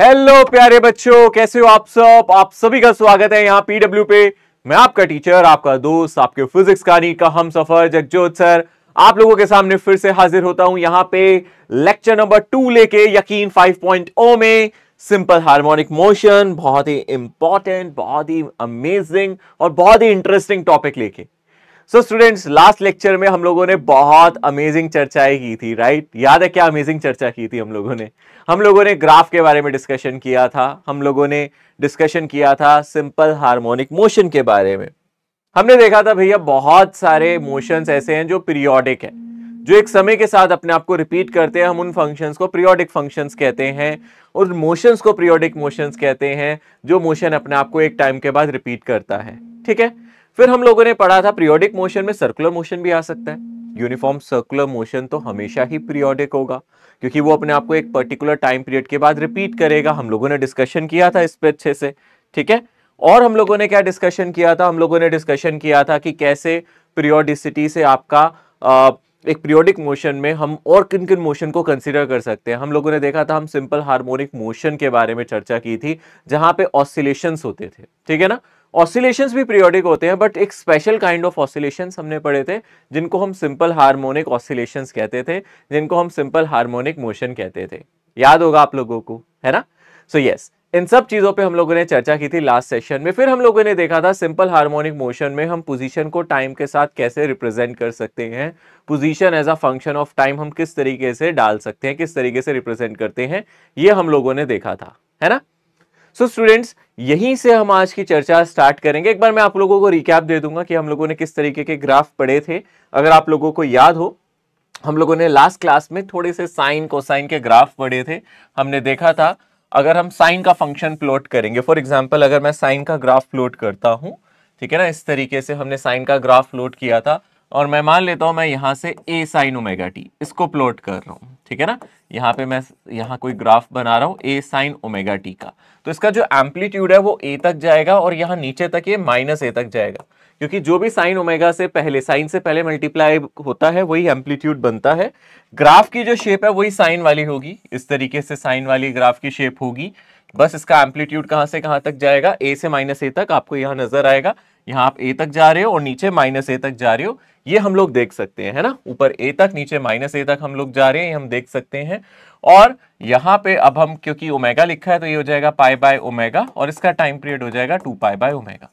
Hello प्यारे बच्चों कैसे हो आप सब आप सभी का स्वागत है यहाँ पीडब्ल्यू पे मैं आपका टीचर आपका दोस्त आपके फिजिक्स कहानी का हम सफर जगजोत सर आप लोगों के सामने फिर से हाजिर होता हूं यहाँ पे लेक्चर नंबर टू लेके यकीन 5.0 में सिंपल हार्मोनिक मोशन बहुत ही इंपॉर्टेंट बहुत ही अमेजिंग और बहुत ही इंटरेस्टिंग टॉपिक लेके सो स्टूडेंट्स लास्ट लेक्चर में हम लोगों ने बहुत अमेजिंग चर्चाएं की थी राइट right? याद है क्या अमेजिंग चर्चा की थी हम लोगों ने हम लोगों ने ग्राफ के बारे में डिस्कशन किया था हम लोगों ने डिस्कशन किया था सिंपल हार्मोनिक मोशन के बारे में हमने देखा था भैया बहुत सारे मोशंस ऐसे हैं जो पीरियोडिक है जो एक समय के साथ अपने आप को रिपीट करते हैं हम उन फंक्शंस को पीरियोडिक फंक्शंस कहते हैं और मोशंस को पीरियोडिक मोशंस कहते हैं जो मोशन अपने आप को एक टाइम के बाद रिपीट करता है ठीक है फिर हम लोगों ने पढ़ा था पीरियोडिक मोशन में सर्कुलर मोशन भी आ सकता है यूनिफॉर्म सर्कुलर मोशन तो हमेशा ही पीरियोडिक होगा क्योंकि वो अपने आप को एक पर्टिकुलर टाइम पीरियड के बाद रिपीट करेगा हम लोगों ने डिस्कशन किया था इस पर अच्छे से ठीक है और हम लोगों ने क्या डिस्कशन किया था हम लोगों ने डिस्कशन किया था कि कैसे पीरियोडिसिटी से आपका आ, एक पीरियोडिक मोशन में हम और किन किन मोशन को कंसिडर कर सकते हैं हम लोगों ने देखा था हम सिंपल हार्मोनिक मोशन के बारे में चर्चा की थी जहां पे ऑसिलेशन होते थे ठीक है ना ऑसिलेशन भी पीरियोडिक होते हैं बट एक स्पेशल काइंड ऑफ ऑसिलेशन हमने पढ़े थे जिनको हम सिंपल हार्मोनिक ऑसिलेशन कहते थे जिनको हम सिंपल हार्मोनिक मोशन कहते थे याद होगा आप लोगों को है ना सो so, यस yes, इन सब चीज़ों पे हम लोगों ने चर्चा की थी लास्ट सेशन में फिर हम लोगों ने देखा था सिंपल हार्मोनिक मोशन में हम पोजीशन को टाइम के साथ कैसे रिप्रेजेंट कर सकते हैं position as a function of time हम किस तरीके से डाल सकते हैं किस तरीके से रिप्रेजेंट करते हैं ये हम लोगों ने देखा था है ना सो so, स्टूडेंट्स यहीं से हम आज की चर्चा स्टार्ट करेंगे एक बार मैं आप लोगों को रिकैप दे दूंगा कि हम लोगों ने किस तरीके के ग्राफ पढ़े थे अगर आप लोगों को याद हो हम लोगों ने लास्ट क्लास में थोड़े से साइन कोसाइन के ग्राफ पढ़े थे हमने देखा था अगर हम साइन का फंक्शन प्लॉट करेंगे फॉर एग्जाम्पल अगर मैं साइन का ग्राफ प्लॉट करता हूँ ठीक है ना इस तरीके से हमने साइन का ग्राफ प्लॉट किया था और मैं मान लेता हूँ मैं यहाँ से ए साइन ओमेगा टी इसको प्लॉट कर रहा हूँ ठीक है ना यहाँ पे मैं यहाँ कोई ग्राफ बना रहा हूँ ए साइन ओमेगा टी का तो इसका जो एम्पलीट्यूड है वो ए तक जाएगा और यहाँ नीचे तक ये माइनस ए तक जाएगा क्योंकि जो भी साइन ओमेगा से पहले साइन से पहले मल्टीप्लाई होता है वही एम्पलीट्यूड बनता है ग्राफ की जो शेप है वही साइन वाली होगी इस तरीके से साइन वाली ग्राफ की शेप होगी बस इसका एम्पलीट्यूड कहाँ से कहाँ तक जाएगा ए से माइनस ए तक आपको यहाँ नजर आएगा यहाँ आप ए तक जा रहे हो और नीचे माइनस ए तक जा रहे हो ये हम लोग देख सकते हैं है ना ऊपर ए तक नीचे माइनस ए तक हम लोग जा रहे हैं ये हम देख सकते हैं और यहाँ पे अब हम क्योंकि ओमेगा लिखा है तो ये हो जाएगा पाई बाय ओमेगा और इसका टाइम पीरियड हो जाएगा टू पाई बाय ओमेगा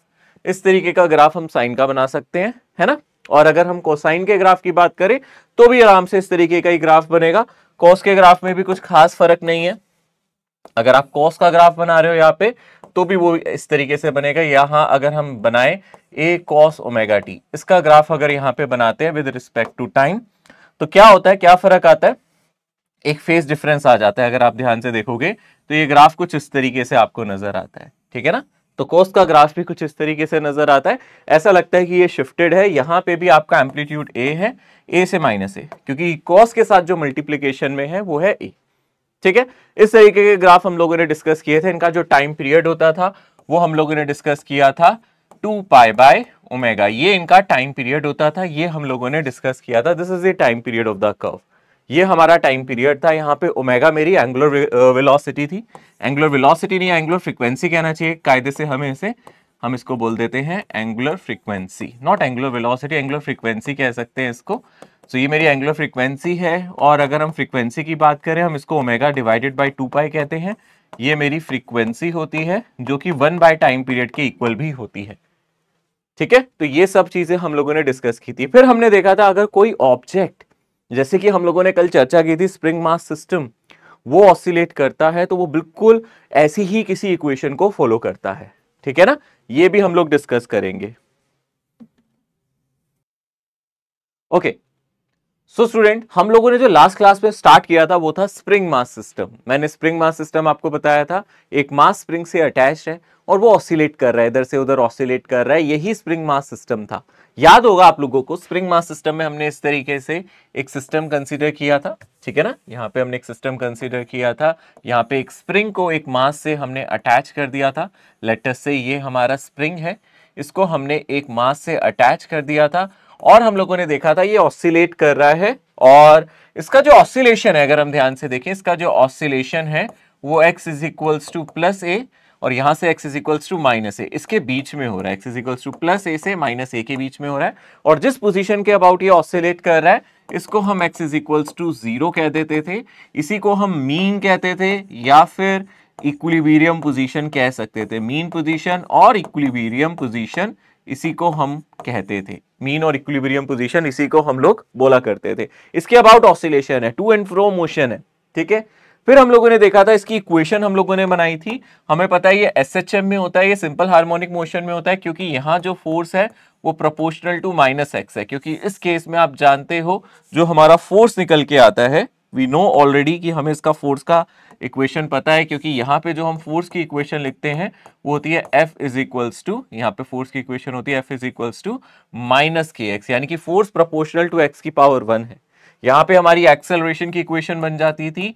इस तरीके का ग्राफ हम साइन का बना सकते हैं है ना और अगर हम कोसाइन के ग्राफ की बात करें तो भी आराम से इस तरीके का ही ग्राफ बनेगा कॉस के ग्राफ में भी कुछ खास फर्क नहीं है अगर आप कॉस का ग्राफ बना रहे हो यहाँ पे तो भी वो इस तरीके से बनेगा यहाँ अगर हम बनाए ए कॉस ओमेगा टी इसका ग्राफ अगर यहाँ पे बनाते हैं विद रिस्पेक्ट टू टाइम तो क्या होता है क्या फर्क आता है एक फेस डिफरेंस आ जाता है अगर आप ध्यान से देखोगे तो ये ग्राफ कुछ इस तरीके से आपको नजर आता है ठीक है ना तो कोस का ग्राफ भी कुछ इस तरीके से नजर आता है ऐसा लगता है कि ये शिफ्टेड है यहाँ पे भी आपका एम्पलीट्यूड ए है ए से माइनस ए क्योंकि कोस के साथ जो मल्टीप्लीकेशन में है वो है ए ठीक है इस तरीके के ग्राफ हम लोगों ने डिस्कस किए थे इनका जो टाइम पीरियड होता था वो हम लोगों ने डिस्कस किया था टू पाई बाय ओमेगा ये इनका टाइम पीरियड होता था ये हम लोगों ने डिस्कस किया था this is the time period of the curve ये हमारा टाइम पीरियड था यहाँ पे ओमेगा मेरी एंगुलर वेलोसिटी थी एंगुलर वेलोसिटी नहीं एंगुलर फ्रीक्वेंसी कहना चाहिए कायदे से हमें इसे हम इसको बोल देते हैं angular frequency not angular velocity angular frequency कह सकते हैं इसको सो तो so, ये मेरी एंगुलर फ्रीक्वेंसी है और अगर हम फ्रीक्वेंसी की बात करें हम इसको omega divided by two pi कहते हैं ये मेरी फ्रीक्वेंसी होती है जो कि वन बाय टाइम पीरियड के इक्वल भी होती है ठीक है तो ये सब चीजें हम लोगों ने डिस्कस की थी फिर हमने देखा था अगर कोई ऑब्जेक्ट जैसे कि हम लोगों ने कल चर्चा की थी स्प्रिंग मास सिस्टम वो ऑसिलेट करता है तो वो बिल्कुल ऐसी ही किसी इक्वेशन को फॉलो करता है ठीक है ना ये भी हम लोग डिस्कस करेंगे okay okay, so so student हम लोगों ने जो लास्ट क्लास में स्टार्ट किया था वो था स्प्रिंग मास सिस्टम मैंने स्प्रिंग मास सिस्टम आपको बताया था एक मास स्प्रिंग से अटैच है और वो ऑसिलेट कर रहा है इधर से उधर ऑसिलेट कर रहा है यही स्प्रिंग मास सिस्टम था याद होगा आप लोगों को स्प्रिंग मास सिस्टम में हमने इस तरीके से एक सिस्टम कंसिडर किया था ठीक है ना यहाँ पे हमने एक सिस्टम कंसिडर किया था यहाँ पे एक स्प्रिंग को एक मास से हमने अटैच कर दिया था लेटस से ये हमारा स्प्रिंग है इसको हमने एक मास से अटैच कर दिया था और हम लोगों ने देखा था ये ऑसिलेट कर रहा है और इसका जो ऑसिलेशन है अगर हम ध्यान से देखें इसका जो ऑसिलेशन है वो X is equals to plus A और यहाँ से x is equals to minus A इसके बीच में हो रहा है x is equals to plus A से माइनस ए के बीच में हो रहा है और जिस पोजीशन के अबाउट ये ऑसिलेट कर रहा है इसको हम x is equals to zero कह देते थे इसी को हम मीन कहते थे या फिर इक्विलिबीरियम पोजिशन कह सकते थे मीन पोजिशन और इक्विलिबीरियम पोजिशन इसी को हम कहते थे मीन और इक्विलिब्रियम पोजीशन इसी को हम लोग बोला करते थे इसके अबाउट ऑसिलेशन है टू एंड फ्रो मोशन है ठीक है फिर हम लोगों ने देखा था इसकी इक्वेशन हम लोगों ने बनाई थी हमें पता है ये एस में होता है ये सिंपल हार्मोनिक मोशन में होता है क्योंकि यहाँ जो फोर्स है वो प्रोपोर्शनल टू माइनस एक्स है क्योंकि इस केस में आप जानते हो जो हमारा फोर्स निकल के आता है वी नो ऑलरेडी कि हमें इसका फोर्स का इक्वेशन पता है क्योंकि यहाँ पे जो हम फोर्स की इक्वेशन लिखते हैं वो होती है एफ इज इक्वल्स टू यहाँ पे फोर्स की इक्वेशन होती है F is equals to minus K X यानी कि फोर्स प्रपोर्शनल टू एक्स की पावर वन है यहाँ पे हमारी एक्सेलरेशन की इक्वेशन बन जाती थी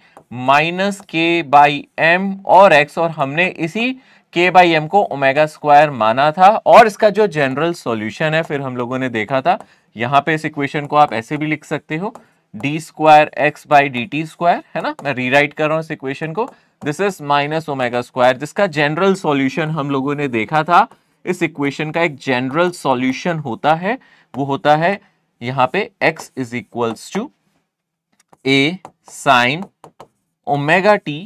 माइनस के बाई एम और एक्स और हमने इसी के बाई एम को ओमेगा स्क्वायर माना था और इसका जो जनरल सॉल्यूशन है फिर हम लोगों ने देखा था यहाँ पे इस इक्वेशन को आप ऐसे भी लिख सकते हो D square X by D T square है ना मैं रीराइट कर रहा हूँ इस इक्वेशन को this is minus omega square जिसका जनरल सॉल्यूशन हम लोगों ने देखा था इस इक्वेशन का एक जनरल सॉल्यूशन होता है वो होता है यहाँ पे x is equals to A sine omega T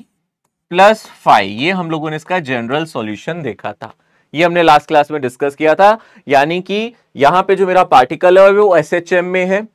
plus phi ये हम लोगों ने इसका जनरल सॉल्यूशन देखा था ये हमने लास्ट क्लास में डिस्कस किया था यानी कि यहाँ पे जो मेरा पार्टिकल है वो एस एच एम में है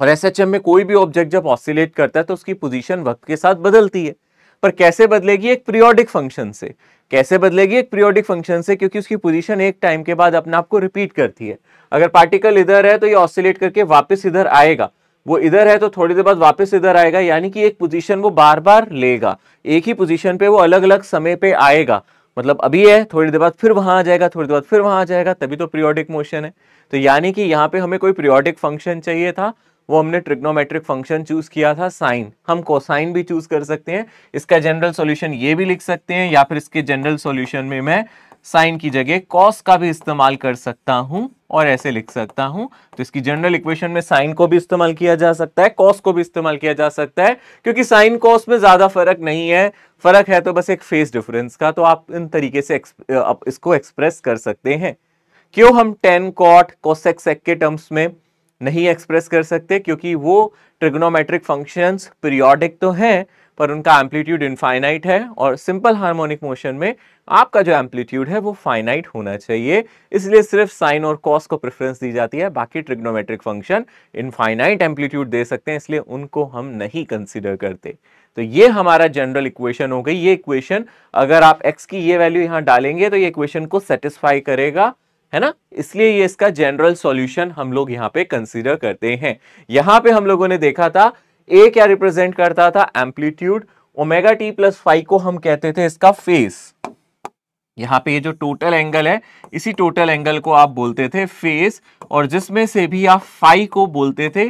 और एस एच एम में कोई भी ऑब्जेक्ट जब ऑसिलेट करता है तो उसकी पोजीशन वक्त के साथ बदलती है पर कैसे बदलेगी एक पीरियोडिक फंक्शन से कैसे बदलेगी एक पीरियोडिक फंक्शन से क्योंकि उसकी पोजीशन एक टाइम के बाद अपने आप को रिपीट करती है अगर पार्टिकल इधर है तो ये ऑसिलेट करके वापस इधर आएगा वो इधर है तो थोड़ी देर बाद वापस इधर आएगा यानी कि एक पोजीशन वो बार बार लेगा एक ही पोजीशन पे वो अलग अलग समय पे आएगा मतलब अभी है थोड़ी देर बाद फिर वहां आ जाएगा थोड़ी देर बाद फिर वहां आ जाएगा तभी तो पीरियोडिक मोशन है तो यानी कि यहाँ पे हमें कोई पीरियोडिक फंक्शन चाहिए था वो हमने ट्रिग्नोमेट्रिक फंक्शन चूज किया था साइन हम कोसाइन भी चूज कर सकते हैं इसका जनरल सॉल्यूशन ये भी लिख सकते हैं या फिर इसके जनरल सॉल्यूशन में मैं साइन की जगह कॉस का भी इस्तेमाल कर सकता हूं और ऐसे लिख सकता हूं तो इसकी जनरल इक्वेशन में साइन को भी इस्तेमाल किया जा सकता है कॉस को भी इस्तेमाल किया जा सकता है क्योंकि साइन कॉस में ज्यादा फर्क नहीं है फर्क है तो बस एक फेस डिफरेंस का तो आप इन तरीके से इसको एक्सप्रेस कर सकते हैं क्यों हम टेन कॉट कोसेक के टर्म्स में नहीं एक्सप्रेस कर सकते क्योंकि वो ट्रिग्नोमेट्रिक फंक्शंस पीरियोडिक तो हैं पर उनका एम्पलीट्यूड इनफाइनाइट है और सिंपल हार्मोनिक मोशन में आपका जो एम्पलीट्यूड है वो फाइनाइट होना चाहिए इसलिए सिर्फ साइन और कॉस को प्रेफरेंस दी जाती है बाकी ट्रिग्नोमेट्रिक फंक्शन इनफाइनाइट एम्पलीट्यूड दे सकते हैं इसलिए उनको हम नहीं कंसिडर करते तो ये हमारा जनरल इक्वेशन हो गई ये इक्वेशन अगर आप एक्स की ये वैल्यू यहाँ डालेंगे तो ये इक्वेशन को सेटिस्फाई करेगा है ना इसलिए ये इसका जनरल सॉल्यूशन हम लोग यहाँ पे कंसीडर करते हैं यहाँ पे हम लोगों ने देखा था ए क्या रिप्रेजेंट करता था amplitude omega T plus phi को हम कहते थे इसका फेस यहाँ पे ये जो टोटल एंगल है इसी टोटल एंगल को आप बोलते थे फेस और जिसमें से भी आप फाइव को बोलते थे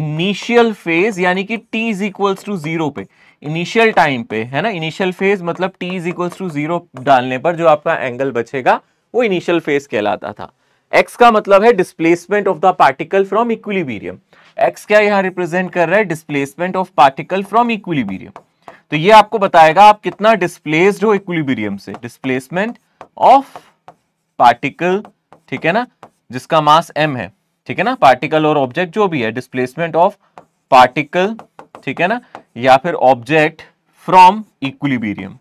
इनिशियल फेज यानी कि T is equals to zero पे इनिशियल टाइम पे है ना इनिशियल फेज मतलब T is equals to zero डालने पर जो आपका एंगल बचेगा वो इनिशियल फेज कहलाता था एक्स का मतलब है displacement of the particle from equilibrium X क्या यहाँ रिप्रेजेंट कर रहा है displacement of particle from equilibrium तो ये आपको बताएगा आप कितना डिस्प्लेस्ड हो इक्विलिबीरियम से डिस्प्लेसमेंट ऑफ पार्टिकल ठीक है ना जिसका मास एम है ठीक है ना पार्टिकल और ऑब्जेक्ट जो भी है डिस्प्लेसमेंट ऑफ पार्टिकल ठीक है ना या फिर object from equilibrium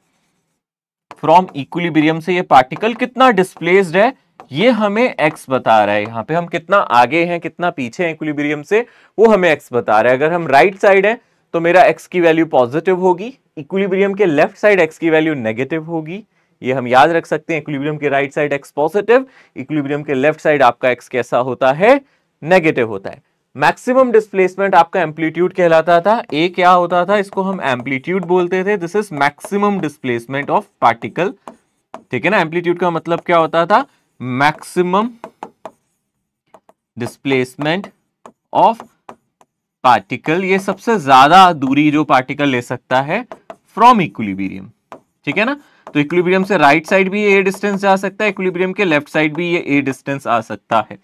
from equilibrium से ये पार्टिकल कितना डिस्प्लेस्ड है ये हमें x बता रहा है यहाँ पे हम कितना आगे हैं कितना पीछे हैं इक्विलिब्रियम से वो हमें x बता रहा है अगर हम राइट right साइड हैं तो मेरा x की वैल्यू पॉजिटिव होगी इक्विलिब्रियम के लेफ्ट साइड x की वैल्यू नेगेटिव होगी ये हम याद रख सकते हैं इक्विलिब्रियम के right side x positive equilibrium के लेफ्ट साइड आपका x कैसा होता है नेगेटिव होता है मैक्सिमम डिस्प्लेसमेंट आपका एम्पलीट्यूड कहलाता था ए क्या होता था इसको हम एम्पलीट्यूड बोलते थे this is maximum displacement of particle ठीक है ना एम्पलीट्यूड का मतलब क्या होता था मैक्सिमम डिस्प्लेसमेंट ऑफ पार्टिकल ये सबसे ज्यादा दूरी जो पार्टिकल ले सकता है फ्रॉम इक्विलिब्रियम ठीक है ना तो इक्विलिब्रियम से राइट right साइड भी ए डिस्टेंस जा सकता है इक्विलिब्रियम के लेफ्ट साइड भी ये ए डिस्टेंस आ सकता है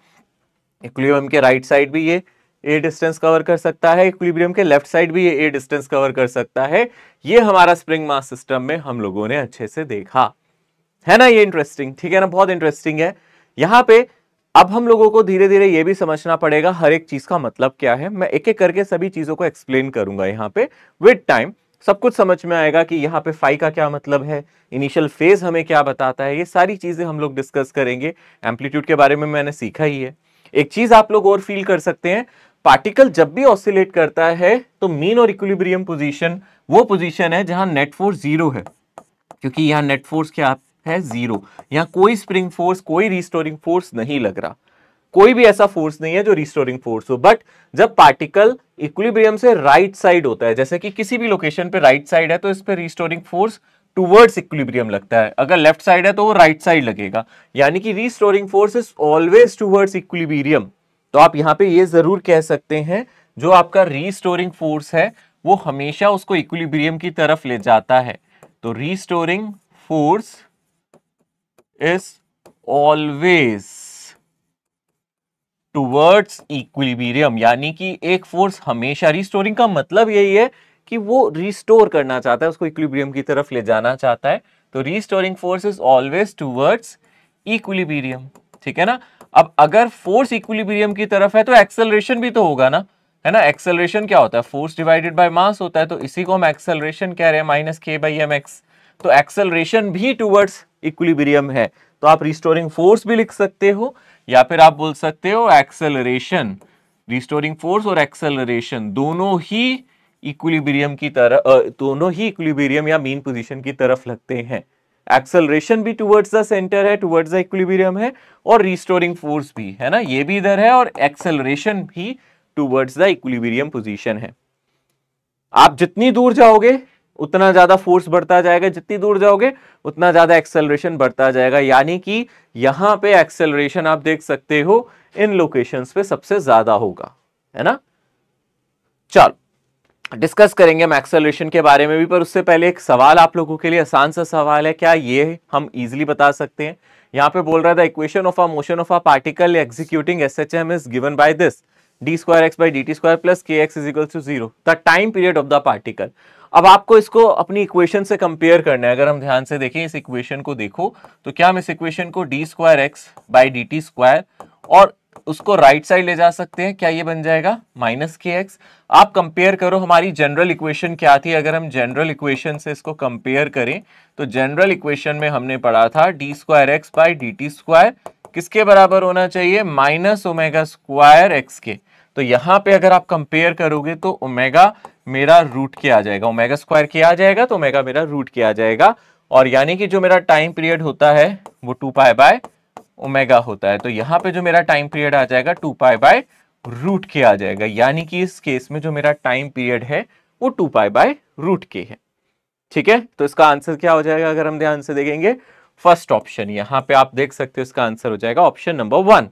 इक्विलिब्रियम के राइट right साइड भी ये ए डिस्टेंस कवर कर सकता है इक्विलिब्रियम के लेफ्ट साइड भी ये ए डिस्टेंस कवर कर सकता है ये हमारा स्प्रिंग मास सिस्टम में हम लोगों ने अच्छे से देखा है ना ये इंटरेस्टिंग ठीक है ना बहुत इंटरेस्टिंग है यहाँ पे अब हम लोगों को धीरे धीरे ये भी समझना पड़ेगा हर एक चीज का मतलब क्या है मैं एक एक करके सभी चीजों को एक्सप्लेन करूंगा यहाँ पे विद टाइम सब कुछ समझ में आएगा कि यहाँ पे फाइ का क्या मतलब है इनिशियल फेज हमें क्या बताता है ये सारी चीजें हम लोग डिस्कस करेंगे एम्पलीट्यूड के बारे में मैंने सीखा ही है एक चीज आप लोग और फील कर सकते हैं पार्टिकल जब भी ऑसिलेट करता है तो मीन और इक्विलिब्रियम पोजीशन वो पोजीशन है जहां नेट फोर्स जीरो है क्योंकि यहां नेट फोर्स क्या है जीरो यहां कोई स्प्रिंग फोर्स कोई रिस्टोरिंग फोर्स नहीं लग रहा कोई भी ऐसा फोर्स नहीं है जो रिस्टोरिंग फोर्स हो बट जब पार्टिकल इक्विलिब्रियम से राइट right साइड होता है जैसे कि किसी भी लोकेशन पे राइट right साइड है तो इस पर रिस्टोरिंग फोर्स टूवर्ड्स इक्विलिब्रियम लगता है अगर लेफ्ट साइड है तो वो राइट right साइड लगेगा यानी कि restoring force is always towards equilibrium तो आप यहाँ पे ये ज़रूर कह सकते हैं जो आपका रीस्टोरिंग फोर्स है वो हमेशा उसको इक्विलिब्रियम की तरफ ले जाता है तो restoring force is always towards equilibrium यानी कि एक फोर्स हमेशा रिस्टोरिंग का मतलब यही है कि वो रिस्टोर करना चाहता है उसको इक्विलिब्रियम की तरफ ले जाना चाहता है तो restoring force is always towards equilibrium ठीक है ना अब अगर फोर्स इक्विलिब्रियम की तरफ है तो एक्सेलरेशन भी तो होगा ना है ना एक्सेलरेशन क्या होता है फोर्स डिवाइडेड बाय मास होता है तो इसी को हम एक्सेलरेशन कह रहे हैं माइनस के बाई एम एक्स तो एक्सेलरेशन भी टूवर्ड्स इक्विलिब्रियम है तो आप रिस्टोरिंग फोर्स भी लिख सकते हो या फिर आप बोल सकते हो एक्सेलरेशन रिस्टोरिंग फोर्स और एक्सेलरेशन दोनों ही इक्विलिब्रियम की तरफ दोनों ही इक्विलिब्रियम या मीन पोजिशन की तरफ लगते हैं एक्सेलरेशन भी टुवर्ड्स द सेंटर है टुवर्ड्स द इक्विलिब्रियम है और रिस्टोरिंग फोर्स भी है ना ये भी इधर है और एक्सलरेशन भी टुवर्ड्स द इक्विलिब्रियम पोजीशन है आप जितनी दूर जाओगे उतना ज्यादा फोर्स बढ़ता जाएगा जितनी दूर जाओगे उतना ज्यादा एक्सेलरेशन बढ़ता जाएगा यानी कि यहां पे एक्सेलरेशन आप देख सकते हो इन लोकेशंस पे सबसे ज्यादा होगा है ना चलो डिस्कस करेंगे हम एक्सेलरेशन के बारे में भी पर उससे पहले एक सवाल आप लोगों के लिए आसान सा सवाल है क्या ये हम इजीली बता सकते हैं यहाँ पे बोल रहा था equation of a motion of a particle executing S H M is given by this D square X by D T square plus K X is equal to zero the time period of the particle अब आपको इसको अपनी equation से compare करना है अगर हम ध्यान से देखें इस इक्वेशन को देखो तो क्या हम इस इक्वेशन को D square X by D T square और उसको राइट right साइड ले जा सकते हैं क्या ये बन जाएगा माइनस के एक्स आप कंपेयर करो हमारी जनरल इक्वेशन क्या थी अगर हम जनरल इक्वेशन से इसको कंपेयर करें तो जनरल इक्वेशन में हमने पढ़ा था D square X by D T square किसके बराबर होना चाहिए माइनस ओमेगा स्क्वायर एक्स के तो यहां पे अगर आप कंपेयर करोगे तो ओमेगा मेरा रूट के आ जाएगा ओमेगा स्क्वायर के आ जाएगा तो ओमेगा मेरा रूट के आ जाएगा और यानी कि जो मेरा टाइम पीरियड होता है वो टू पाए बाय ओमेगा होता है तो यहाँ पे जो मेरा टाइम पीरियड आ जाएगा टू पाई बाय रूट के आ जाएगा यानी कि इस केस में जो मेरा टाइम पीरियड है वो टू पाई बाय रूट के है ठीक है तो इसका आंसर क्या हो जाएगा अगर हम ध्यान से देखेंगे फर्स्ट ऑप्शन यहां पे आप देख सकते हो इसका आंसर हो जाएगा ऑप्शन नंबर वन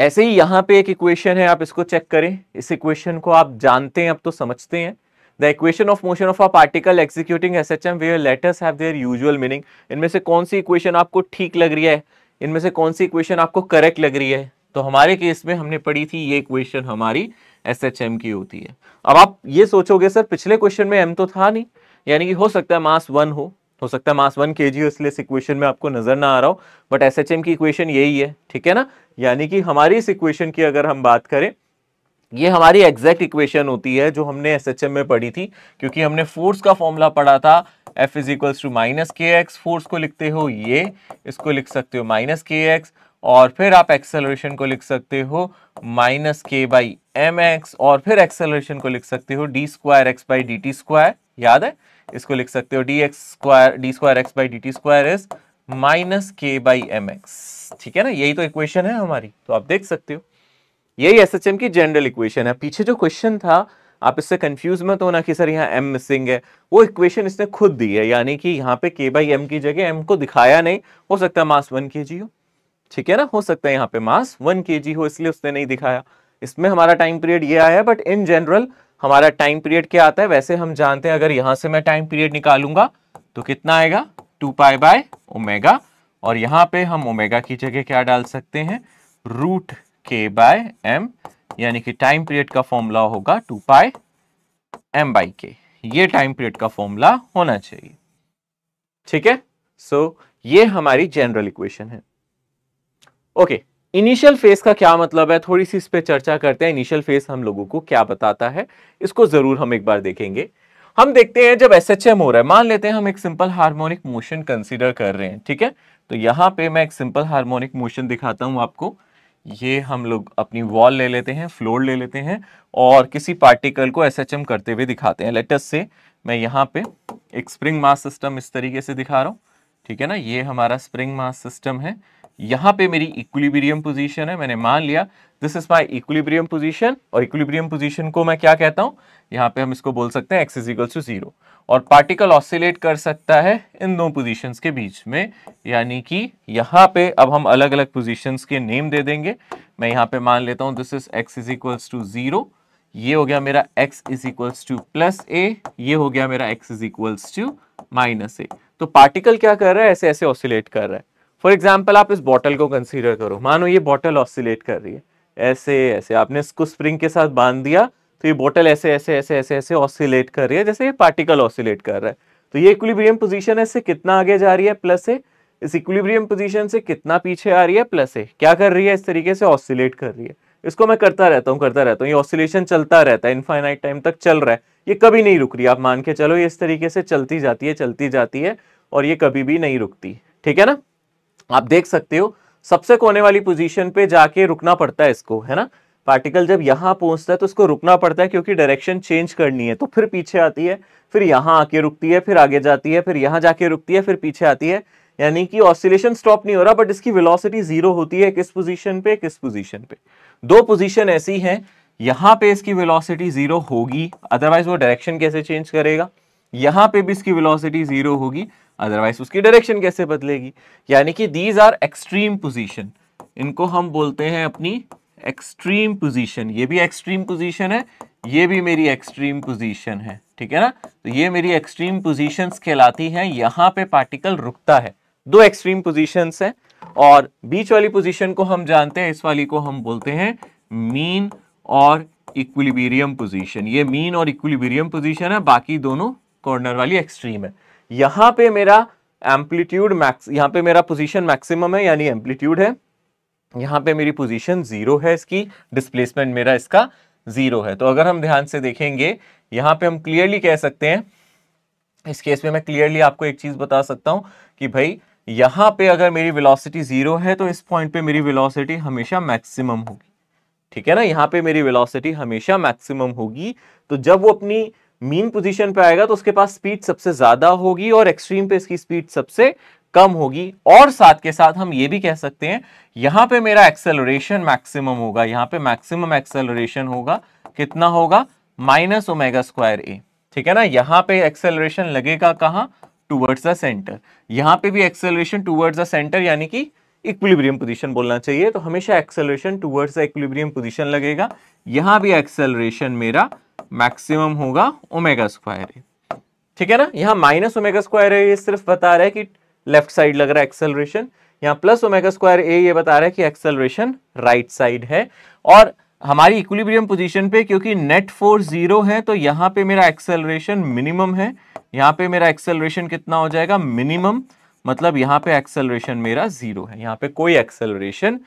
ऐसे ही यहां पे एक इक्वेशन है आप इसको चेक करें इस इक्वेशन को आप जानते हैं अब तो समझते हैं the equation of motion of a particle executing S H M where letters have their usual meaning इनमें से कौन सी इक्वेशन आपको ठीक लग रही है इनमें से कौन सी इक्वेशन आपको करेक्ट लग रही है तो हमारे केस में हमने पढ़ी थी ये इक्वेशन हमारी एस एच एम की होती है अब आप ये सोचोगे सर पिछले क्वेश्चन में एम तो था नहीं यानी कि हो सकता है मास वन हो हो सकता है मास वन के जी हो इसलिए इस इक्वेशन में आपको नजर ना आ रहा हो बट एस एच एम की इक्वेशन यही है ठीक है ना यानी कि हमारी इस इक्वेशन की अगर हम बात करें ये हमारी एग्जैक्ट इक्वेशन होती है जो हमने एस में पढ़ी थी क्योंकि हमने फोर्स का फॉर्मूला पढ़ा था F is equals to minus K X force को लिखते हो ये इसको लिख सकते हो माइनस के एक्स और फिर आप एक्सेलरेशन को लिख सकते हो माइनस के बाई एम एक्स और फिर एक्सेलरेशन को लिख सकते हो D square X by D T square याद है इसको लिख सकते हो D X square D square X by D T square is minus के बाई एम एक्स ठीक है ना यही तो इक्वेशन है हमारी तो आप देख सकते हो यही एस की जनरल इक्वेशन है पीछे जो क्वेश्चन था आप इससे कंफ्यूज मत होना कि सर यहाँ एम मिसिंग है वो इक्वेशन इसने खुद दी है यानी कि यहाँ पे के बाई एम की जगह एम को दिखाया नहीं हो सकता है मास वन के हो ठीक है ना हो सकता है यहाँ पे मास वन के हो इसलिए उसने नहीं दिखाया इसमें हमारा टाइम पीरियड ये आया बट इन जनरल हमारा टाइम पीरियड क्या आता है वैसे हम जानते हैं अगर यहाँ से मैं टाइम पीरियड निकालूंगा तो कितना आएगा टू पाई बाय ओमेगा और यहाँ पे हम ओमेगा की जगह क्या डाल सकते हैं रूट के बाय एम यानी कि टाइम पीरियड का फॉर्मूला होगा two pi m by k ये टाइम पीरियड का फॉर्मूला होना चाहिए ठीक है सो ये हमारी जनरल इक्वेशन है ओके इनिशियल फेज का क्या मतलब है थोड़ी सी इस पर चर्चा करते हैं इनिशियल फेज हम लोगों को क्या बताता है इसको जरूर हम एक बार देखेंगे हम देखते हैं जब एस एच एम हो रहा है मान लेते हैं हम एक सिंपल हार्मोनिक मोशन कंसिडर कर रहे हैं ठीक है तो यहां पे मैं एक सिंपल हार्मोनिक मोशन दिखाता हूं आपको ये हम लोग अपनी वॉल ले लेते हैं फ्लोर ले लेते हैं और किसी पार्टिकल को एस करते हुए दिखाते हैं लेटस से मैं यहाँ पे एक स्प्रिंग मास सिस्टम इस तरीके से दिखा रहा हूँ ठीक है ना ये हमारा स्प्रिंग मास सिस्टम है यहाँ पे मेरी इक्विलिब्रियम पोजीशन है मैंने मान लिया this is my equilibrium position और इक्विलिब्रियम पोजीशन को मैं क्या कहता हूँ यहाँ पे हम इसको बोल सकते हैं एक्स इज टू जीरो और पार्टिकल ऑसिलेट कर सकता है इन दो पोजीशंस के बीच में यानी कि यहाँ पे अब हम अलग अलग पोजीशंस के नेम दे देंगे मैं यहाँ पे मान लेता हूँ this is x is equals to zero ये हो गया मेरा x is equals to plus a ये हो गया मेरा x is equals to minus a तो पार्टिकल क्या कर रहा है ऐसे ऐसे ऑसिलेट कर रहा है फॉर एग्जाम्पल आप इस बॉटल को कंसिडर करो मानो ये बॉटल ऑसिलेट कर रही है ऐसे ऐसे आपने इसको स्प्रिंग के साथ बांध दिया तो ये बोटल ऐसे ऐसे ऐसे ऐसे ऐसे ऑसिलेट कर रही है जैसे ये पार्टिकल ऑसिलेट कर रहा है तो ये इक्विलिब्रियम पोजीशन है इससे कितना आगे जा रही है प्लस से इस इक्विलिब्रियम पोजीशन से कितना पीछे आ रही है प्लस से क्या कर रही है इस तरीके से ऑसिलेट कर रही है इसको मैं करता रहता हूँ करता रहता हूँ ये ऑसिलेशन चलता रहता है इनफाइनाइट टाइम तक चल रहा है ये कभी नहीं रुक रही आप मान के चलो ये इस तरीके से चलती जाती है चलती जाती है और ये कभी भी नहीं रुकती ठीक है ना आप देख सकते हो सबसे कोने वाली पोजीशन पे जाके रुकना पड़ता है इसको है ना पार्टिकल जब यहाँ पहुंचता है तो उसको रुकना पड़ता है क्योंकि डायरेक्शन चेंज करनी है तो फिर पीछे आती है फिर यहाँ आके रुकती है फिर आगे जाती है फिर यहाँ जाके रुकती है फिर पीछे आती है यानी कि ऑसिलेशन स्टॉप नहीं हो रहा बट इसकी विलोसिटी जीरो होती है किस पोजिशन पे किस पोजिशन पे दो पोजिशन ऐसी हैं यहाँ पे इसकी विलोसिटी जीरो होगी अदरवाइज वो डायरेक्शन कैसे चेंज करेगा यहाँ पे भी इसकी वेलोसिटी जीरो होगी अदरवाइज उसकी डायरेक्शन कैसे बदलेगी यानी कि दीज आर एक्सट्रीम पोजीशन इनको हम बोलते हैं अपनी एक्सट्रीम पोजीशन ये भी एक्सट्रीम पोजीशन है ये भी मेरी एक्सट्रीम पोजीशन है ठीक है ना तो ये मेरी एक्सट्रीम पोजीशंस कहलाती हैं यहाँ पे पार्टिकल रुकता है दो एक्सट्रीम पोजीशंस हैं और बीच वाली पोजीशन को हम जानते हैं इस वाली को हम बोलते हैं मीन और इक्विलिबीरियम पोजीशन ये मीन और इक्विलिबीरियम पोजीशन है बाकी दोनों कॉर्नर वाली एक्सट्रीम है यहाँ पे मेरा एम्पलीट्यूड मैक्स यहाँ पे मेरा पोजिशन मैक्सिमम है यानी एम्पलीट्यूड है यहाँ पे मेरी पोजीशन जीरो है इसकी डिस्प्लेसमेंट मेरा इसका जीरो है तो अगर हम ध्यान से देखेंगे यहाँ पे हम क्लियरली कह सकते हैं इस केस में मैं क्लियरली आपको एक चीज़ बता सकता हूँ कि भाई यहाँ पे अगर मेरी विलोसिटी जीरो है तो इस पॉइंट पे मेरी विलोसिटी हमेशा मैक्सिमम होगी ठीक है ना यहाँ पे मेरी विलोसिटी हमेशा मैक्सिमम होगी तो जब वो अपनी मीन पोजीशन पे आएगा तो उसके पास स्पीड सबसे ज़्यादा होगी और एक्सट्रीम पे इसकी स्पीड सबसे कम होगी और साथ के साथ हम ये भी कह सकते हैं यहां पे मेरा एक्सेलरेशन मैक्सिमम होगा यहाँ पे मैक्सिमम एक्सेलरेशन होगा कितना होगा माइनस ओमेगा स्क्वायर ए ठीक है ना यहाँ पे एक्सेलरेशन लगेगा कहा टूवर्ड्स द सेंटर यहाँ पे भी एक्सेलरेशन टूवर्ड्स द सेंटर यानी कि इक्विलिब्रियम पोजिशन बोलना चाहिए तो हमेशा acceleration towards the equilibrium position लगेगा यहां भी एक्सेलरेशन मेरा मैक्सिमम होगा ओमेगा स्क्वायर ए ठीक है ना यहाँ माइनस ओमेगा स्क्वायर ए सिर्फ बता रहा है कि लेफ्ट साइड लग रहा है एक्सेलरेशन यहाँ प्लस ओमेगा स्क्वायर ए ये बता रहा है कि एक्सेलरेशन राइट साइड है और हमारी इक्विलिब्रियम पोजीशन पे क्योंकि नेट फोर्स जीरो है तो यहाँ पे मेरा एक्सेलरेशन मिनिमम है यहाँ पे मेरा एक्सेलरेशन कितना हो जाएगा मिनिमम मतलब यहाँ पे एक्सेलरेशन मेरा जीरो है यहाँ पे कोई एक्सेलरेशन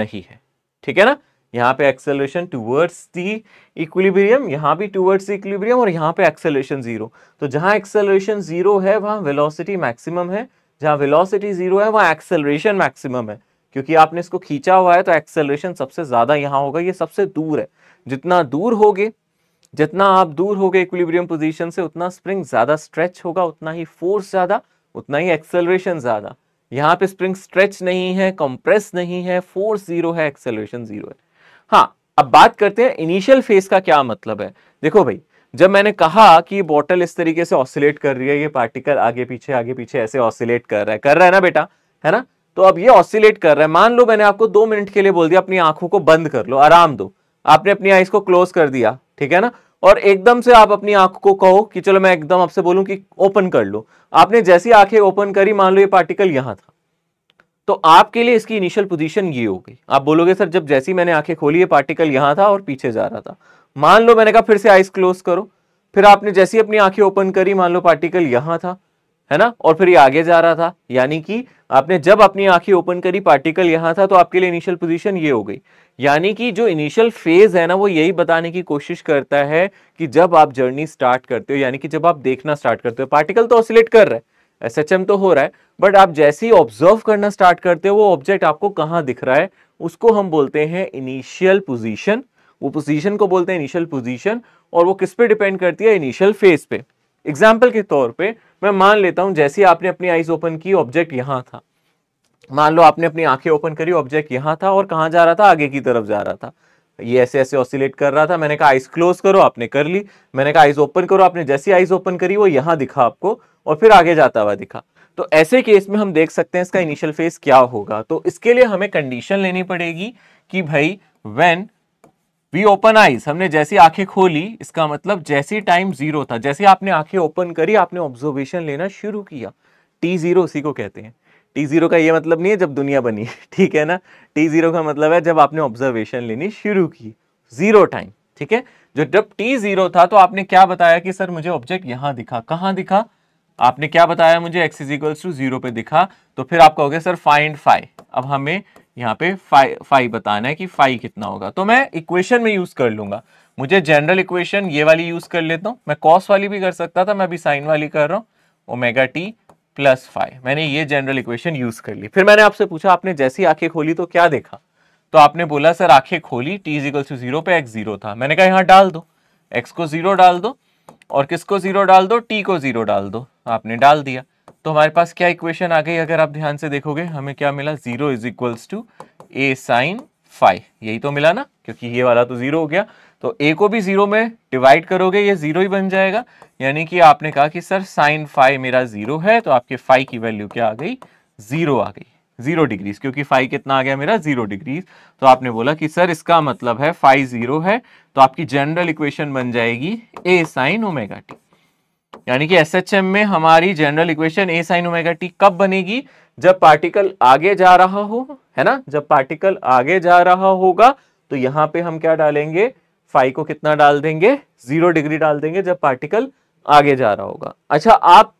नहीं है ठीक है ना यहाँ पे एक्सेलरेशन टूवर्ड्स दी इक्विलिब्रियम यहाँ भी टूवर्ड्स इक्विलिब्रियम और यहाँ पे एक्सेलरेशन जीरो तो जहाँ एक्सेलरेशन जीरो है वहाँ वेलोसिटी मैक्सिमम है जहाँ वेलोसिटी जीरो है वहां एक्सेलरेशन मैक्सिमम है क्योंकि आपने इसको खींचा हुआ है तो एक्सेलरेशन सबसे ज़्यादा यहाँ होगा ये सबसे दूर है जितना दूर होगे जितना आप दूर होगे इक्विलिब्रियम पोजीशन से उतना स्प्रिंग ज़्यादा स्ट्रेच होगा उतना ही फोर्स ज़्यादा उतना ही एक्सेलरेशन ज़्यादा यहाँ पे स्प्रिंग स्ट्रेच नहीं है कंप्रेस नहीं है फोर्स जीरो है एक्सेलरेशन जीरो है हाँ अब बात करते हैं इनिशियल फेज का क्या मतलब है देखो भाई जब मैंने कहा कि ये बॉटल इस तरीके से ऑसिलेट कर रही है ये पार्टिकल आगे पीछे आगे पीछे ऐसे ऑसिलेट कर रहा है कर रहा है ना बेटा है ना तो अब ये ऑसिलेट कर रहा है मान लो मैंने आपको दो मिनट के लिए बोल दिया अपनी आंखों को बंद कर लो आराम दो आपने अपनी आइज को क्लोज कर दिया ठीक है ना और एकदम से आप अपनी आंख को कहो कि चलो मैं एकदम आपसे बोलूं कि ओपन कर लो आपने जैसी आंखें ओपन करी मान लो ये पार्टिकल यहां था तो आपके लिए इसकी इनिशियल पोजीशन ये होगी आप बोलोगे सर जब जैसी मैंने आंखें खोली ये पार्टिकल यहां था और पीछे जा रहा था मान लो मैंने कहा फिर से आइस क्लोज करो फिर आपने जैसी अपनी आंखें ओपन करी मान लो पार्टिकल यहां था है ना और फिर ये आगे जा रहा था यानी कि आपने जब अपनी आंखें ओपन करी पार्टिकल यहाँ था तो आपके लिए इनिशियल पोजीशन ये हो गई यानी कि जो इनिशियल फेज है ना वो यही बताने की कोशिश करता है कि जब आप जर्नी स्टार्ट करते हो यानी कि जब आप देखना स्टार्ट करते हो पार्टिकल तो ऑसिलेट कर रहा है एस एच एम तो हो रहा है बट आप जैसे ही ऑब्जर्व करना स्टार्ट करते हो वो ऑब्जेक्ट आपको कहाँ दिख रहा है उसको हम बोलते हैं इनिशियल पोजिशन वो पोजीशन को बोलते हैं इनिशियल पोजीशन और वो किस पे डिपेंड करती है इनिशियल फेज पे एग्जाम्पल के तौर पे मैं मान लेता हूं जैसे आपने अपनी आइज ओपन की ऑब्जेक्ट यहाँ था मान लो आपने अपनी आंखें ओपन करी ऑब्जेक्ट यहाँ था और कहा जा रहा था आगे की तरफ जा रहा था ये ऐसे ऐसे ऑसिलेट कर रहा था मैंने कहा आईज क्लोज करो आपने कर ली मैंने कहा आइज ओपन करो आपने जैसी आइज ओपन करी वो यहां दिखा आपको और फिर आगे जाता हुआ दिखा तो ऐसे केस में हम देख सकते हैं इसका इनिशियल फेज क्या होगा तो इसके लिए हमें कंडीशन लेनी पड़ेगी कि भाई वेन वी ओपन आईज हमने जैसी आंखें खोली इसका मतलब जैसी टाइम जीरो था जैसे आपने आंखें ओपन करी आपने ऑब्जर्वेशन लेना शुरू किया टी जीरो उसी को कहते हैं टी जीरो का ये मतलब नहीं है जब दुनिया बनी ठीक है ना टी जीरो का मतलब है जब आपने ऑब्जर्वेशन लेनी शुरू की जीरो टाइम ठीक है जो जब टी जीरो था तो आपने क्या बताया कि सर मुझे ऑब्जेक्ट यहाँ दिखा कहाँ दिखा आपने क्या बताया मुझे एक्स इजिकल्स टू जीरो पे दिखा तो फिर आप कहोगे सर फाइंड फाइव अब हमें यहाँ पे फाइव फाइव बताना है कि फाइव कितना होगा तो मैं इक्वेशन में यूज कर लूंगा मुझे जनरल इक्वेशन ये वाली यूज कर लेता हूँ मैं कॉस वाली भी कर सकता था मैं अभी साइन वाली कर रहा हूँ ओमेगा टी प्लस फाइव मैंने ये जनरल इक्वेशन यूज कर ली फिर मैंने आपसे पूछा आपने जैसी आंखें खोली तो क्या देखा तो आपने बोला सर आंखें खोली टी इजिकल टू जीरो पे एक्स जीरो था मैंने कहा यहाँ डाल दो एक्स को जीरो डाल दो और किसको जीरो डाल दो टी को जीरो डाल दो आपने डाल दिया तो हमारे पास क्या इक्वेशन आ गई अगर आप ध्यान से देखोगे हमें क्या मिला zero is equals to A sine phi यही तो मिला ना क्योंकि ये वाला तो जीरो हो गया तो ए को भी जीरो में डिवाइड करोगे ये जीरो ही बन जाएगा यानी कि आपने कहा कि सर साइन फाइव मेरा जीरो है तो आपके फाइव की वैल्यू क्या आ गई जीरो आ गई जीरो डिग्रीज क्योंकि फाइव कितना आ गया मेरा जीरो डिग्रीज तो आपने बोला कि सर इसका मतलब है फाइव जीरो है तो आपकी जनरल इक्वेशन बन जाएगी ए साइन ओमेगा टी यानी कि एस में हमारी general equation a sine omega t कब बनेगी जब पार्टिकल आगे जा रहा हो है ना जब पार्टिकल आगे जा रहा होगा तो यहाँ पे हम क्या डालेंगे फाइव को कितना डाल देंगे जीरो डिग्री डाल देंगे जब पार्टिकल आगे जा रहा होगा अच्छा आप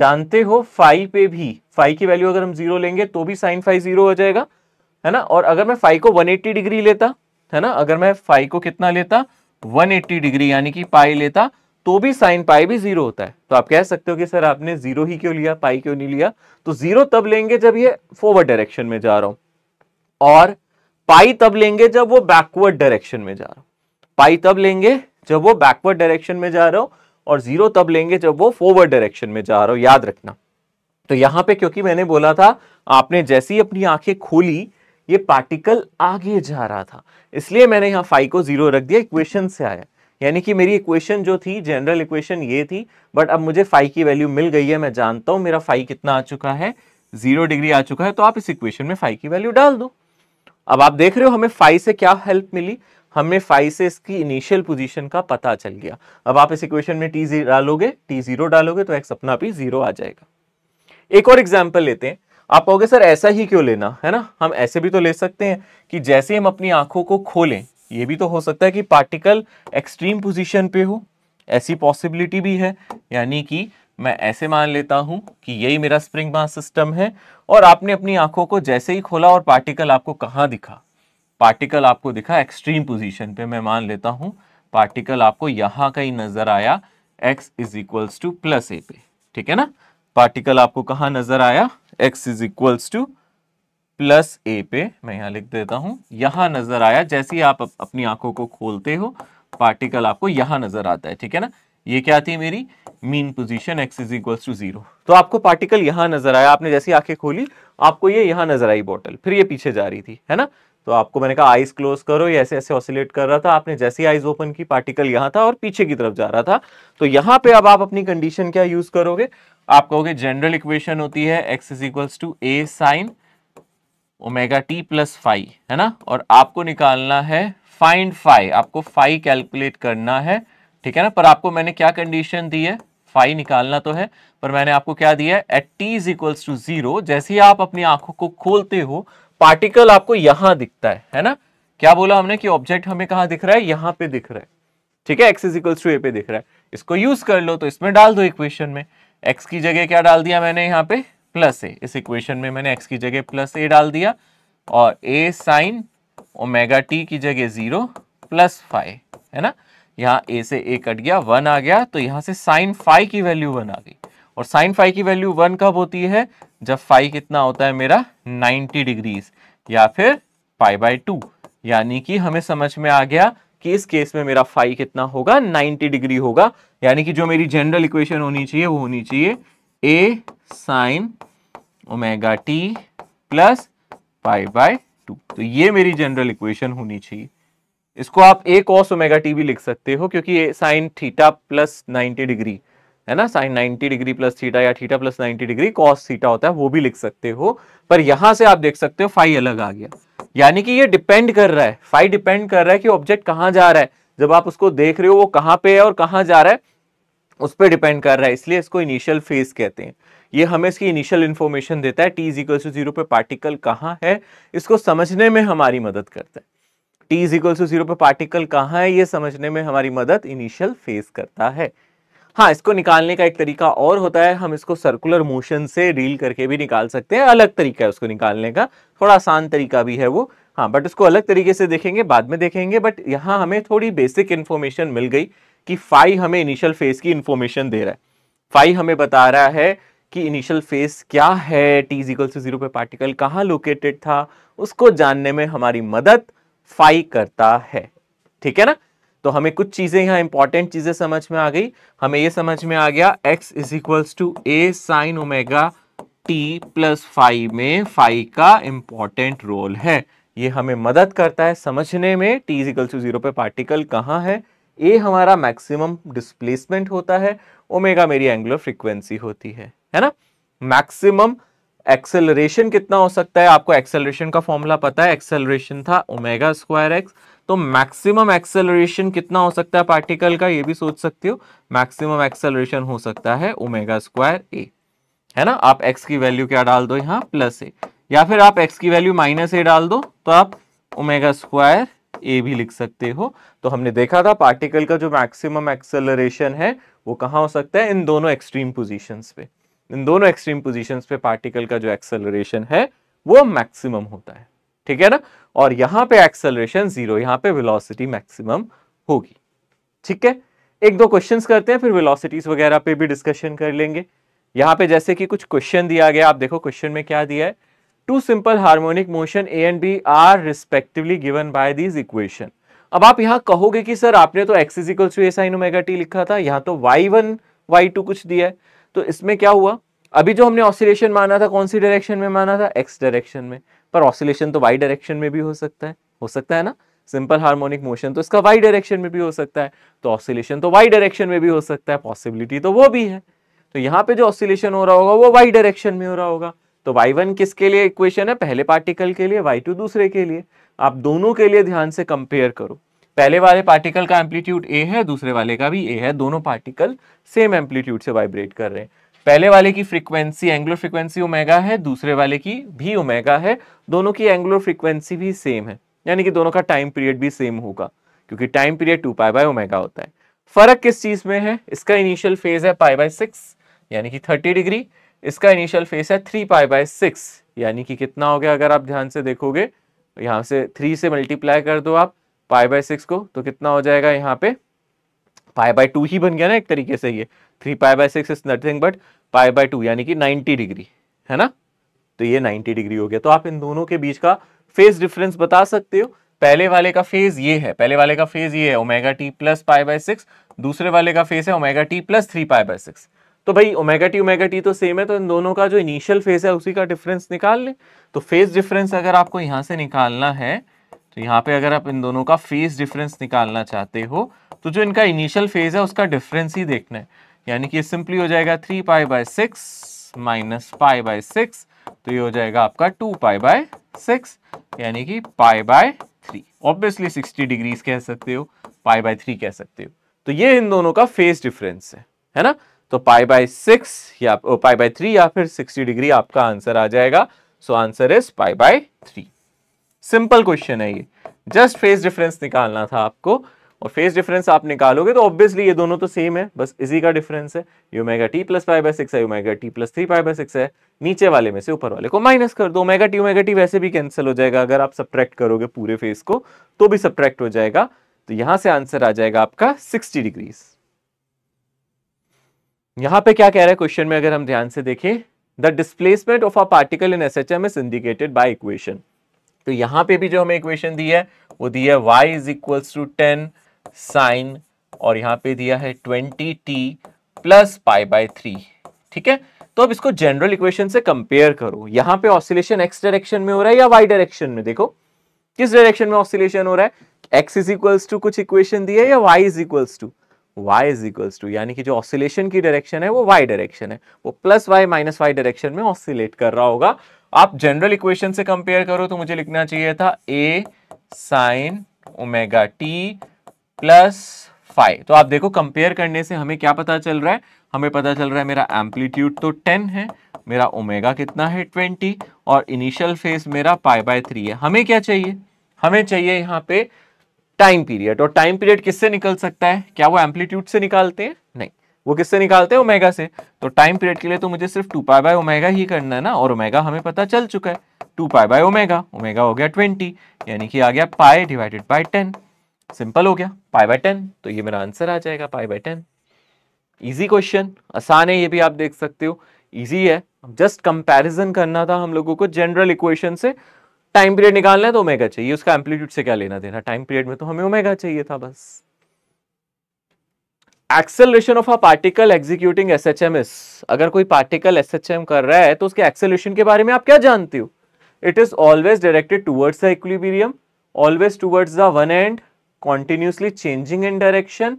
जानते हो फाइव पे भी फाइव की वैल्यू अगर हम जीरो लेंगे तो भी साइन फाइव जीरो हो जाएगा है ना और अगर मैं फाइव को एट्टी डिग्री लेता है ना अगर मैं फाइव को कितना लेता एट्टी डिग्री यानी कि पाई लेता तो भी साइन पाई भी जीरो होता है तो आप कह सकते हो कि सर आपने जीरो ही क्यों लिया पाई क्यों नहीं लिया तो जीरो तब लेंगे जब ये फॉरवर्ड डायरेक्शन में जा रहा हूं और पाई तब लेंगे जब वो बैकवर्ड डायरेक्शन में जा रहा हूं पाई तब लेंगे जब वो बैकवर्ड डायरेक्शन में जा रहा हूं और जीरो तब लेंगे जब वो फॉरवर्ड डायरेक्शन में जा रहा हूं याद रखना तो यहां पर क्योंकि मैंने बोला था आपने जैसी अपनी आंखें खोली ये पार्टिकल आगे जा रहा था इसलिए मैंने यहां फाइव को जीरो रख दिया इक्वेशन से आया यानी कि मेरी इक्वेशन जो थी जनरल इक्वेशन ये थी बट अब मुझे फाइव की वैल्यू मिल गई है मैं जानता हूं मेरा फाइव कितना आ चुका है जीरो डिग्री आ चुका है तो आप इस इक्वेशन में फाइव की वैल्यू डाल दो अब आप देख रहे हो हमें फाइव से क्या हेल्प मिली हमें फाइव से इसकी इनिशियल पोजीशन का पता चल गया अब आप इस इक्वेशन में टी डालोगे टी जीरो डालोगे तो एक्स अपना भी जीरो आ जाएगा एक और एग्जाम्पल लेते हैं आप कहोगे सर ऐसा ही क्यों लेना है ना हम ऐसे भी तो ले सकते हैं कि जैसे हम अपनी आंखों को खोलें ये भी तो हो सकता है कि पार्टिकल एक्सट्रीम पोजीशन पे हो ऐसी पॉसिबिलिटी भी है यानी कि मैं ऐसे मान लेता हूं कि यही मेरा स्प्रिंग मास सिस्टम है और आपने अपनी आंखों को जैसे ही खोला और पार्टिकल आपको कहाँ दिखा पार्टिकल आपको दिखा एक्सट्रीम पोजीशन पे मैं मान लेता हूं पार्टिकल आपको यहाँ ही नजर आया x is equals to plus a पे ठीक है ना पार्टिकल आपको कहाँ नजर आया x is equals to plus a पे मैं यहाँ लिख देता हूं यहाँ नजर आया जैसे ही आप अपनी आंखों को खोलते हो पार्टिकल आपको यहां नजर आता है ठीक है ना ये क्या थी मेरी mean position x is equal to zero तो आपको पार्टिकल यहां नजर आया आपने जैसी आंखें खोली आपको ये यहां नजर आई बॉटल फिर ये पीछे जा रही थी है ना तो आपको मैंने कहा आइज क्लोज करो ये ऐसे ऐसे ऑसिलेट कर रहा था आपने जैसी आइज ओपन की पार्टिकल यहाँ था और पीछे की तरफ जा रहा था तो यहाँ पे अब आप अपनी कंडीशन क्या यूज करोगे आप कहोगे जनरल इक्वेशन होती है x is equals to A sine omega T plus phi है ना और आपको निकालना है फाइंड फाइव आपको फाइव कैलकुलेट करना है ठीक है ना पर आपको मैंने क्या कंडीशन दी है फाइव निकालना तो है पर मैंने आपको क्या दिया है at t is equals to zero जैसे ही आप अपनी आंखों को खोलते हो पार्टिकल आपको यहां दिखता है है ना क्या बोला हमने कि ऑब्जेक्ट हमें कहा दिख रहा है यहाँ पे दिख रहा है ठीक है x is equals to a पे दिख रहा है इसको यूज कर लो तो इसमें डाल दो इक्वेशन में एक्स की जगह क्या डाल दिया मैंने यहाँ पे प्लस ए इस इक्वेशन में मैंने एक्स की जगह प्लस ए डाल दिया और ए साइन ओमेगा टी की जगह जीरो प्लस फाइव है ना यहाँ ए से ए कट गया वन आ गया तो यहाँ से साइन फाइव की वैल्यू वन आ गई और साइन फाइव की वैल्यू वन कब होती है जब फाइव कितना होता है मेरा नाइन्टी डिग्रीज या फिर फाइव बाई टू यानी कि हमें समझ में आ गया कि इस केस में मेरा फाइव कितना होगा नाइन्टी डिग्री होगा यानी कि जो मेरी जनरल इक्वेशन होनी चाहिए वो होनी चाहिए a sine omega T plus pi by two तो ये मेरी जनरल इक्वेशन होनी चाहिए इसको आप ए कॉस ओमेगा टी भी लिख सकते हो क्योंकि sine theta plus ninety degree है ना साइन 90 डिग्री प्लस थीटा या theta plus 90 degree cos theta होता है वो भी लिख सकते हो पर यहां से आप देख सकते हो फाइव अलग आ गया यानी कि ये डिपेंड कर रहा है फाइव डिपेंड कर रहा है कि ऑब्जेक्ट कहां जा रहा है जब आप उसको देख रहे हो वो कहां पे है और कहां जा रहा है उस पर डिपेंड कर रहा है इसलिए इसको इनिशियल फेज कहते हैं ये हमें इसकी इनिशियल इन्फॉर्मेशन देता है t is equals to zero पे पार्टिकल कहाँ है इसको समझने में हमारी मदद करता है t is equals to zero पे पार्टिकल कहाँ है ये समझने में हमारी मदद इनिशियल फेज करता है हाँ इसको निकालने का एक तरीका और होता है हम इसको सर्कुलर मोशन से रील करके भी निकाल सकते हैं अलग तरीका है उसको निकालने का थोड़ा आसान तरीका भी है वो हाँ बट उसको अलग तरीके से देखेंगे बाद में देखेंगे बट यहाँ हमें थोड़ी बेसिक इन्फॉर्मेशन मिल गई कि फाइव हमें इनिशियल फेज की इंफॉर्मेशन दे रहा है फाइव हमें बता रहा है कि इनिशियल फेज क्या है टी इजिकल से जीरो पे पार्टिकल कहाँ लोकेटेड था उसको जानने में हमारी मदद फाई करता है ठीक है ना तो हमें कुछ चीज़ें यहाँ इंपॉर्टेंट चीज़ें समझ में आ गई हमें ये समझ में आ गया x is equals to A sine omega T plus phi में फाइव का इंपॉर्टेंट रोल है ये हमें मदद करता है समझने में टी इजिकल टू जीरो पे पार्टिकल कहाँ है ए हमारा मैक्सिमम डिस्प्लेसमेंट होता है ओमेगा मेरी एंगुलर फ्रीक्वेंसी होती है है ना मैक्सिमम एक्सेलरेशन कितना हो सकता है आपको एक्सेलरेशन का फॉर्मूला पता है एक्सेलरेशन था ओमेगा स्क्वायर एक्स तो मैक्सिमम एक्सेलरेशन कितना हो सकता है पार्टिकल का ये भी सोच सकते हो मैक्सिमम एक्सेलरेशन हो सकता है ओमेगा स्क्वायर ए है ना आप एक्स की वैल्यू क्या डाल दो यहाँ प्लस ए या फिर आप एक्स की वैल्यू माइनस ए डाल दो तो आप ओमेगा स्क्वायर ए भी लिख सकते हो तो हमने देखा था पार्टिकल का जो मैक्सिमम एक्सेलरेशन है वो कहाँ हो सकता है इन दोनों एक्सट्रीम पोजिशन पे इन दोनों एक्सट्रीम पोजिशन पे पार्टिकल का जो एक्सेलरेशन है वो मैक्सिमम होता है ठीक है ना और यहाँ पे एक्सेलरेशन जीरो यहाँ पे वेलोसिटी मैक्सिमम होगी ठीक है एक दो क्वेश्चंस करते हैं फिर वेलोसिटीज वगैरह पे भी डिस्कशन कर लेंगे यहाँ पे जैसे कि कुछ क्वेश्चन दिया गया आप देखो क्वेश्चन में क्या दिया है two simple harmonic motion a and b are respectively given by these equation अब आप यहां कहोगे कि सर आपने तो x is equal to A sine omega t लिखा था यहां तो वाई टू कुछ दिया है तो इसमें क्या हुआ अभी जो हमने ऑसिलेशन माना था कौन सी डायरेक्शन में माना था एक्स डायरेक्शन में पर ऑसिलेशन तो वाई डायरेक्शन में भी हो सकता है हो सकता है ना सिंपल हार्मोनिक मोशन तो इसका वाई डायरेक्शन में भी हो सकता है तो ऑसिलेशन तो वाई डायरेक्शन में भी हो सकता है पॉसिबिलिटी तो वो भी है तो यहाँ पे जो ऑसिलेशन हो रहा होगा वो वाई डायरेक्शन में हो रहा होगा तो y1 किसके लिए इक्वेशन है पहले पार्टिकल के लिए y2 दूसरे के लिए आप दोनों के लिए ध्यान से कंपेयर करो पहले वाले पार्टिकल का एम्पलीट्यूड a है दूसरे वाले का भी a है दोनों पार्टिकल सेम एम्पलीट्यूड से वाइब्रेट कर रहे हैं पहले वाले की फ्रीक्वेंसी एंग्लो फ्रिक्वेंसी ओमेगा है दूसरे वाले की भी ओमेगा है दोनों की एंग्लो फ्रिक्वेंसी भी सेम है यानी कि दोनों का टाइम पीरियड भी सेम होगा क्योंकि time period two pi by omega होता है फर्क किस चीज में है इसका इनिशियल फेज है पाई बाय सिक्स यानी कि थर्टी डिग्री इसका इनिशियल फेस है थ्री पाई बाय सिक्स यानी कि कितना हो गया अगर आप ध्यान से देखोगे यहाँ से थ्री से मल्टीप्लाई कर दो आप पाई बाय सिक्स को तो कितना हो जाएगा यहाँ पे पाई बाय टू ही बन गया ना एक तरीके से ये three pi by six is nothing but pi by two यानी कि नाइन्टी डिग्री है ना तो ये नाइनटी डिग्री हो गया तो आप इन दोनों के बीच का फेज डिफरेंस बता सकते हो पहले वाले का फेज ये है पहले वाले का फेज ये है omega T plus pi by six दूसरे वाले का फेज है omega T plus three pi by six तो भाई ओमेगा टी ओमेगा टी तो सेम है तो इन दोनों का जो इनिशियल फेज है उसी का डिफरेंस निकाल लें तो फेज डिफरेंस अगर आपको यहां से निकालना है तो यहाँ पे अगर आप इन दोनों का फेज डिफरेंस निकालना चाहते हो तो जो इनका इनिशियल फेज है उसका डिफरेंस ही देखना है यानी कि सिंपली हो जाएगा three pi by six minus pi by six तो ये हो जाएगा आपका टू पाई बाय सिक्स यानी कि pi by three obviously sixty degrees कह सकते हो पाई बाय थ्री कह सकते हो तो ये इन दोनों का फेज डिफरेंस है है ना तो पाई बाय सिक्स या पाई बाय थ्री या फिर सिक्सटी डिग्री आपका आंसर आ जाएगा so answer is pi by three simple question है ये जस्ट फेस डिफरेंस निकालना था आपको और फेस डिफरेंस आप निकालोगे तो ऑब्वियसली ये दोनों तो सेम है बस इसी का डिफरेंस है omega T plus phi by six है omega T plus three phi by six है नीचे वाले में से ऊपर वाले को माइनस कर दो ओमेगा टी ओमेगा टी वैसे भी कैंसिल हो जाएगा अगर आप सब्ट्रैक्ट करोगे पूरे फेस को तो भी सब्ट्रैक्ट हो जाएगा तो यहां से आंसर आ जाएगा आपका सिक्सटी डिग्रीज यहां पे क्या कह रहा है क्वेश्चन में अगर हम ध्यान से देखें the displacement of a particle in S H M is indicated by equation तो यहाँ पे भी जो हमें इक्वेशन दी है वो दी है y is equal to ten sine और यहां पे दिया है twenty t plus pi by three ठीक है तो अब इसको जनरल इक्वेशन से कंपेयर करो यहाँ पे ऑसिलेशन एक्स डायरेक्शन में हो रहा है या वाई डायरेक्शन में देखो किस डायरेक्शन में ऑसिलेशन हो रहा है एक्स इज इक्वल्स टू कुछ इक्वेशन दिया है या y is equals to y is equals to यानी कि जो ऑसिलेशन की डायरेक्शन है वो y डायरेक्शन है वो plus y minus y direction में ऑसिलेट कर रहा होगा आप जनरल इक्वेशन से कंपेयर करो तो मुझे लिखना चाहिए था a sine omega t plus phi तो आप देखो कंपेयर करने से हमें क्या पता चल रहा है हमें पता चल रहा है मेरा एम्पलीट्यूड तो 10 है मेरा ओमेगा कितना है 20 और इनिशियल फेज मेरा पाई बाय थ्री है हमें क्या चाहिए हमें चाहिए यहाँ पे टाइम पीरियड और टाइम पीरियड किससे निकल सकता है क्या वो एम्पलीट्यूड से निकालते हैं नहीं वो किससे निकालते हैं ओमेगा से तो टाइम पीरियड के लिए तो मुझे सिर्फ टू पाई बाय ओमेगा ही करना है ना और ओमेगा हमें पता चल चुका है two pi by omega omega हो गया ट्वेंटी यानी कि आ गया pi divided by ten simple हो गया पाई बाय टेन तो ये मेरा आंसर आ जाएगा pi by ten easy question आसान है ये भी आप देख सकते हो ईजी है जस्ट कंपेरिजन करना था हम लोगों को जनरल इक्वेशन से टाइम पीरियड निकालना है तो ओमेगा चाहिए उसका एम्पलीट्यूड से क्या लेना देना टाइम पीरियड में तो हमें ओमेगा चाहिए था बस acceleration of a particle executing S H M S अगर कोई पार्टिकल एस एच एम कर रहा है तो उसके एक्सेलरेशन के बारे में आप क्या जानते हो it is always directed towards the equilibrium always towards the one and continuously changing in direction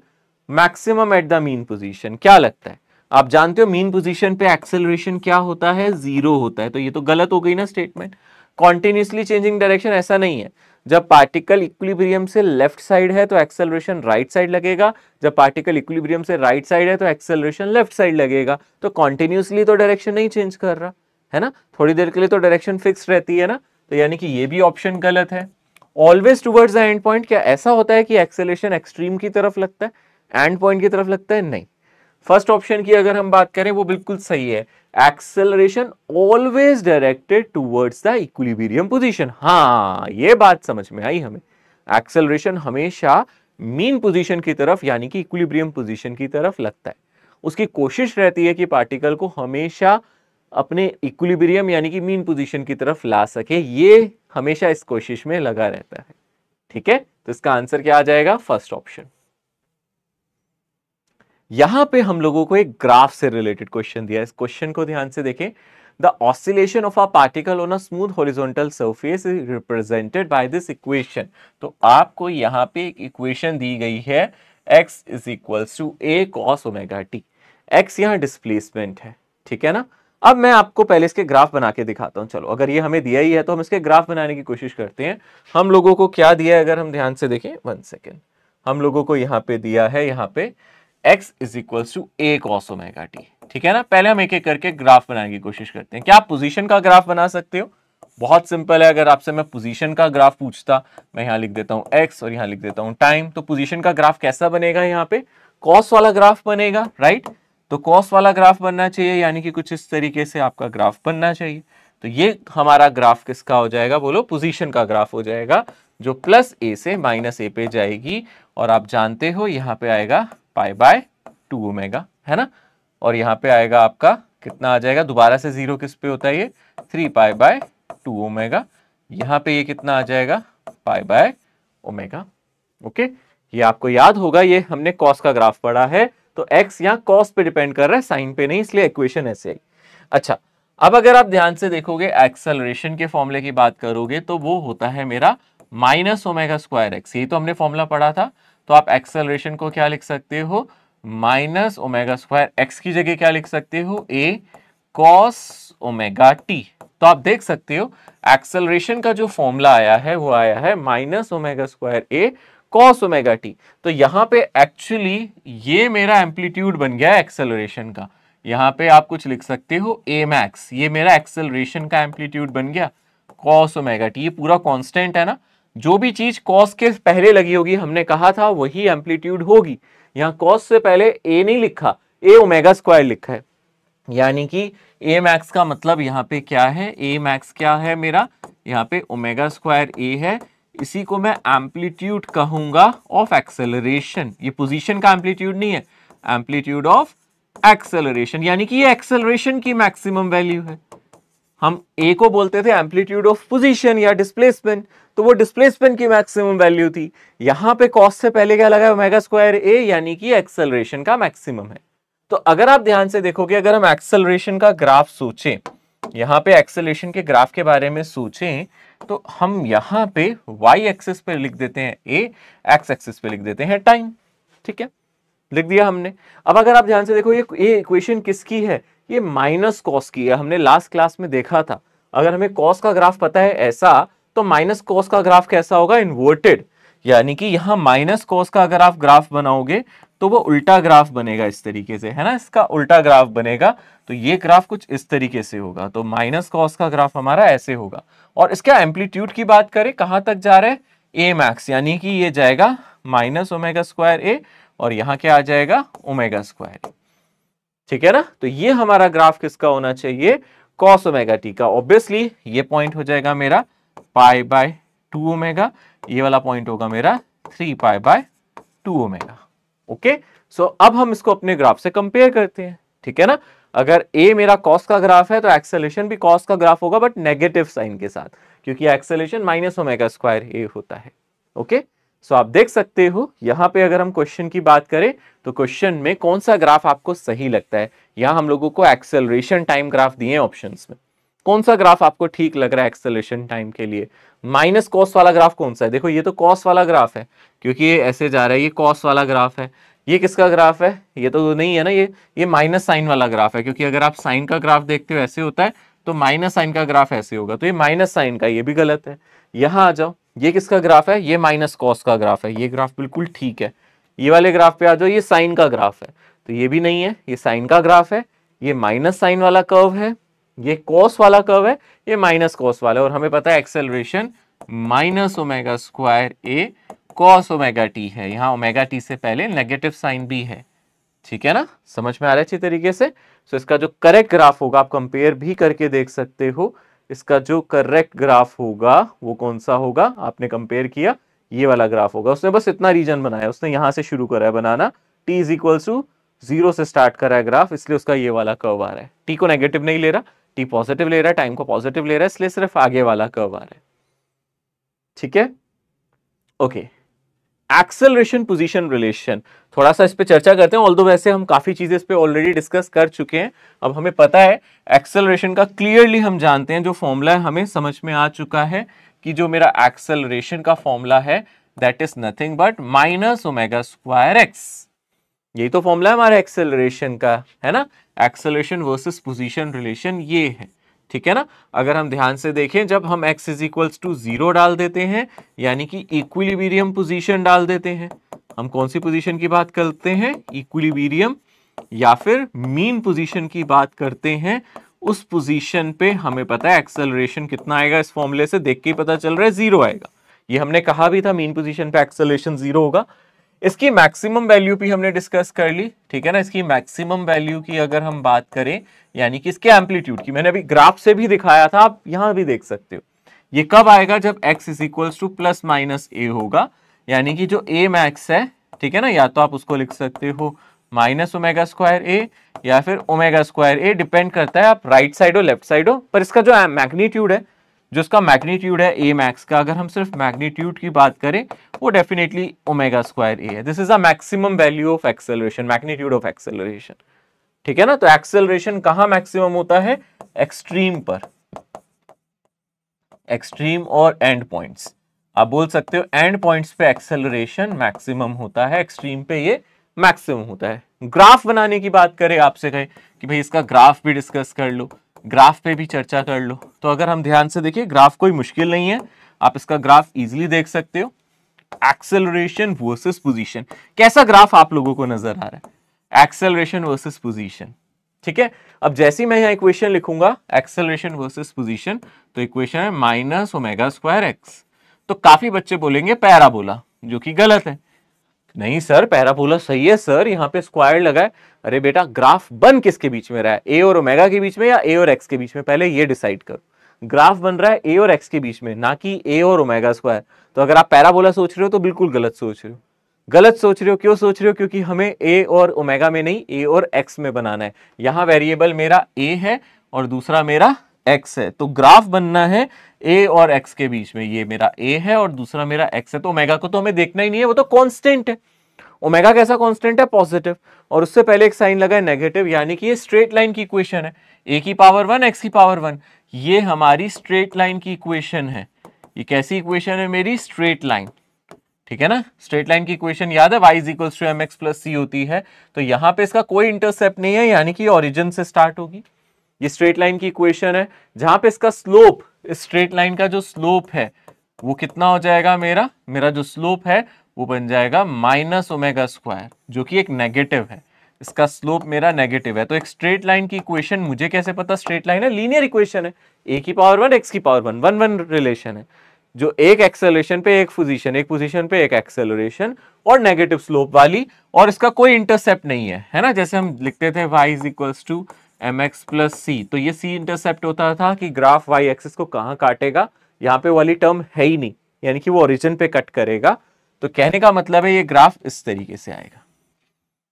maximum at the mean position क्या लगता है आप जानते हो मीन पोजिशन पे एक्सेलरेशन क्या होता है जीरो होता है तो ये तो गलत हो गई ना स्टेटमेंट कॉन्टिन्यूसली चेंजिंग डायरेक्शन ऐसा नहीं है जब पार्टिकल इक्विलिब्रियम से लेफ्ट साइड है तो एक्सेलरेशन राइट साइड लगेगा जब पार्टिकल इक्विलिब्रियम से राइट साइड है तो एक्सेलरेशन लेफ्ट साइड लगेगा तो कॉन्टिन्यूसली तो डायरेक्शन नहीं चेंज कर रहा है ना थोड़ी देर के लिए तो डायरेक्शन फिक्स रहती है ना तो यानी कि ये भी ऑप्शन गलत है always towards the end point क्या ऐसा होता है कि एक्सेलेशन एक्सट्रीम की तरफ लगता है एंड पॉइंट की तरफ लगता है नहीं फर्स्ट ऑप्शन की अगर हम बात करें वो बिल्कुल सही है acceleration always directed towards the equilibrium position हाँ ये बात समझ में आई हमें एक्सेलरेशन हमेशा मीन पोजिशन की तरफ यानी कि इक्विलिब्रियम पोजिशन की तरफ लगता है उसकी कोशिश रहती है कि पार्टिकल को हमेशा अपने इक्विलिब्रियम यानी कि मीन पोजिशन की तरफ ला सके ये हमेशा इस कोशिश में लगा रहता है ठीक है तो इसका आंसर क्या आ जाएगा फर्स्ट ऑप्शन यहां पे हम लोगों को एक ग्राफ से रिलेटेड क्वेश्चन दिया इस क्वेश्चन को ध्यान से देखें the oscillation of a particle on a smooth horizontal surface इज रिप्रेजेंटेड बाय दिस इक्वेशन तो आपको यहां पे एक इक्वेशन दी गई है x is equals to a cos omega t x यहाँ डिस्प्लेसमेंट है ठीक है ना अब मैं आपको पहले इसके ग्राफ बना के दिखाता हूँ चलो अगर ये हमें दिया ही है तो हम इसके ग्राफ बनाने की कोशिश करते हैं हम लोगों को क्या दिया है अगर हम ध्यान से देखें वन सेकेंड हम लोगों को यहाँ पे दिया है यहाँ पे x is equal to a cos omega t ठीक है ना पहले हम एक एक करके ग्राफ बनाने की कोशिश करते हैं क्या आप पोजिशन का ग्राफ बना सकते हो बहुत सिंपल है अगर आपसे मैं पोजीशन का ग्राफ पूछता मैं यहाँ लिख देता हूँ एक्स और यहां लिख देता हूं टाइम तो पोजीशन का ग्राफ कैसा बनेगा यहाँ पे कॉस वाला ग्राफ बनेगा राइट तो कॉस वाला ग्राफ बनना चाहिए यानी कि कुछ इस तरीके से आपका ग्राफ बनना चाहिए तो ये हमारा ग्राफ किसका हो जाएगा बोलो पोजिशन का ग्राफ हो जाएगा जो प्लस ए से माइनस ए पे जाएगी और आप जानते हो यहाँ पे आएगा पाई बाय टू ओमेगा है ना और यहाँ पे आएगा आपका कितना आ जाएगा दोबारा से जीरो किस पे होता है ये three pi by two omega यहाँ पे ये कितना आ जाएगा पाई बाय ओमेगा ओके ये आपको याद होगा ये हमने कॉस का ग्राफ पढ़ा है तो एक्स यहाँ कॉस पे डिपेंड कर रहा है साइन पे नहीं इसलिए इक्वेशन ऐसे आई अच्छा अब अगर आप ध्यान से देखोगे एक्सेलरेशन के फॉर्मूले की बात करोगे तो वो होता है मेरा माइनस ओमेगा स्क्वायर एक्स ये तो हमने फॉर्मूला पढ़ा था तो आप एक्सेलरेशन को क्या लिख सकते हो माइनस ओमेगा स्क्वायर एक्स की जगह क्या लिख सकते हो ए कॉस ओमेगा टी तो आप देख सकते हो एक्सेलरेशन का जो फॉर्मूला आया है वो आया है minus omega square a cos omega t तो यहाँ पे एक्चुअली ये मेरा एम्पलीट्यूड बन गया एक्सेलरेशन का यहाँ पे आप कुछ लिख सकते हो ए मैक्स ये मेरा एक्सेलरेशन का एम्पलीट्यूड बन गया कॉस ओमेगा टी ये पूरा कॉन्स्टेंट है ना जो भी चीज कॉस के पहले लगी होगी हमने कहा था वही एम्पलीट्यूड होगी यहाँ कॉस से पहले ए नहीं लिखा ए ओमेगा स्क्वायर लिखा है यानी कि ए मैक्स का मतलब यहाँ पे क्या है ए मैक्स क्या है मेरा यहाँ पे ओमेगा स्क्वायर ए है इसी को मैं एम्पलीट्यूड कहूंगा ऑफ एक्सेलरेशन ये पोजीशन का एम्पलीट्यूड नहीं है एम्पलीट्यूड ऑफ एक्सेलरेशन यानी कि ये एक्सेलरेशन की मैक्सिमम वैल्यू है हम ए को बोलते थे एम्पलीट्यूड ऑफ पोजीशन या डिस्प्लेसमेंट तो वो डिस्प्लेसमेंट की मैक्सिमम वैल्यू थी यहां पे कॉस से पहले क्या लगा ओमेगा स्क्वायर ए यानी कि एक्सेलरेशन का मैक्सिमम है तो अगर आप ध्यान से देखोगे अगर हम एक्सेलरेशन का ग्राफ सोचें यहाँ पे एक्सेलरेशन के ग्राफ के बारे में सोचें तो हम यहाँ पे वाई एक्सेस पे लिख देते हैं ए एक्स एक्सेस पे लिख देते हैं टाइम ठीक है लिख दिया हमने अब अगर आप ध्यान से देखो ये ये इक्वेशन किसकी है ये माइनस कॉस की है हमने लास्ट क्लास में देखा था अगर हमें कॉस का ग्राफ पता है ऐसा तो माइनस कॉस का ग्राफ कैसा होगा इन्वर्टेड यानी कि यहाँ माइनस कॉस का अगर आप ग्राफ बनाओगे तो वो उल्टा ग्राफ बनेगा इस तरीके से है ना इसका उल्टा ग्राफ बनेगा तो ये ग्राफ कुछ इस तरीके से होगा तो माइनस कॉस का ग्राफ हमारा ऐसे होगा और इसका एम्पलीट्यूड की बात करें कहाँ तक जा रहा है ए मैक्स यानी कि ये जाएगा माइनस ओमेगा स्क्वायर ए और यहाँ क्या आ जाएगा ओमेगा स्क्वायर ठीक है ना तो ये हमारा ग्राफ किसका होना चाहिए कॉस ओमेगा टी का ऑब्वियसली ये पॉइंट हो जाएगा मेरा पाई बाय टू ओमेगा ये वाला पॉइंट होगा मेरा three pi by two omega okay so अब हम इसको अपने ग्राफ से कंपेयर करते हैं ठीक है ना अगर ए मेरा कॉस का ग्राफ है तो एक्सेलेशन भी कॉस का ग्राफ होगा बट नेगेटिव साइन के साथ क्योंकि acceleration minus omega square a होता है ओके सो आप देख सकते हो यहाँ पे अगर हम क्वेश्चन की बात करें तो क्वेश्चन में कौन सा ग्राफ आपको सही लगता है यहाँ हम लोगों को एक्सेलरेशन टाइम ग्राफ दिए हैं ऑप्शंस में कौन सा ग्राफ आपको ठीक लग रहा है एक्सेलेशन टाइम के लिए माइनस कॉस वाला ग्राफ कौन सा है देखो ये तो कॉस वाला ग्राफ है क्योंकि ये ऐसे जा रहा है ये कॉस वाला ग्राफ है ये किसका ग्राफ है ये तो नहीं है ना ये ये माइनस साइन वाला ग्राफ है क्योंकि अगर आप साइन का ग्राफ देखते हो ऐसे होता है तो माइनस साइन का ग्राफ ऐसे होगा तो ये माइनस साइन का ये भी गलत है यहाँ आ जाओ ये किसका ग्राफ है ये माइनस कॉस का ग्राफ है ये ग्राफ बिल्कुल ठीक है ये वाले ग्राफ पे आ जाओ ये साइन का ग्राफ है तो ये भी नहीं है ये साइन का ग्राफ है ये माइनस साइन वाला कर्व है ये कॉस वाला कर्व है ये माइनस कॉस वाला और हमें पता है acceleration minus omega square a cos omega t है यहाँ ओमेगा टी से पहले नेगेटिव साइन भी है ठीक है ना समझ में आ रहा है अच्छी तरीके से सो इसका जो करेक्ट ग्राफ होगा आप कंपेयर भी करके देख सकते हो इसका जो करेक्ट ग्राफ होगा वो कौन सा होगा आपने कंपेयर किया ये वाला ग्राफ होगा उसने बस इतना रीजन बनाया उसने यहां से शुरू करा है बनाना t is equal to zero से स्टार्ट करा है ग्राफ इसलिए उसका ये वाला कर्व आ रहा है टी को नेगेटिव नहीं ले रहा टी पॉजिटिव ले रहा है टाइम को पॉजिटिव ले रहा है इसलिए सिर्फ आगे वाला कर्व आ रहा है ठीक है ओके एक्सेलरेशन पोजीशन रिलेशन थोड़ा सा इस पे चर्चा करते हैं ऑल्दो वैसे हम काफी चीजें इस पे ऑलरेडी डिस्कस कर चुके हैं अब हमें पता है एक्सेलरेशन का क्लियरली हम जानते हैं जो फॉर्मूला है हमें समझ में आ चुका है कि जो मेरा एक्सेलरेशन का फॉर्मूला है that is nothing but minus omega square x यही तो फॉर्मूला है हमारे एक्सेलरेशन का है ना एक्सेलरेशन वर्सेस पोजीशन रिलेशन ये है ठीक है ना अगर हम ध्यान से देखें जब हम x is equals to zero डाल देते हैं यानी कि इक्विलिबीरियम पोजीशन डाल देते हैं हम कौन सी पोजीशन की बात करते हैं इक्विलिबीरियम या फिर मीन पोजीशन की बात करते हैं उस पोजीशन पे हमें पता है एक्सेलरेशन कितना आएगा इस फॉर्मूले से देख के ही पता चल रहा है जीरो आएगा ये हमने कहा भी था मीन पोजीशन पे एक्सेलरेशन जीरो होगा इसकी मैक्सिमम वैल्यू भी हमने डिस्कस कर ली ठीक है ना इसकी मैक्सिमम वैल्यू की अगर हम बात करें यानी कि इसके एम्पलीट्यूड की मैंने अभी ग्राफ से भी दिखाया था आप यहाँ भी देख सकते हो ये कब आएगा जब x is equals to plus minus a होगा यानी कि जो ए मैक्स है ठीक है ना या तो आप उसको लिख सकते हो माइनस ओमेगा स्क्वायर ए या फिर ओमेगा स्क्वायर ए डिपेंड करता है आप राइट साइड हो लेफ्ट साइड हो पर इसका जो मैग्नीट्यूड है जिसका मैग्नीट्यूड है ए मैक्स का अगर हम सिर्फ मैग्नीट्यूड की बात करें वो डेफिनेटली ओमेगा स्क्वायर ए है this is a maximum value of acceleration magnitude of acceleration ठीक है ना तो एक्सेलरेशन कहां मैक्सिमम होता है एक्सट्रीम पर एक्सट्रीम और एंड पॉइंट्स आप बोल सकते हो एंड पॉइंट्स पे एक्सेलरेशन मैक्सिमम होता है एक्सट्रीम पे ये मैक्सिमम होता है ग्राफ बनाने की बात करें आपसे कहे कि भाई इसका ग्राफ भी डिस्कस कर लो ग्राफ पे भी चर्चा कर लो तो अगर हम ध्यान से देखिए ग्राफ कोई मुश्किल नहीं है आप इसका ग्राफ इजिली देख सकते हो एक्सेलरेशन वर्सेस पोजीशन कैसा ग्राफ आप लोगों को नजर आ रहा है एक्सेलरेशन वर्सेस पोजीशन ठीक है अब जैसे मैं यहां इक्वेशन लिखूंगा एक्सेलरेशन वर्सेस पोजीशन तो इक्वेशन है माइनस ओमेगा स्क्वायर एक्स तो काफी बच्चे बोलेंगे पैराबोला जो कि गलत है नहीं सर पैराबोला सही है सर यहाँ पे स्क्वायर लगा है अरे बेटा ग्राफ बन किसके बीच में रहा है ए और ओमेगा के बीच में या ए और एक्स के बीच में पहले ये डिसाइड करो ग्राफ बन रहा है ए और एक्स के बीच में ना कि ए और ओमेगा स्क्वायर तो अगर आप पैराबोला सोच रहे हो तो बिल्कुल गलत सोच रहे हो गलत सोच रहे हो क्यों सोच रहे हो क्योंकि हमें ए और ओमेगा में नहीं ए और एक्स में बनाना है यहाँ वेरिएबल मेरा ए है और दूसरा मेरा एक्स है तो ग्राफ बनना है ए और एक्स के बीच में ये मेरा ए है और दूसरा मेरा एक्स है तो ओमेगा को तो हमें देखना ही नहीं है वो तो कॉन्स्टेंट है ओमेगा कैसा कांस्टेंट है पॉजिटिव और उससे पहले एक साइन लगा है नेगेटिव यानी कि ये स्ट्रेट लाइन की इक्वेशन है ए की पावर वन एक्स की पावर वन ये हमारी स्ट्रेट लाइन की इक्वेशन है ये कैसी इक्वेशन है मेरी स्ट्रेट लाइन ठीक है ना स्ट्रेट लाइन की इक्वेशन याद है y is equals to m x plus c होती है तो यहां पे इसका कोई इंटरसेप्ट नहीं है यानी कि ओरिजिन से स्टार्ट होगी ये स्ट्रेट लाइन की इक्वेशन है जहां पे इसका स्लोप स्ट्रेट लाइन का जो स्लोप है वो कितना हो जाएगा मेरा मेरा जो स्लोप है वो बन जाएगा माइनस ओमेगा स्क्वायर जो कि एक नेगेटिव है इसका स्लोप मेरा नेगेटिव है तो एक स्ट्रेट लाइन की इक्वेशन मुझे कैसे पता स्ट्रेट लाइन है लीनियर इक्वेशन है ए की पावर वन एक्स की power one one one relation है जो एक एक्सेलरेशन पे एक पोजीशन एक पोजीशन पे एक एक्सेलरेशन और नेगेटिव स्लोप वाली और इसका कोई इंटरसेप्ट नहीं है है ना जैसे हम लिखते थे y is equals to m x plus c तो ये सी इंटरसेप्ट होता था कि ग्राफ वाई एक्सिस को कहाँ काटेगा यहाँ पे वाली टर्म है ही नहीं यानी कि वो ओरिजिन पे कट करेगा तो कहने का मतलब है ये ग्राफ इस तरीके से आएगा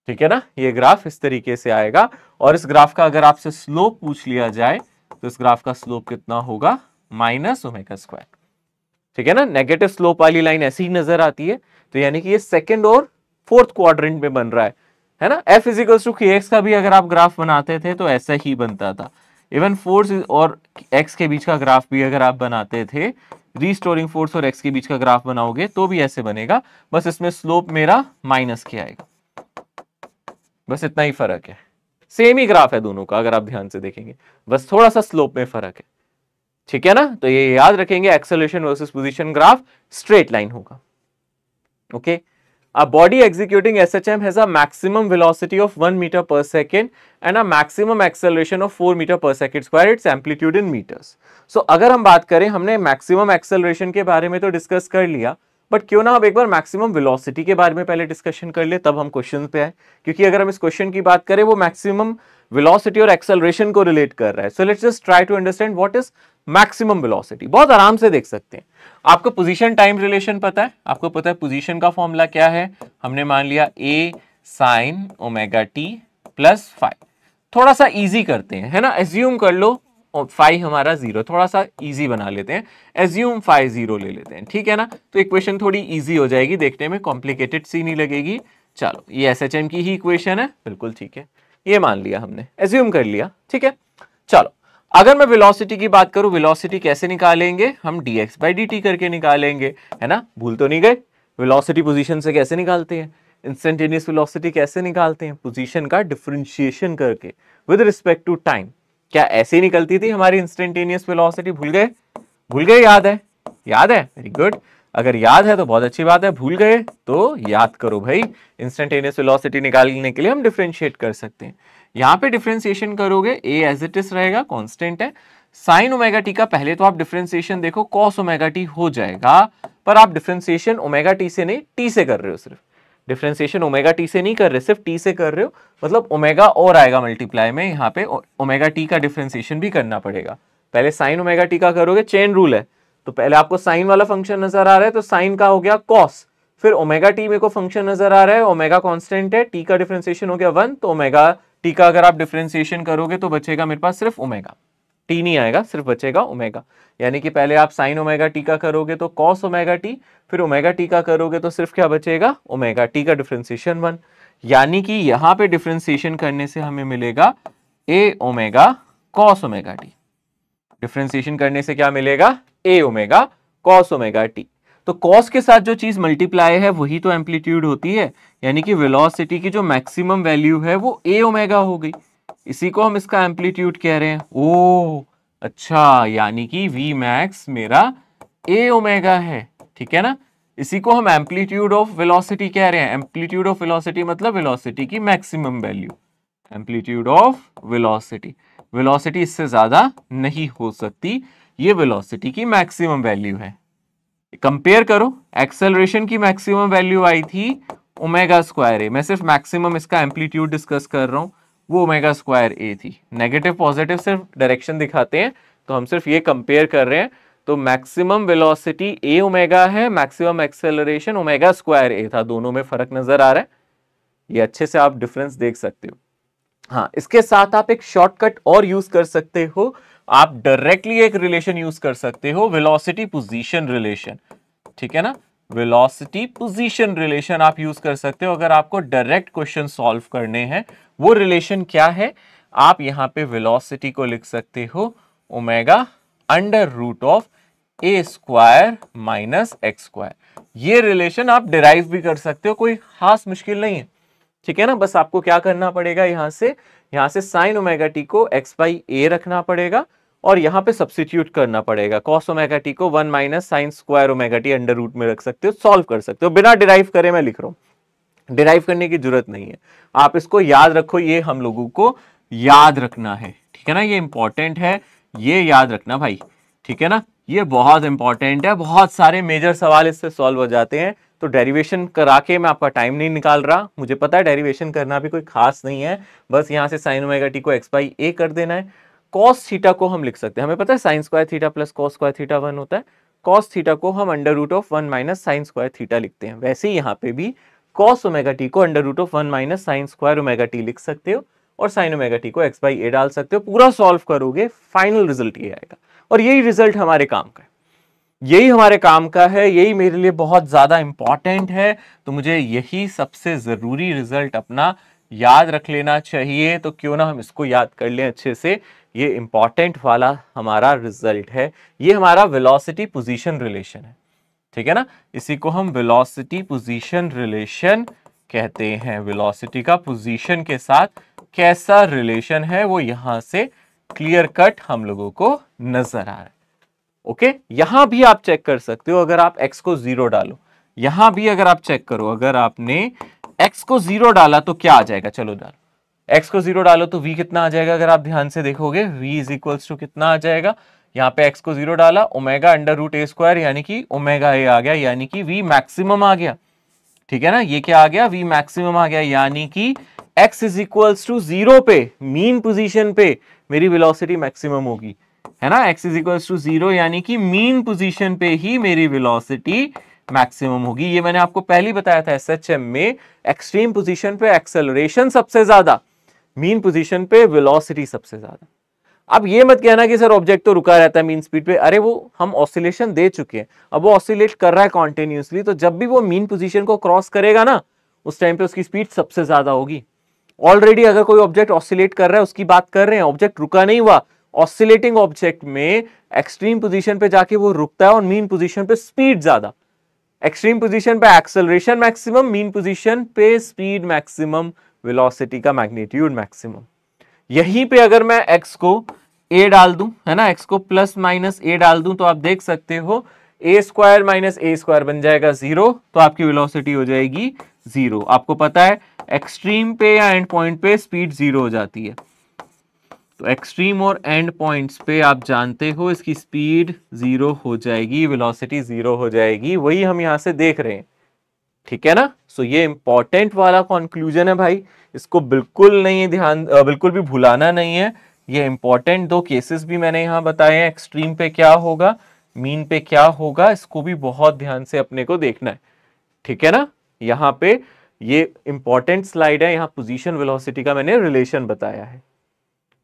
ठीक है ना ये ग्राफ इस तरीके से आएगा और इस ग्राफ का अगर आपसे स्लोप पूछ लिया जाए तो इस ग्राफ का स्लोप कितना होगा माइनस ओमेगा स्क्वायर ठीक है ना नेगेटिव स्लोप वाली लाइन ऐसी ही नजर आती है तो यानी कि ये सेकेंड और फोर्थ क्वाड्रेंट में बन रहा है है ना f is equals to k x का भी अगर आप ग्राफ बनाते थे तो ऐसा ही बनता था इवन फोर्स और एक्स के बीच का ग्राफ भी अगर आप बनाते थे रीस्टोरिंग फोर्स और एक्स के बीच का ग्राफ बनाओगे तो भी ऐसे बनेगा बस इसमें स्लोप मेरा माइनस के आएगा बस इतना ही फर्क है सेम ही ग्राफ है दोनों का अगर आप ध्यान से देखेंगे बस थोड़ा सा स्लोप में फर्क है ठीक है ना तो ये याद रखेंगे acceleration versus position graph straight line होगा okay okay? A body executing SHM has a maximum velocity of 1 meter per second and a maximum acceleration of 4 meter per second square, its amplitude in meters. So, agar hum baat kare humne maximum acceleration ke bare mein to discuss kar liya but क्यों ना अब एक बार maximum velocity के बारे में पहले discussion कर ले तब हम क्वेश्चन पे आए क्योंकि अगर हम इस क्वेश्चन की बात करें वो मैक्सिमम वेलोसिटी और एक्सेलरेशन को रिलेट कर रहा है so let's just try to understand what is maximum velocity बहुत आराम से देख सकते हैं आपको पोजीशन टाइम रिलेशन पता है आपको पता है पोजीशन का फॉर्मूला क्या है हमने मान लिया a sine omega T plus five थोड़ा सा इजी करते हैं है ना एज्यूम कर लो फाइव हमारा जीरो थोड़ा सा इजी बना लेते हैं एज्यूम फाइव जीरो ले लेते हैं ठीक है ना तो इक्वेशन थोड़ी इजी हो जाएगी देखने में कॉम्प्लिकेटेड सी नहीं लगेगी चलो ये एस की ही इक्वेशन है बिल्कुल ठीक है ये मान लिया हमने एज्यूम कर लिया ठीक है चलो अगर मैं वेलोसिटी की बात करूं वेलोसिटी कैसे निकालेंगे हम d x by D t करके निकालेंगे है ना भूल तो नहीं गए वेलोसिटी पोजीशन से कैसे निकालते हैं इंस्टेंटेनियस वेलोसिटी कैसे निकालते हैं पोजीशन का डिफ्रेंशिएशन करके विद रिस्पेक्ट टू टाइम क्या ऐसे ही निकलती थी हमारी इंस्टेंटेनियस वेलोसिटी भूल गए भूल गए याद है याद है वेरी गुड अगर याद है तो बहुत अच्छी बात है भूल गए तो याद करो भाई इंस्टेंटेनियस वेलोसिटी निकालने के लिए हम डिफ्रेंशिएट कर सकते हैं यहां पे डिफ्रेंसिएशन करोगे ए एज इट इज रहेगा कॉन्स्टेंट है साइन ओमेगा टी का पहले तो आप डिफ्रेंसिएशन देखो कॉस ओमेगा टी हो जाएगा पर आप डिफ्रेंसिएशन ओमेगा टी से नहीं टी से कर रहे हो सिर्फ डिफ्रेंसिएशन ओमेगा टी से नहीं कर रहे सिर्फ टी से कर रहे हो मतलब ओमेगा और आएगा मल्टीप्लाई में यहाँ पे ओमेगा टी का डिफ्रेंसिएशन भी करना पड़ेगा पहले साइन ओमेगा टी का करोगे चेन रूल है तो पहले आपको साइन वाला फंक्शन नजर आ रहा है तो साइन का हो गया कॉस फिर ओमेगा टी मेरे को फंक्शन नजर आ रहा है ओमेगा कांस्टेंट है टी का डिफरेंशिएशन हो गया वन तो ओमेगा टी का अगर आप डिफ्रेंसिएशन करोगे तो बचेगा मेरे पास सिर्फ ओमेगा टी नहीं आएगा सिर्फ बचेगा ओमेगा यानी कि पहले आप साइन ओमेगा टी का करोगे तो कॉस ओमेगा टी फिर ओमेगा टी का करोगे तो सिर्फ क्या बचेगा ओमेगा टी का डिफ्रेंसिएशन वन यानी कि यहां पे डिफ्रेंसिएशन करने से हमें मिलेगा a omega cos omega t differentiation करने से क्या मिलेगा a omega cos omega t तो कॉस के साथ जो चीज़ मल्टीप्लाई है वही तो एम्पलीट्यूड होती है यानी कि वेलोसिटी की जो मैक्सिमम वैल्यू है वो ए ओमेगा हो गई इसी को हम इसका एम्पलीट्यूड कह रहे हैं ओ अच्छा यानी कि वी मैक्स मेरा ए ओमेगा है ठीक है ना इसी को हम एम्पलीट्यूड ऑफ वेलोसिटी कह रहे हैं एम्पलीट्यूड ऑफ वेलोसिटी मतलब वेलोसिटी की maximum value amplitude of velocity velocity इससे ज़्यादा नहीं हो सकती ये वेलोसिटी की मैक्सिमम वैल्यू है कंपेयर करो एक्सेलरेशन की मैक्सिमम वैल्यू आई थी ओमेगा स्क्वायर ए मैं सिर्फ मैक्सिमम इसका एम्पलीट्यूड डिस्कस कर रहा हूँ वो ओमेगा स्क्वायर ए थी नेगेटिव पॉजिटिव सिर्फ डायरेक्शन दिखाते हैं तो हम सिर्फ ये कंपेयर कर रहे हैं तो मैक्सिमम वेलोसिटी ए ओमेगा है maximum acceleration omega square a था दोनों में फर्क नजर आ रहा है ये अच्छे से आप डिफरेंस देख सकते हो हाँ इसके साथ आप एक शॉर्टकट और यूज कर सकते हो आप डायरेक्टली एक रिलेशन यूज कर सकते हो वेलोसिटी पोजीशन रिलेशन ठीक है ना वेलोसिटी पोजीशन रिलेशन आप यूज कर सकते हो अगर आपको डायरेक्ट क्वेश्चन सॉल्व करने हैं वो रिलेशन क्या है आप यहाँ पे वेलोसिटी को लिख सकते हो omega under root of a square minus x square ये रिलेशन आप डिराइव भी कर सकते हो कोई खास मुश्किल नहीं है ठीक है ना बस आपको क्या करना पड़ेगा यहां से यहां से साइन ओमेगा टी को एक्स बाई ए रखना पड़ेगा और यहाँ पे सब्सिट्यूट करना पड़ेगा कॉस ओमेगा टी को one minus sine square omega t under root में रख सकते हो सॉल्व कर सकते हो बिना डिराइव करे मैं लिख रहा हूँ डिराइव करने की जरूरत नहीं है आप इसको याद रखो ये हम लोगों को याद रखना है ठीक है ना ये इंपॉर्टेंट है ये याद रखना भाई ठीक है ना ये बहुत इंपॉर्टेंट है बहुत सारे मेजर सवाल इससे सॉल्व हो जाते हैं तो डेरिवेशन करा के मैं आपका टाइम नहीं निकाल रहा मुझे पता है डेरिवेशन करना भी कोई खास नहीं है बस यहाँ से साइन ओमेगा टी को एक्स बाई ए कर देना है कॉस थीटा को हम लिख सकते हैं हमें पता है sine square theta plus cos square theta one होता है कॉस थीटा को हम under root of one minus sine square theta लिखते हैं वैसे ही यहाँ पे भी कॉस ओमेगा टी को under root of one minus sine square omega t लिख सकते हो और साइन ओमेगा टी को एक्स बाई ए डाल सकते हो पूरा सॉल्व करोगे फाइनल रिजल्ट ये आएगा और यही रिजल्ट हमारे काम का है यही हमारे काम का है यही मेरे लिए बहुत ज़्यादा इम्पॉर्टेंट है तो मुझे यही सबसे ज़रूरी रिजल्ट अपना याद रख लेना चाहिए तो क्यों ना हम इसको याद कर लें अच्छे से ये इंपॉर्टेंट वाला हमारा रिजल्ट है ये हमारा वेलोसिटी पोजीशन रिलेशन है ठीक है ना इसी को हम वेलोसिटी पोजीशन रिलेशन कहते हैं वेलोसिटी का पोजीशन के साथ कैसा रिलेशन है वो यहाँ से क्लियर कट हम लोगों को नजर आ रहा है ओके यहां भी आप चेक कर सकते हो अगर आप एक्स को जीरो डालो यहां भी अगर आप चेक करो अगर आपने एक्स को जीरो डाला तो क्या आ जाएगा चलो डालो x को जीरो डालो तो v कितना आ जाएगा अगर आप ध्यान से देखोगे v इज इक्वल्स टू कितना आ जाएगा यहाँ पे x को जीरो डाला omega under root a square यानी कि ओमेगा ए आ गया यानी कि v मैक्सिमम आ गया ठीक है ना ये क्या आ गया v मैक्सिमम आ गया यानी कि x is equals to zero पे मीन पोजीशन पे मेरी वेलोसिटी मैक्सिमम होगी है ना x is equals to zero यानी कि मीन पोजिशन पे ही मेरी वेलोसिटी मैक्सिमम होगी ये मैंने आपको पहले बताया था एस में एक्सट्रीम पोजिशन पे एक्सेलरेशन सबसे ज्यादा मीन पोजिशन पे विलोसिटी सबसे ज्यादा अब ये मत कहना कि सर ऑब्जेक्ट तो रुका रहता है मीन स्पीड पे अरे वो हम ऑसिलेशन दे चुके हैं अब वो ऑसिलेट कर रहा है कॉन्टिन्यूसली तो जब भी वो मीन पोजीशन को क्रॉस करेगा ना उस टाइम पे उसकी स्पीड सबसे ज्यादा होगी ऑलरेडी अगर कोई ऑब्जेक्ट ऑसिलेट कर रहा है उसकी बात कर रहे हैं ऑब्जेक्ट रुका नहीं हुआ ऑसिलेटिंग ऑब्जेक्ट में एक्सट्रीम पोजिशन पे जाके वो रुकता है और मीन पोजिशन पे स्पीड ज्यादा एक्सट्रीम पोजीशन पे एक्सेलरेशन मैक्सिमम मीन पोजीशन पे स्पीड मैक्सिमम वेलोसिटी का मैग्नीट्यूड मैक्सिमम यहीं पे अगर मैं एक्स को ए डाल दूं है ना एक्स को प्लस माइनस ए डाल दूं तो आप देख सकते हो a square minus a square बन जाएगा जीरो तो आपकी वेलोसिटी हो जाएगी जीरो आपको पता है एक्सट्रीम पे या एंड पॉइंट पे स्पीड जीरो हो जाती है तो एक्सट्रीम और एंड पॉइंट्स पे आप जानते हो इसकी स्पीड जीरो हो जाएगी वेलोसिटी जीरो हो जाएगी वही हम यहाँ से देख रहे हैं ठीक है ना सो ये इंपॉर्टेंट वाला कॉन्क्लूजन है भाई इसको बिल्कुल नहीं ध्यान बिल्कुल भी भुलाना नहीं है ये इंपॉर्टेंट दो केसेस भी मैंने यहाँ बताए हैं एक्सट्रीम पे क्या होगा मीन पे क्या होगा इसको भी बहुत ध्यान से अपने को देखना है ठीक है ना यहाँ पे ये इंपॉर्टेंट स्लाइड है यहाँ पोजीशन वेलोसिटी का मैंने रिलेशन बताया है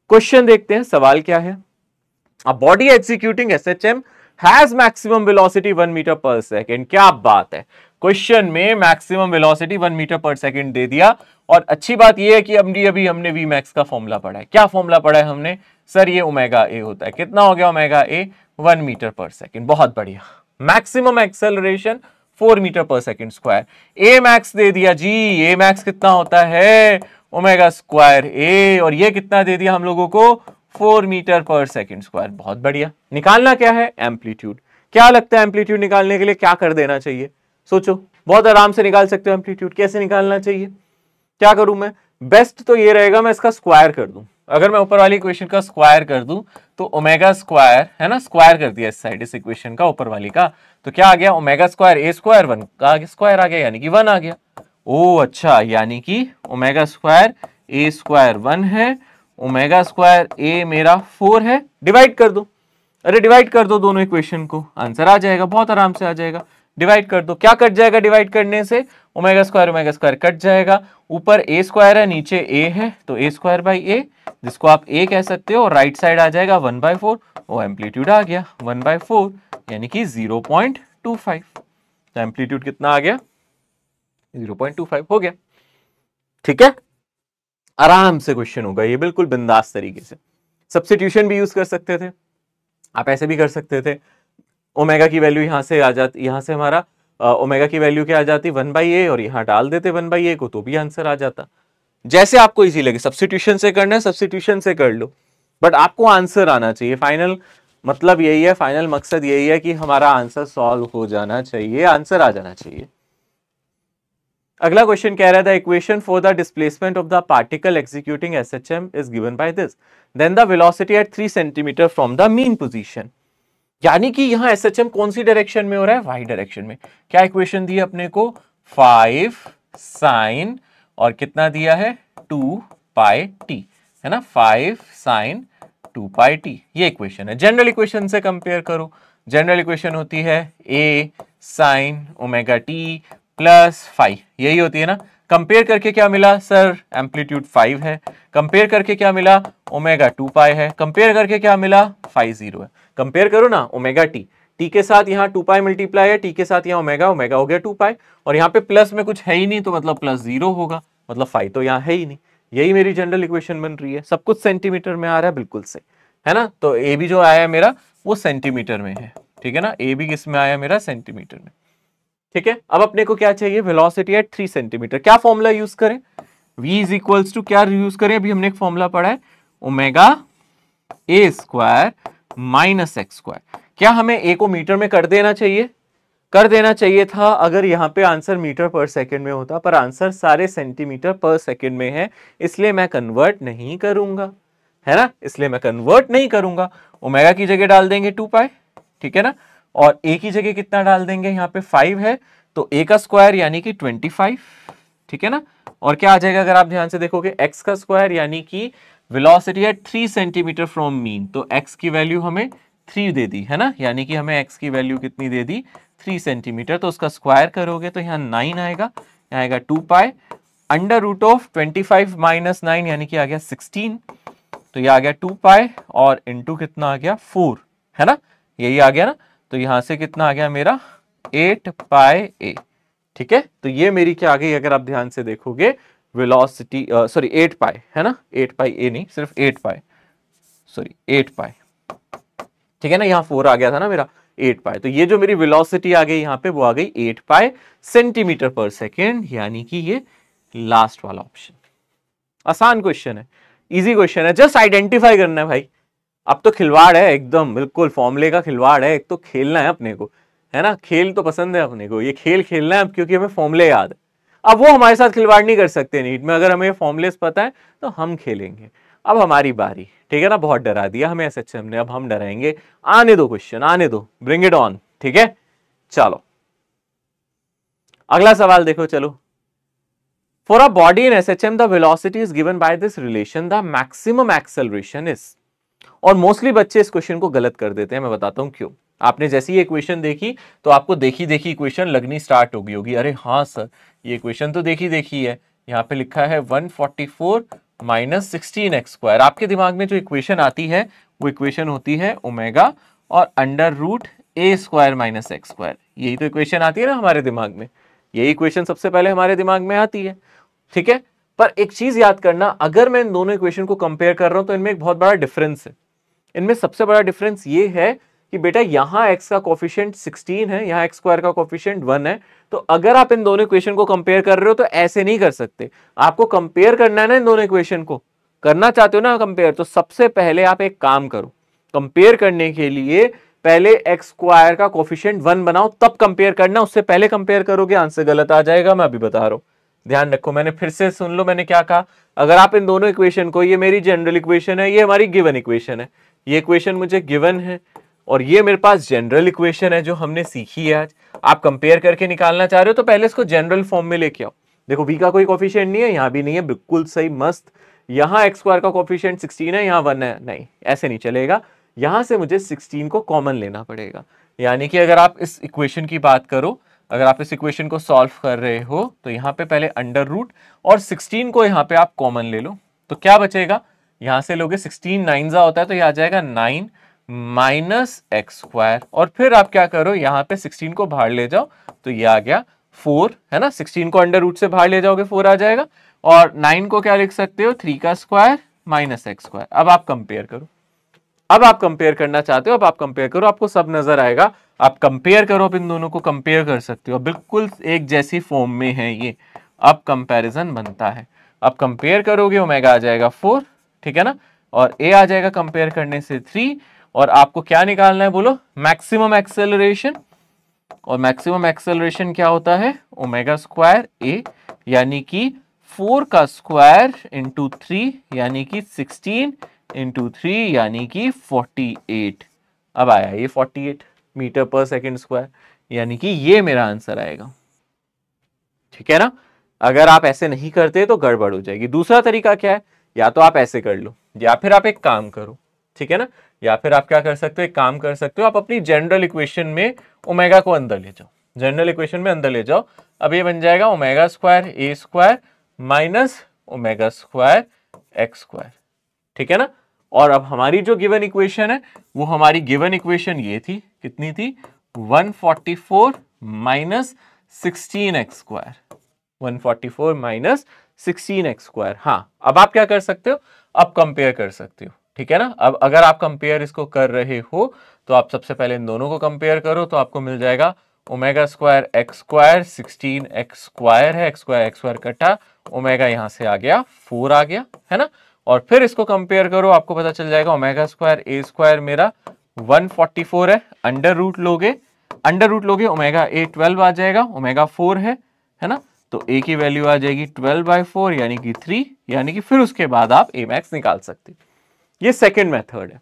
क्वेश्चन देखते हैं सवाल क्या है a body executing S H m has maximum velocity one metre per second क्या बात है क्वेश्चन में maximum velocity one metre per second दे दिया और अच्छी बात यह है कि अभी अभी हमने वी मैक्स का फॉर्मूला पढ़ा है क्या फॉर्मूला पढ़ा है हमने सर ये ओमेगा ए होता है कितना हो गया omega a one metre per second बहुत बढ़िया maximum acceleration four metre per second square a max दे दिया जी ए मैक्स कितना होता है ओमेगा स्क्वायर ए और ये कितना दे दिया हम लोगों को four metre per second square बहुत बढ़िया निकालना क्या है एम्पलीट्यूड क्या लगता है एम्पलीट्यूड निकालने के लिए क्या कर देना चाहिए सोचो बहुत आराम से निकाल सकते हो एम्पलीट्यूड कैसे निकालना चाहिए क्या करूं मैं बेस्ट तो ये रहेगा मैं इसका स्क्वायर कर दूं अगर मैं ऊपर वाली इक्वेशन का स्क्वायर कर दूं तो ओमेगा स्क्वायर है ना स्क्वायर कर दिया इस साइड इस इक्वेशन का ऊपर वाली का तो क्या आ गया omega square a square one का स्क्वायर आ गया यानी कि वन आ गया ओ अच्छा यानी कि omega square a square one है ओमेगा स्क्वायर ए मेरा फोर है डिवाइड कर दो अरे डिवाइड कर दो दोनों इक्वेशन को आंसर आ जाएगा बहुत आराम से आ जाएगा डिवाइड कर दो क्या कट जाएगा डिवाइड करने से omega square omega square cut जाएगा ऊपर ए स्क्वायर है नीचे ए है तो ए स्क्वायर बाई ए जिसको आप ए कह सकते हो राइट साइड आ जाएगा वन बाई फोर वो एम्पलीट्यूड आ गया वन बाई फोर यानी कि जीरो पॉइंट टू फाइव तो एम्पलीट्यूड कितना आ गया 0.25 हो गया ठीक है आराम से क्वेश्चन होगा ये बिल्कुल बिंदास तरीके से सब्सटीट्यूशन भी यूज कर सकते थे आप ऐसे भी कर सकते थे ओमेगा की वैल्यू यहां से आ जाती यहां से हमारा ओमेगा की वैल्यू क्या आ जाती वन बाई ए और यहाँ डाल देते वन बाई ए को तो भी आंसर आ जाता जैसे आपको इजी लगे सब्सिट्यूशन से करना है सब्सिट्यूशन से कर लो बट आपको आंसर आना चाहिए फाइनल मतलब यही है फाइनल मकसद यही है कि हमारा आंसर सॉल्व हो जाना चाहिए आंसर आ जाना चाहिए अगला क्वेश्चन कह रहा है the equation for the displacement of the particle executing S H M is given by this then the velocity at three centimetre from the mean position यानी कि यहां एस एच एम कौन सी डायरेक्शन में हो रहा है वाई डायरेक्शन में क्या इक्वेशन दी है अपने को फाइव साइन और कितना दिया है टू पाई टी है ना five sine two pi t ये इक्वेशन है जनरल इक्वेशन से कंपेयर करो जनरल इक्वेशन होती है a sine omega T plus five यही होती है ना कंपेयर करके क्या मिला सर एम्पलीट्यूड फाइव है कंपेयर करके क्या मिला ओमेगा टू पाई है कंपेयर करके क्या मिला फाइव जीरो है कंपेयर करो ना ओमेगा टी टी के साथ यहाँ टू पाई मल्टीप्लाई है टी के साथ यहाँ ओमेगा ओमेगा हो गया टू पाई और यहाँ पे प्लस में कुछ है ही नहीं तो मतलब प्लस जीरो होगा मतलब फाइव तो यहाँ है ही नहीं यही मेरी जनरल इक्वेशन बन रही है सब कुछ सेंटीमीटर में आ रहा है बिल्कुल से है ना तो ए भी जो आया है मेरा वो सेंटीमीटर में है ठीक है ना ए भी किस में आया मेरा सेंटीमीटर में ठीक है अब अपने को क्या चाहिए वेलोसिटी एट थ्री सेंटीमीटर क्या फॉर्मूला यूज करें v इज इक्वल्स टू क्या यूज करें अभी हमने एक फॉर्मूला पढ़ा है omega a square minus x square क्या हमें ए को मीटर में कर देना चाहिए कर देना चाहिए था अगर यहाँ पे आंसर मीटर पर सेकंड में होता पर आंसर सारे सेंटीमीटर पर सेकंड में है इसलिए मैं कन्वर्ट नहीं करूंगा है ना इसलिए मैं कन्वर्ट नहीं करूंगा ओमेगा की जगह डाल देंगे टू पाई ठीक है ना और ए की जगह कितना डाल देंगे यहाँ पे फाइव है तो ए का स्क्वायर यानी कि ट्वेंटी फाइव ठीक है ना और क्या आ जाएगा अगर आप ध्यान से देखोगे एक्स का स्क्वायर यानी कि वेलोसिटी है थ्री सेंटीमीटर फ्रॉम मीन तो एक्स की वैल्यू हमें थ्री दे दी है ना यानी कि हमें एक्स की वैल्यू कितनी दे दी थ्री सेंटीमीटर तो उसका स्क्वायर करोगे तो यहाँ नाइन आएगा यहाँ आएगा two pi under root of twenty five minus nine यानी कि आ गया सिक्सटीन तो ये आ गया टू पाए और इंटू कितना आ गया फोर है ना यही आ गया ना तो यहां से कितना आ गया मेरा एट पाए ए ठीक है तो ये मेरी क्या आ गई अगर आप ध्यान से देखोगे वेलोसिटी सॉरी एट पाए है ना एट पाई ए नहीं सिर्फ एट पाए सॉरी एट पाए ठीक है ना यहाँ फोर आ गया था ना मेरा एट पाए तो ये जो मेरी वेलोसिटी आ गई यहाँ पे वो आ गई एट पाए सेंटीमीटर पर सेकेंड यानी कि ये लास्ट वाला ऑप्शन आसान क्वेश्चन है इजी क्वेश्चन है जस्ट आइडेंटिफाई करना है भाई अब तो खिलवाड़ है एकदम बिल्कुल फॉर्मले का खिलवाड़ है एक तो खेलना है अपने को है ना खेल तो पसंद है अपने को ये खेल खेलना है क्योंकि हमें फॉर्मले याद है अब वो हमारे साथ खिलवाड़ नहीं कर सकते नीट में अगर हमें फॉर्मलेस पता है तो हम खेलेंगे अब हमारी बारी ठीक है ना बहुत डरा दिया हमें एस एच ने अब हम डराएंगे आने दो क्वेश्चन आने दो ब्रिंग इट ऑन ठीक है चलो अगला सवाल देखो चलो for a body in S H m velocity is given by this relation the maximum acceleration is और मोस्टली बच्चे इस क्वेश्चन को गलत कर देते हैं मैं बताता हूँ क्यों आपने जैसी ये क्वेश्चन देखी तो आपको देखी देखी क्वेश्चन लगनी स्टार्ट होगी होगी अरे हाँ सर ये क्वेश्चन तो देखी देखी है यहाँ पे लिखा है 144 forty four minus sixteen x square आपके दिमाग में जो इक्वेशन आती है वो इक्वेशन होती है ओमेगा और under root a square minus x square यही तो इक्वेशन आती है ना हमारे दिमाग में यही इक्वेशन सबसे पहले हमारे दिमाग में आती है ठीक है पर एक चीज याद करना अगर मैं इन दोनों इक्वेशन को कंपेयर कर रहा हूं तो इनमें एक बहुत बड़ा डिफरेंस है इनमें सबसे बड़ा डिफरेंस ये है कि बेटा यहाँ एक्स का कॉफिशियंट 16 है यहाँ एक्स स्क्वायर का कॉफिशियंट 1 है तो अगर आप इन दोनों इक्वेशन को कंपेयर कर रहे हो तो ऐसे नहीं कर सकते आपको कंपेयर करना है ना इन दोनों इक्वेशन को करना चाहते हो ना कंपेयर तो सबसे पहले आप एक काम करो कंपेयर करने के लिए पहले एक्स स्क्वायर का कॉफिशियंट वन बनाओ तब कंपेयर करना उससे पहले कंपेयर करोगे आंसर गलत आ जाएगा मैं अभी बता रहा हूँ ध्यान रखो मैंने फिर से सुन लो मैंने क्या कहा अगर आप इन दोनों इक्वेशन को ये मेरी जनरल इक्वेशन है ये हमारी गिवन इक्वेशन है ये इक्वेशन मुझे गिवन है और ये मेरे पास जनरल इक्वेशन है जो हमने सीखी है आज आप कंपेयर करके निकालना चाह रहे हो तो पहले इसको जनरल फॉर्म में लेके आओ देखो वी का कोई कॉफिशियंट नहीं है यहाँ भी नहीं है बिल्कुल सही मस्त यहाँ एक्स स्क्वायर का कॉफिशियंट सिक्सटीन है यहाँ वन है नहीं ऐसे नहीं चलेगा यहाँ से मुझे सिक्सटीन को कॉमन लेना पड़ेगा यानी कि अगर आप इस इक्वेशन की बात करो अगर आप इस इक्वेशन को सॉल्व कर रहे हो तो यहाँ पे पहले अंडर रूट और 16 को यहाँ पे आप कॉमन ले लो तो क्या बचेगा यहां से लोगे सिक्सटीन नाइनजा होता है तो ये आ जाएगा नाइन माइनस एक्स स्क्वायर और फिर आप क्या करो यहाँ पे सिक्सटीन को बाहर ले जाओ तो ये आ गया फोर है ना सिक्सटीन को अंडर रूट से बाहर ले जाओगे फोर आ जाएगा और नाइन को क्या लिख सकते हो थ्री का स्क्वायर माइनस एक्स स्क्वायर अब आप कंपेयर करो अब आप कंपेयर करना चाहते हो अब आप कंपेयर करो आपको सब नजर आएगा आप कंपेयर करो आप इन दोनों को कंपेयर कर सकते हो बिल्कुल एक जैसी फॉर्म में है ये अब कंपेरिजन बनता है अब कंपेयर करोगे ओमेगा आ जाएगा फोर ठीक है ना और ए आ जाएगा कंपेयर करने से थ्री और आपको क्या निकालना है बोलो मैक्सिमम एक्सेलरेशन और मैक्सिमम एक्सेलरेशन क्या होता है ओमेगा स्क्वायर ए यानी कि फोर का स्क्वायर इंटू थ्री यानी कि सिक्सटीन इंटू थ्री यानी कि फोर्टी एट अब आया ये forty eight metre per second square यानी कि ये मेरा आंसर आएगा ठीक है ना अगर आप ऐसे नहीं करते तो गड़बड़ हो जाएगी दूसरा तरीका क्या है या तो आप ऐसे कर लो या फिर आप एक काम करो ठीक है ना या फिर आप क्या कर सकते हो एक काम कर सकते हो आप अपनी जनरल इक्वेशन में ओमेगा को अंदर ले जाओ जनरल इक्वेशन में अंदर ले जाओ अब ये बन जाएगा omega square a square minus omega square x square ठीक है ना और अब हमारी जो गिवन इक्वेशन है वो हमारी गिवन इक्वेशन ये थी कितनी थी 144 forty four minus sixteen x square one forty four minus sixteen x square हाँ अब आप क्या कर सकते हो अब कंपेयर कर सकते हो ठीक है ना अब अगर आप कंपेयर इसको कर रहे हो तो आप सबसे पहले इन दोनों को कंपेयर करो तो आपको मिल जाएगा omega square x square sixteen x square है एक्स स्क्वायर एक्स स्क्वायर कट्ठा ओमेगा यहाँ से आ गया फोर आ गया है ना और फिर इसको कंपेयर करो आपको पता चल जाएगा ओमेगा स्क्वायर ए स्क्वायर मेरा 144 है अंडर रूट लोगे अंडर रूट लोगे ओमेगा ए ट्वेल्व आ जाएगा ओमेगा फोर है है ना तो ए की वैल्यू आ जाएगी ट्वेल्व बाई फोर यानी कि थ्री यानी कि फिर उसके बाद आप ए मैक्स निकाल सकते ये सेकेंड मैथड है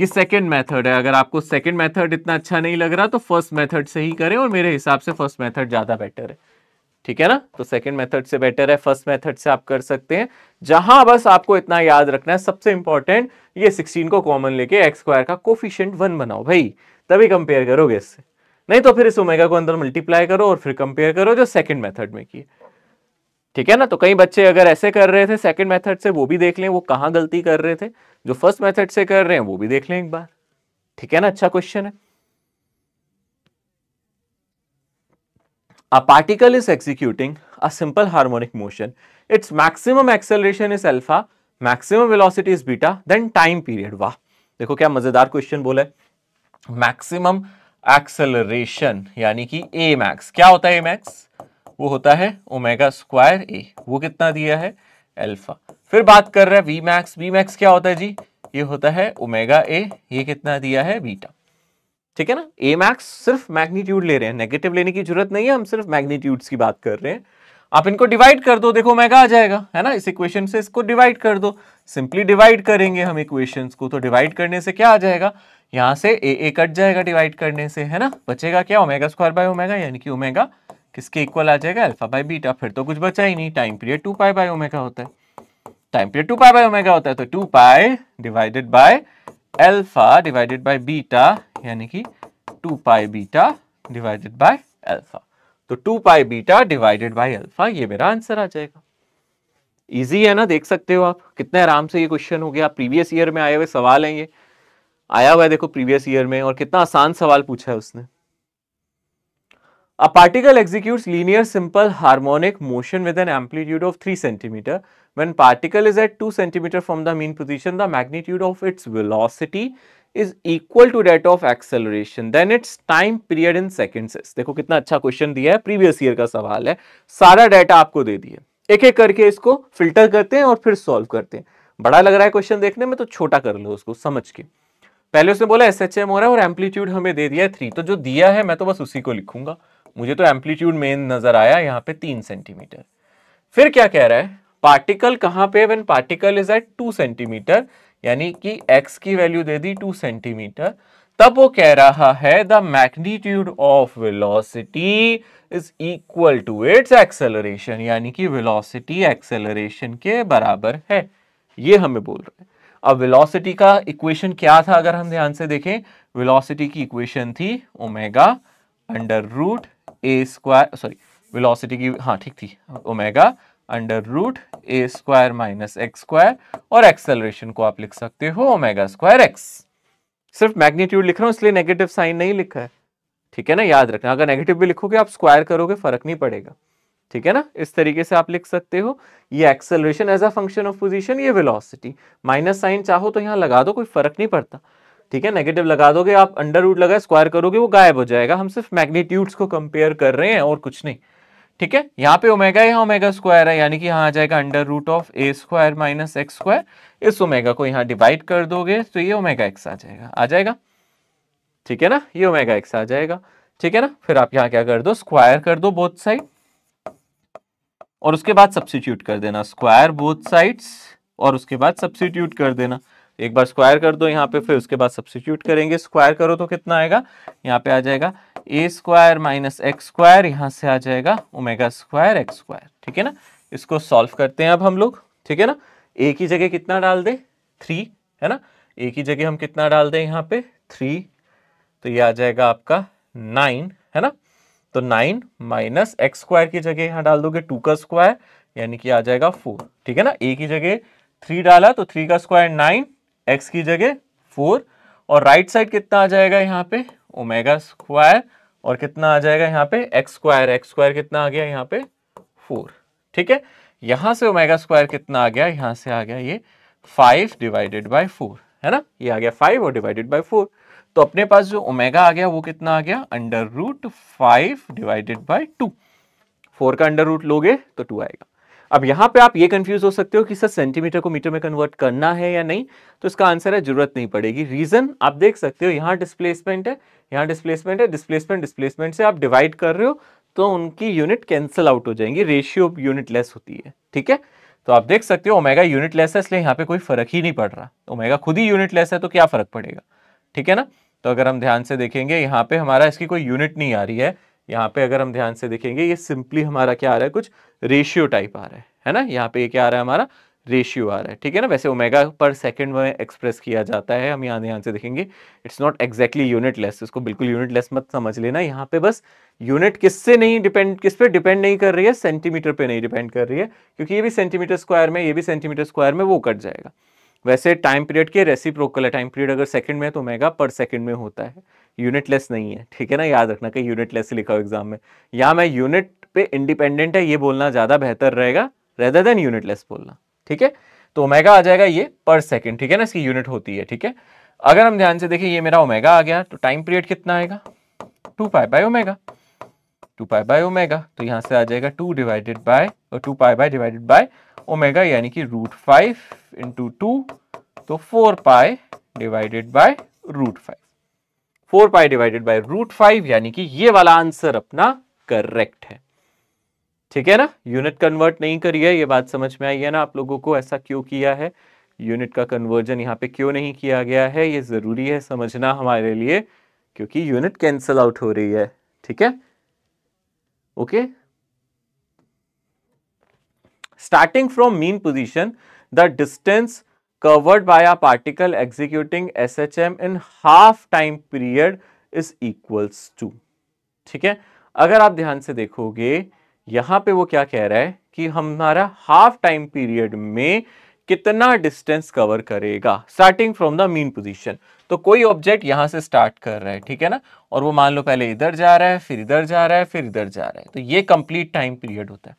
ये सेकेंड मेथड है अगर आपको सेकेंड मेथड इतना अच्छा नहीं लग रहा तो फर्स्ट मेथड से ही करें और मेरे हिसाब से फर्स्ट मेथड ज़्यादा बेटर है ठीक है ना तो सेकेंड मेथड से बेटर है फर्स्ट मेथड से आप कर सकते हैं जहां बस आपको इतना याद रखना है सबसे इंपॉर्टेंट ये 16 को कॉमन लेके एक्स स्क्वायर का कोफिशियंट वन बनाओ भाई तभी कंपेयर करोगे इससे नहीं तो फिर इस ओमेगा को अंदर मल्टीप्लाई करो और फिर कंपेयर करो जो सेकंड मेथड में किए ठीक है ना तो कई बच्चे अगर ऐसे कर रहे थे सेकंड मेथड से वो भी देख लें वो कहाँ गलती कर रहे थे जो फर्स्ट मेथड से कर रहे हैं वो भी देख लें एक बार ठीक है ना अच्छा क्वेश्चन है a particle is executing a simple harmonic motion its maximum acceleration is alpha maximum velocity is beta then time period वाह देखो क्या मजेदार क्वेश्चन बोला है मैक्सिमम एक्सेलरेशन यानी कि ए मैक्स क्या होता है ए मैक्स वो होता है ओमेगा स्क्वायर ए वो कितना दिया है अल्फा फिर बात कर रहे हैं वी मैक्स वी मैक्स क्या होता है जी ये होता है ओमेगा ए ये कितना दिया है बीटा ठीक है ना ए मैक्स सिर्फ मैग्नीट्यूड ले रहे हैं नेगेटिव लेने की जरूरत नहीं है हम सिर्फ मैग्नीट्यूड्स की बात कर रहे हैं आप इनको डिवाइड कर दो देखो ओमेगा आ जाएगा है ना इस इक्वेशन से इसको डिवाइड कर दो सिंपली डिवाइड करेंगे हम इक्वेशंस को तो डिवाइड करने से क्या आ जाएगा यहां से ए ए कट जाएगा डिवाइड करने से है ना बचेगा क्या ओमेगा स्क्वायर बाय ओमेगा यानी कि ओमेगा किसके इक्वल आ जाएगा अल्फा बाय बीटा फिर तो कुछ बचा ही नहीं time period two pi by omega होता है time period two pi by omega होता है तो two pi divided by alpha divided by beta यानी कि two pi beta divided by alpha तो two pi beta divided by alpha ये मेरा आंसर आ जाएगा इजी है ना देख सकते हो आप कितने आराम से ये क्वेश्चन हो गया प्रीवियस ईयर में आए हुए सवाल हैं ये आया हुआ है देखो प्रीवियस ईयर में और कितना आसान सवाल पूछा है उसने a particle execute linear simple harmonic motion with an amplitude of three centimetre when particle is at two centimetre from the mean position the magnitude of its velocity is equal to that of acceleration then its time period in seconds देखो कितना अच्छा question दिया है previous year का सवाल है सारा data आपको दे दिया एक एक करके इसको फिल्टर करते हैं और फिर सॉल्व करते हैं बड़ा लग रहा है क्वेश्चन देखने में तो छोटा कर लो उसको समझ के पहले उसने बोला एस एच एम हो रहा है और एम्पलीट्यूड हमें दे दिया है थ्री तो जो दिया है मैं तो बस उसी को लिखूंगा मुझे तो एम्पलीट्यूड मेन नजर आया यहाँ पे तीन सेंटीमीटर फिर क्या कह रहा है पार्टिकल कहाँ पे when particle is at two centimetre यानी कि x की वैल्यू दे दी टू सेंटीमीटर तब वो कह रहा है the magnitude of velocity is equal to its acceleration यानी कि वेलोसिटी एक्सेलरेशन के बराबर है ये हमें बोल रहे हैं अब वेलोसिटी का इक्वेशन क्या था अगर हम ध्यान से देखें वेलोसिटी की इक्वेशन थी omega under root a square sorry velocity की हाँ ठीक थी omega under root a square minus x square और एक्सेलरेशन को आप लिख सकते हो ओमेगा स्क्वायर एक्स सिर्फ मैग्नीट्यूड लिख रहा हूँ इसलिए नेगेटिव साइन नहीं लिखा है ठीक है ना याद रखना अगर नेगेटिव भी लिखोगे आप स्क्वायर करोगे फर्क नहीं पड़ेगा ठीक है ना इस तरीके से आप लिख सकते हो ये acceleration as a function of position ये वेलोसिटी माइनस साइन चाहो तो यहाँ लगा दो कोई फर्क नहीं पड़ता ठीक है नेगेटिव लगा दोगे आप अंडर रूट लगा स्क्वायर करोगे वो गायब हो जाएगा हम सिर्फ मैग्नीट्यूड्स को कंपेयर कर रहे हैं और कुछ नहीं ठीक है यहाँ पे ओमेगा यहाँ ओमेगा स्क्वायर है यानी कि यहाँ आ जाएगा under root of a square minus x square इस ओमेगा को यहाँ डिवाइड कर दोगे तो ये ओमेगा एक्स आ जाएगा आ जाएगा ठीक है ना ये ओमेगा एक्स आ जाएगा ठीक है ना फिर आप यहाँ क्या कर दो स्क्वायर कर दो बोथ साइड और उसके बाद सब्सिट्यूट कर देना स्क्वायर बोथ साइड्स और उसके बाद सब्सिट्यूट कर देना एक बार स्क्वायर कर दो यहाँ पे फिर उसके बाद सब्सिट्यूट करेंगे स्क्वायर करो तो कितना आएगा यहाँ पे आ जाएगा a square minus x square यहाँ से आ जाएगा ओमेगा स्क्वायर एक्स स्क्वायर ठीक है ना इसको सॉल्व करते हैं अब हम लोग ठीक है ना ए की जगह कितना डाल दें थ्री है ना ए की जगह हम कितना डाल दें यहाँ पे थ्री तो ये आ जाएगा आपका नाइन है ना तो नाइन माइनस एक्स स्क्वायर की जगह यहाँ डाल दोगे टू का स्क्वायर यानी कि आ जाएगा फोर ठीक है ना ए की जगह थ्री डाला तो थ्री का स्क्वायर नाइन एक्स की जगह फोर और राइट साइड कितना आ जाएगा यहाँ पे ओमेगा स्क्वायर और कितना आ जाएगा यहाँ पे एक्स स्क्वायर एक्स स्क्वायर कितना आ गया यहाँ पे फोर ठीक है यहां से ओमेगा स्क्वायर कितना आ गया यहां से आ गया ये फाइव डिवाइडेड बाई फोर है ना ये आ गया फाइव और डिवाइडेड बाई फोर तो अपने पास जो ओमेगा आ गया वो कितना आ गया under root five divided by two four का अंडर रूट लोगे तो टू आएगा अब यहाँ पे आप ये कंफ्यूज हो सकते हो कि सर सेंटीमीटर को मीटर में कन्वर्ट करना है या नहीं तो इसका आंसर है जरूरत नहीं पड़ेगी रीजन आप देख सकते हो यहाँ डिस्प्लेसमेंट है यहाँ डिस्प्लेसमेंट है डिस्प्लेसमेंट डिस्प्लेसमेंट से आप डिवाइड कर रहे हो तो उनकी यूनिट कैंसिल आउट हो जाएंगी रेशियो यूनिट लेस होती है ठीक है तो आप देख सकते हो ओमेगा यूनिट लेस है इसलिए यहाँ पे कोई फर्क ही नहीं पड़ रहा ओमेगा खुद ही यूनिट लेस है तो क्या फर्क पड़ेगा ठीक है ना तो अगर हम ध्यान से देखेंगे यहाँ पे हमारा इसकी कोई यूनिट नहीं आ रही है यहाँ पे अगर हम ध्यान से देखेंगे ये सिंपली हमारा क्या आ रहा है कुछ रेशियो टाइप आ रहा है है ना यहाँ पे क्या आ रहा है हमारा रेशियो आ रहा है ठीक है ना वैसे ओमेगा पर सेकंड में एक्सप्रेस किया जाता है हम यहाँ ध्यान से देखेंगे it's not exactly unitless इसको बिल्कुल यूनिट लेस मत समझ लेना यहाँ पे बस यूनिट किससे नहीं डिपेंड किस पे डिपेंड नहीं कर रही है सेंटीमीटर पे नहीं डिपेंड कर रही है क्योंकि ये भी सेंटीमीटर स्क्वायर में ये भी सेंटीमीटर स्क्वायर में वो कट जाएगा वैसे टाइम पीरियड के रेसिप्रोकल है टाइम पीरियड अगर सेकंड में है तो ओमेगा पर सेकंड में होता है यूनिटलेस नहीं है ठीक है ना याद रखना कि यूनिटलेस लिखा हो एग्जाम में या मैं यूनिट पे इंडिपेंडेंट है ये बोलना ज़्यादा बेहतर रहेगा रेदर देन यूनिटलेस बोलना ठीक है तो ओमेगा आ जाएगा ये पर सेकेंड ठीक है ना इसकी यूनिट होती है ठीक है अगर हम ध्यान से देखें ये मेरा ओमेगा आ गया तो टाइम पीरियड कितना आएगा two pi by omega two pi by omega तो यहाँ से आ जाएगा टू डिवाइडेड बाय और two pi by divided by omega यानी कि रूट फाइव इंटू टू तो four pi divided by root five four pi divided by root five यानी कि ये वाला आंसर अपना करेक्ट है ठीक है ना यूनिट कन्वर्ट नहीं करिए ये बात समझ में आई है ना आप लोगों को ऐसा क्यों किया है यूनिट का कन्वर्जन यहाँ पे क्यों नहीं किया गया है ये ज़रूरी है समझना हमारे लिए क्योंकि यूनिट कैंसल आउट हो रही है ठीक है okay starting from mean position the distance covered by a particle executing SHM in half time period is equals to ठीक है अगर आप ध्यान से देखोगे यहां पे वो क्या कह रहा है कि हमारा हाफ टाइम पीरियड में कितना डिस्टेंस कवर करेगा starting from the mean position तो कोई ऑब्जेक्ट यहां से स्टार्ट कर रहा है ठीक है ना और वो मान लो पहले इधर जा रहा है फिर इधर जा रहा है फिर इधर जा रहा है तो ये कंप्लीट टाइम पीरियड होता है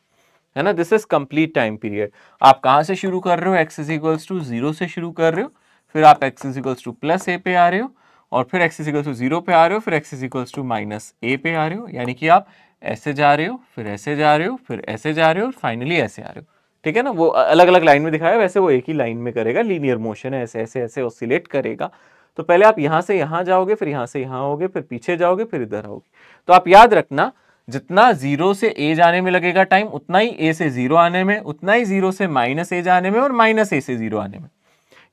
है ना this is complete time period आप कहाँ से शुरू कर रहे हो x is equals to zero से शुरू कर रहे हो फिर आप x is equals to plus a पे आ रहे हो और फिर x is equals to zero पे आ रहे हो फिर x is equals to minus a पे आ रहे हो यानी कि आप ऐसे जा रहे हो फिर ऐसे जा रहे हो फिर ऐसे जा रहे हो और फाइनली ऐसे आ रहे हो ठीक है ना वो अलग अलग लाइन में दिखाया वैसे वो एक ही लाइन में करेगा लीनियर मोशन है ऐसे ऐसे ऐसे ऑसिलेट करेगा तो पहले आप यहाँ से यहाँ जाओगे फिर यहाँ से यहाँ होगे फिर पीछे जाओगे फिर इधर आओगे तो आप याद रखना जितना जीरो से ए जाने में लगेगा टाइम उतना ही ए से जीरो आने में उतना ही जीरो से माइनस ए जाने में और माइनस ए से जीरो आने में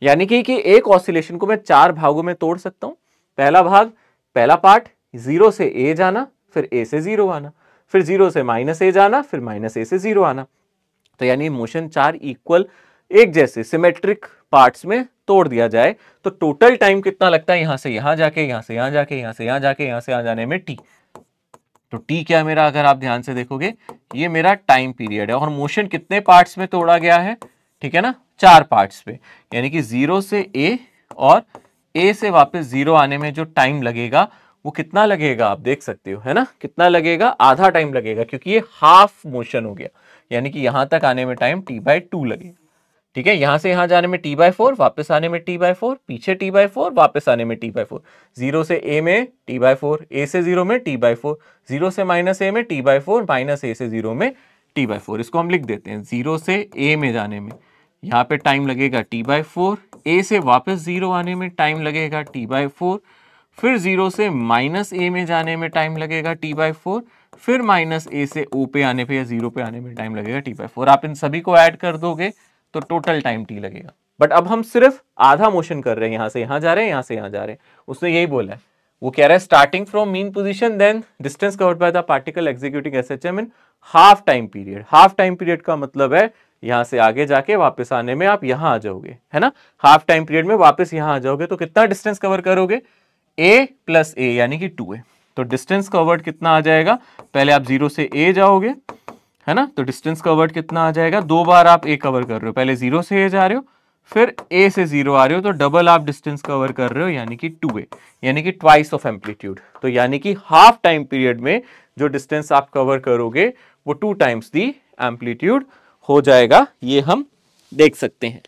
यानी कि, कि एक ऑसिलेशन को मैं चार भागों में तोड़ सकता हूँ पहला भाग पहला पार्ट जीरो से ए जाना फिर ए से जीरो आना फिर जीरो से माइनस ए जाना फिर माइनस ए से जीरो आना तो यानी मोशन चार इक्वल एक जैसे सिमेट्रिक पार्ट्स में तोड़ दिया जाए तो टोटल टाइम कितना लगता है यहाँ से यहाँ जाके यहाँ से यहाँ जाके यहाँ से यहाँ जाके यहाँ से यहाँ जाने में टी तो टी क्या मेरा अगर आप ध्यान से देखोगे ये मेरा टाइम पीरियड है और मोशन कितने पार्ट्स में तोड़ा गया है ठीक है ना चार पार्ट्स पे यानी कि जीरो से ए और ए से वापस जीरो आने में जो टाइम लगेगा वो कितना लगेगा आप देख सकते हो है ना कितना लगेगा आधा टाइम लगेगा क्योंकि ये हाफ मोशन हो गया यानी कि यहां तक आने में टाइम टी बाय टू लगेगा ठीक है यहां से यहां जाने में टी बाय फोर वापस आने में टी बाय फोर पीछे टी बाय फोर वापस आने में टी बाय फोर जीरो से ए में टी बाय फोर ए से जीरो में टी बाय फोर जीरो से माइनस ए में t by four minus a से जीरो में टी बाय फोर इसको हम लिख देते हैं जीरो से ए में जाने में यहाँ पे टाइम लगेगा टी बाय फोर ए से वापस जीरो आने में टाइम लगेगा टी बाय फोर फिर जीरो से माइनस ए में जाने में टाइम लगेगा टी बाय फोर फिर माइनस ए से ओ पे आने पे या जीरो पे आने में टाइम लगेगा टी बाय फोर आप इन सभी को ऐड कर दोगे तो टोटल टाइम टी लगेगा बट अब हम सिर्फ आधा मोशन कर रहे हैं यहां से यहां जा रहे हैं यहां से यहां जा रहे हैं उसने यही बोला है वो कह रहा है starting from mean position then distance covered by the particle executing S H M in half time period half time period का मतलब है यहां से आगे जाके वापस आने में आप यहां आ जाओगे है ना हाफ टाइम पीरियड में वापस यहां आ जाओगे तो कितना डिस्टेंस कवर करोगे ए प्लस ए यानी कि टू ए तो डिस्टेंस कवर्ड कितना आ जाएगा पहले आप जीरो से ए जाओगे है ना तो डिस्टेंस कवर्ड कितना आ जाएगा दो बार आप ए कवर कर रहे हो पहले जीरो से ए जा रहे हो फिर ए से जीरो आ रहे हो तो डबल आप डिस्टेंस कवर कर रहे हो यानी कि टू ए यानी कि ट्वाइस ऑफ एम्पलीट्यूड तो यानी कि हाफ टाइम पीरियड में जो डिस्टेंस आप कवर करोगे वो टू टाइम्स दी एम्पलीट्यूड हो जाएगा ये हम देख सकते हैं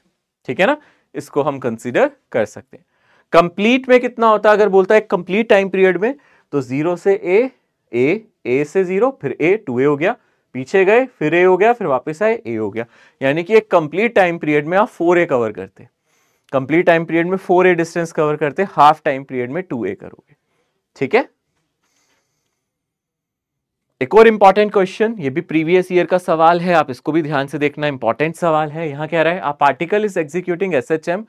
ठीक है ना इसको हम कंसिडर कर सकते हैं कंप्लीट में कितना होता है अगर बोलता है कंप्लीट टाइम पीरियड में तो जीरो से ए ए ए से जीरो फिर ए टू ए हो गया पीछे गए फिर ए हो गया फिर वापस आए ए हो गया यानी कि एक कंप्लीट टाइम पीरियड में आप फोर ए कवर करते कंप्लीट टाइम पीरियड में फोर ए डिस्टेंस कवर करते हाफ टाइम पीरियड में टू ए करोगे ठीक है एक और इंपॉर्टेंट क्वेश्चन ये भी प्रीवियस ईयर का सवाल है आप इसको भी ध्यान से देखना इंपॉर्टेंट सवाल है यहां कह रहा है आप particle is executing S H M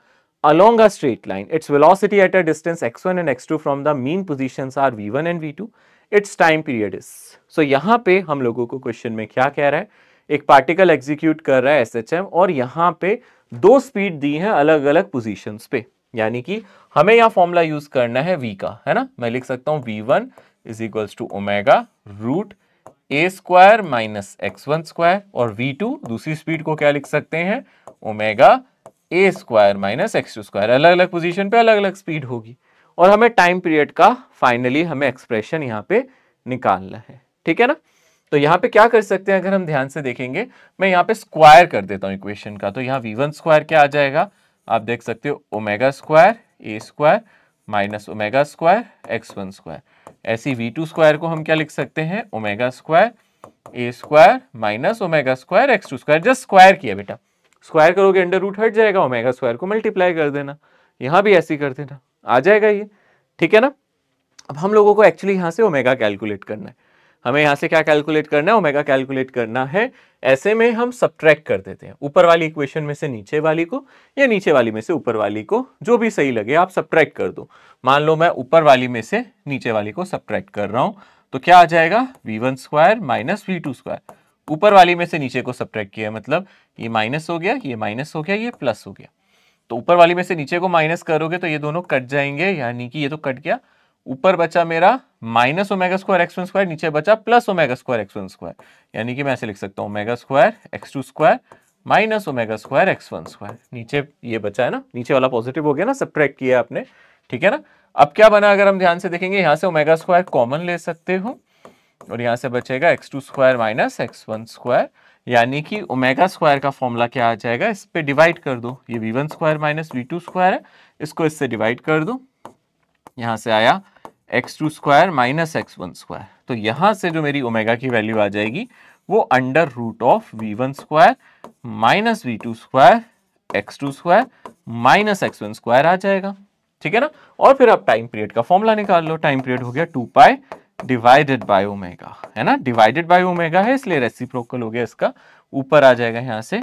a straight line its velocity at a distance x one and x two from the mean position are v one and v two its time period is so यहाँ पे हम लोगों को question में क्या कह रहा है एक पार्टिकल एग्जीक्यूट कर रहा है एस और यहाँ पे दो स्पीड दी हैं अलग अलग पोजिशन पे यानी कि हमें यहाँ फॉर्मूला यूज करना है वी का है ना मैं लिख सकता हूँ v one is equals to omega root a square minus x one square और वी टू दूसरी स्पीड को क्या लिख सकते हैं omega a square minus x two square अलग अलग पोजिशन पे अलग अलग स्पीड होगी और हमें टाइम पीरियड का फाइनली हमें एक्सप्रेशन यहाँ पे निकालना है ठीक है ना तो यहाँ पे क्या कर सकते हैं अगर हम ध्यान से देखेंगे मैं यहाँ पे स्क्वायर कर देता हूँ इक्वेशन का तो यहाँ वी वन स्क्वायर क्या आ जाएगा आप देख सकते हो omega square a square minus omega square x one square ऐसी वी टू स्क्वायर को हम क्या लिख सकते हैं omega square a square minus omega square x two square just square किया बेटा स्क्वायर करोगे अंडर रूट हट जाएगा ओमेगा स्क्वायर को मल्टीप्लाई कर देना यहाँ भी ऐसे कर देना आ जाएगा ये ठीक है ना अब हम लोगों को एक्चुअली यहाँ से ओमेगा कैलकुलेट करना है हमें यहाँ से क्या कैलकुलेट करना है ओमेगा कैलकुलेट करना है ऐसे में हम सब्ट्रैक्ट कर देते हैं ऊपर वाली इक्वेशन में से नीचे वाली को या नीचे वाली में से ऊपर वाली को जो भी सही लगे आप सब्ट्रैक्ट कर दो मान लो मैं ऊपर वाली में से नीचे वाली को सब्ट्रैक्ट कर रहा हूँ तो क्या आ जाएगा v one square minus v two square ऊपर वाली में से नीचे को सब्ट्रैक्ट किया मतलब ये माइनस हो गया ये माइनस हो गया ये प्लस हो गया तो ऊपर वाली में से नीचे को माइनस करोगे तो ये दोनों कट जाएंगे यानी कि ये तो कट गया ऊपर बचा मेरा minus omega square x one square नीचे बचा plus omega square x one square यानी कि मैं ऐसे लिख सकता हूँ omega square x two square minus omega square x one square नीचे ये बचा है ना नीचे वाला पॉजिटिव हो गया ना सब्ट्रैक्ट किया आपने ठीक है ना अब क्या बना अगर हम ध्यान से देखेंगे यहाँ से ओमेगा स्क्वायर कॉमन ले सकते हो और यहाँ से बचेगा x two square minus x one square यानी कि ओमेगा स्क्वायर का फॉर्मूला क्या आ जाएगा इस पर डिवाइड कर दो ये v one square minus v two square है इसको इससे डिवाइड कर दो यहाँ से आया x two square minus x one square तो यहाँ से जो मेरी ओमेगा की वैल्यू आ जाएगी वो under root of v one square minus v two square x two square minus x one square आ जाएगा ठीक है ना और फिर आप टाइम पीरियड का फॉर्मूला निकाल लो टाइम पीरियड हो गया two pi divided by omega है ना डिवाइडेड बाय ओमेगा है इसलिए रेसिप्रोकल हो गया इसका ऊपर आ जाएगा यहां से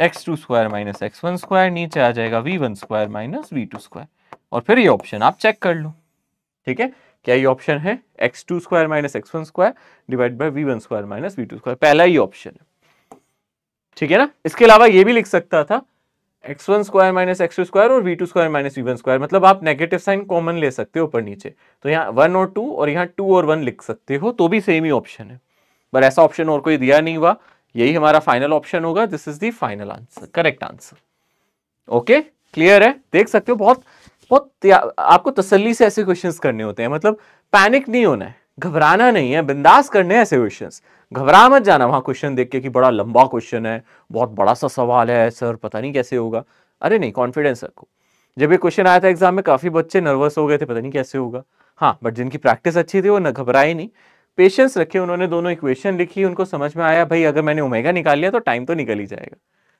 x two square minus x one square नीचे आ जाएगा v one square minus v two square और फिर ये ऑप्शन आप चेक कर लो ठीक है क्या ये ऑप्शन है x two square minus x one square divide by v one square minus v two square पहला ही ऑप्शन है ठीक है ना इसके अलावा ये भी लिख सकता था x one square minus x two square और v two square minus v one square मतलब आप नेगेटिव साइन कॉमन ले सकते हो ऊपर नीचे तो यहाँ वन और टू और यहाँ टू और वन लिख सकते हो तो भी सेम ही ऑप्शन है पर ऐसा ऑप्शन और कोई दिया नहीं हुआ यही हमारा फाइनल ऑप्शन होगा this is the final answer correct answer okay clear है देख सकते हो बहुत बहुत आपको तसली से ऐसे क्वेश्चन करने होते हैं मतलब पैनिक नहीं होना है घबराना नहीं है बिंदास करने ऐसे क्वेश्चन घबरा मत जाना वहां क्वेश्चन देख के कि बड़ा लंबा क्वेश्चन है बहुत बड़ा सा सवाल है सर पता नहीं कैसे होगा अरे नहीं कॉन्फिडेंस रखो जब ये क्वेश्चन आया था एग्जाम में काफ़ी बच्चे नर्वस हो गए थे पता नहीं कैसे होगा हाँ बट जिनकी प्रैक्टिस अच्छी थी वो न घबराए नहीं पेशेंस रखे उन्होंने दोनों इक्वेशन लिखी उनको समझ में आया भाई अगर मैंने उमेगा निकाल लिया तो टाइम तो निकल ही जाएगा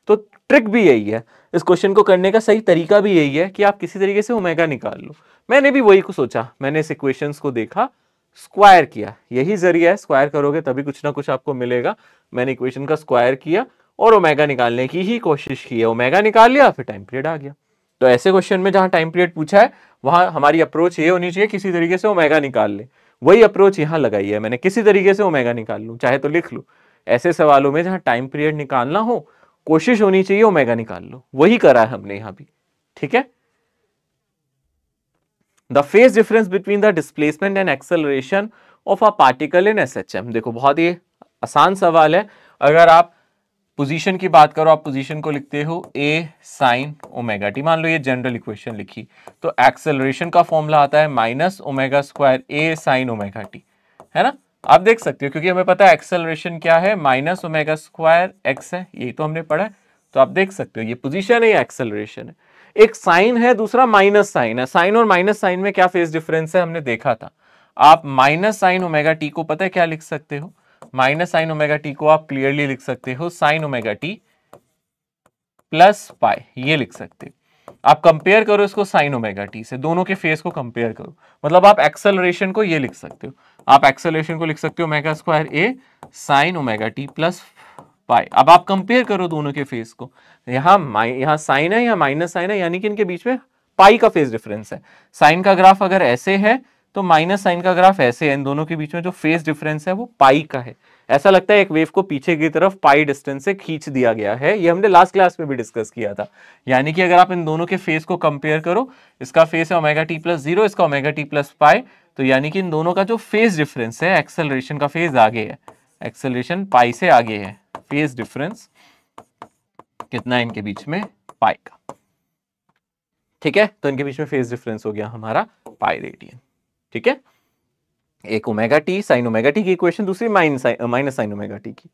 तो ट्रिक भी यही है इस क्वेश्चन को करने का सही तरीका भी यही है कि आप किसी तरीके से उमेगा निकाल लो मैंने भी वही को सोचा मैंने इस इक्वेशंस को देखा स्क्वायर किया यही जरिया है स्क्वायर करोगे तभी कुछ ना कुछ आपको मिलेगा मैंने इक्वेशन का स्क्वायर किया और ओमेगा निकालने की ही कोशिश की है ओमेगा निकाल लिया फिर टाइम पीरियड आ गया तो ऐसे क्वेश्चन में जहां टाइम पीरियड पूछा है वहां हमारी अप्रोच ये होनी चाहिए किसी तरीके से ओमेगा निकाल ले वही अप्रोच यहाँ लगाई है मैंने किसी तरीके से ओमेगा निकाल लू चाहे तो लिख लू ऐसे सवालों में जहां टाइम पीरियड निकालना हो कोशिश होनी चाहिए ओमेगा निकाल लो वही करा है हमने यहाँ भी ठीक है the phase difference between the displacement and acceleration of a particle in S H M देखो बहुत ही आसान सवाल है अगर आप पोजीशन की बात करो आप पोजीशन को लिखते हो ए साइन ओमेगा टी मान लो ये जनरल इक्वेशन लिखी तो एक्सेलरेशन का फॉर्मूला आता है minus omega square a sine omega t है ना आप देख सकते हो क्योंकि हमें पता है एक्सेलरेशन क्या है माइनस ओमेगा स्क्वायर एक्स है यही तो हमने पढ़ा है तो आप देख सकते हो ये पोजीशन है या एक्सेलरेशन है एक साइन है दूसरा माइनस साइन है साइन और माइनस साइन में क्या फेस डिफरेंस है हमने देखा था आप माइनस साइन ओमेगा टी को पता है क्या लिख सकते हो माइनस साइन ओमेगा टी को आप क्लियरली लिख सकते हो sine omega T plus pi ये लिख सकते हो आप कंपेयर करो इसको साइन ओमेगा टी से दोनों के फेस को कंपेयर करो मतलब आप एक्सेलरेशन को ये लिख सकते हो आप एक्सेलरेशन को लिख सकते हो omega square a sine omega T plus pi अब आप कंपेयर करो दोनों के फेस को यहाँ यहाँ साइन है यहाँ माइनस साइन है यानी कि इनके बीच में पाई का फेस डिफरेंस है साइन का ग्राफ अगर ऐसे है तो माइनस साइन का ग्राफ ऐसे है इन दोनों के बीच में जो फेस डिफरेंस है वो पाई का है ऐसा लगता है एक वेव को पीछे की तरफ पाई डिस्टेंस से खींच दिया गया है ये हमने लास्ट क्लास में भी डिस्कस किया था यानी कि अगर आप इन दोनों के फेस को कंपेयर करो इसका फेस है ओमेगा टी प्लस जीरो इसका ओमेगा टी प्लस पाई तो यानी कि इन दोनों का जो फेस डिफरेंस है एक्सेलरेशन का फेस आगे है एक्सेलरेशन पाई से आगे है फेज डिफरेंस कितना है इनके बीच में पाई का ठीक है तो इनके बीच में फेज डिफरेंस हो गया हमारा पाई रेडियन ठीक है एक omega t sine omega t की इक्वेशन दूसरी माइनस साइन ओमेगा टी की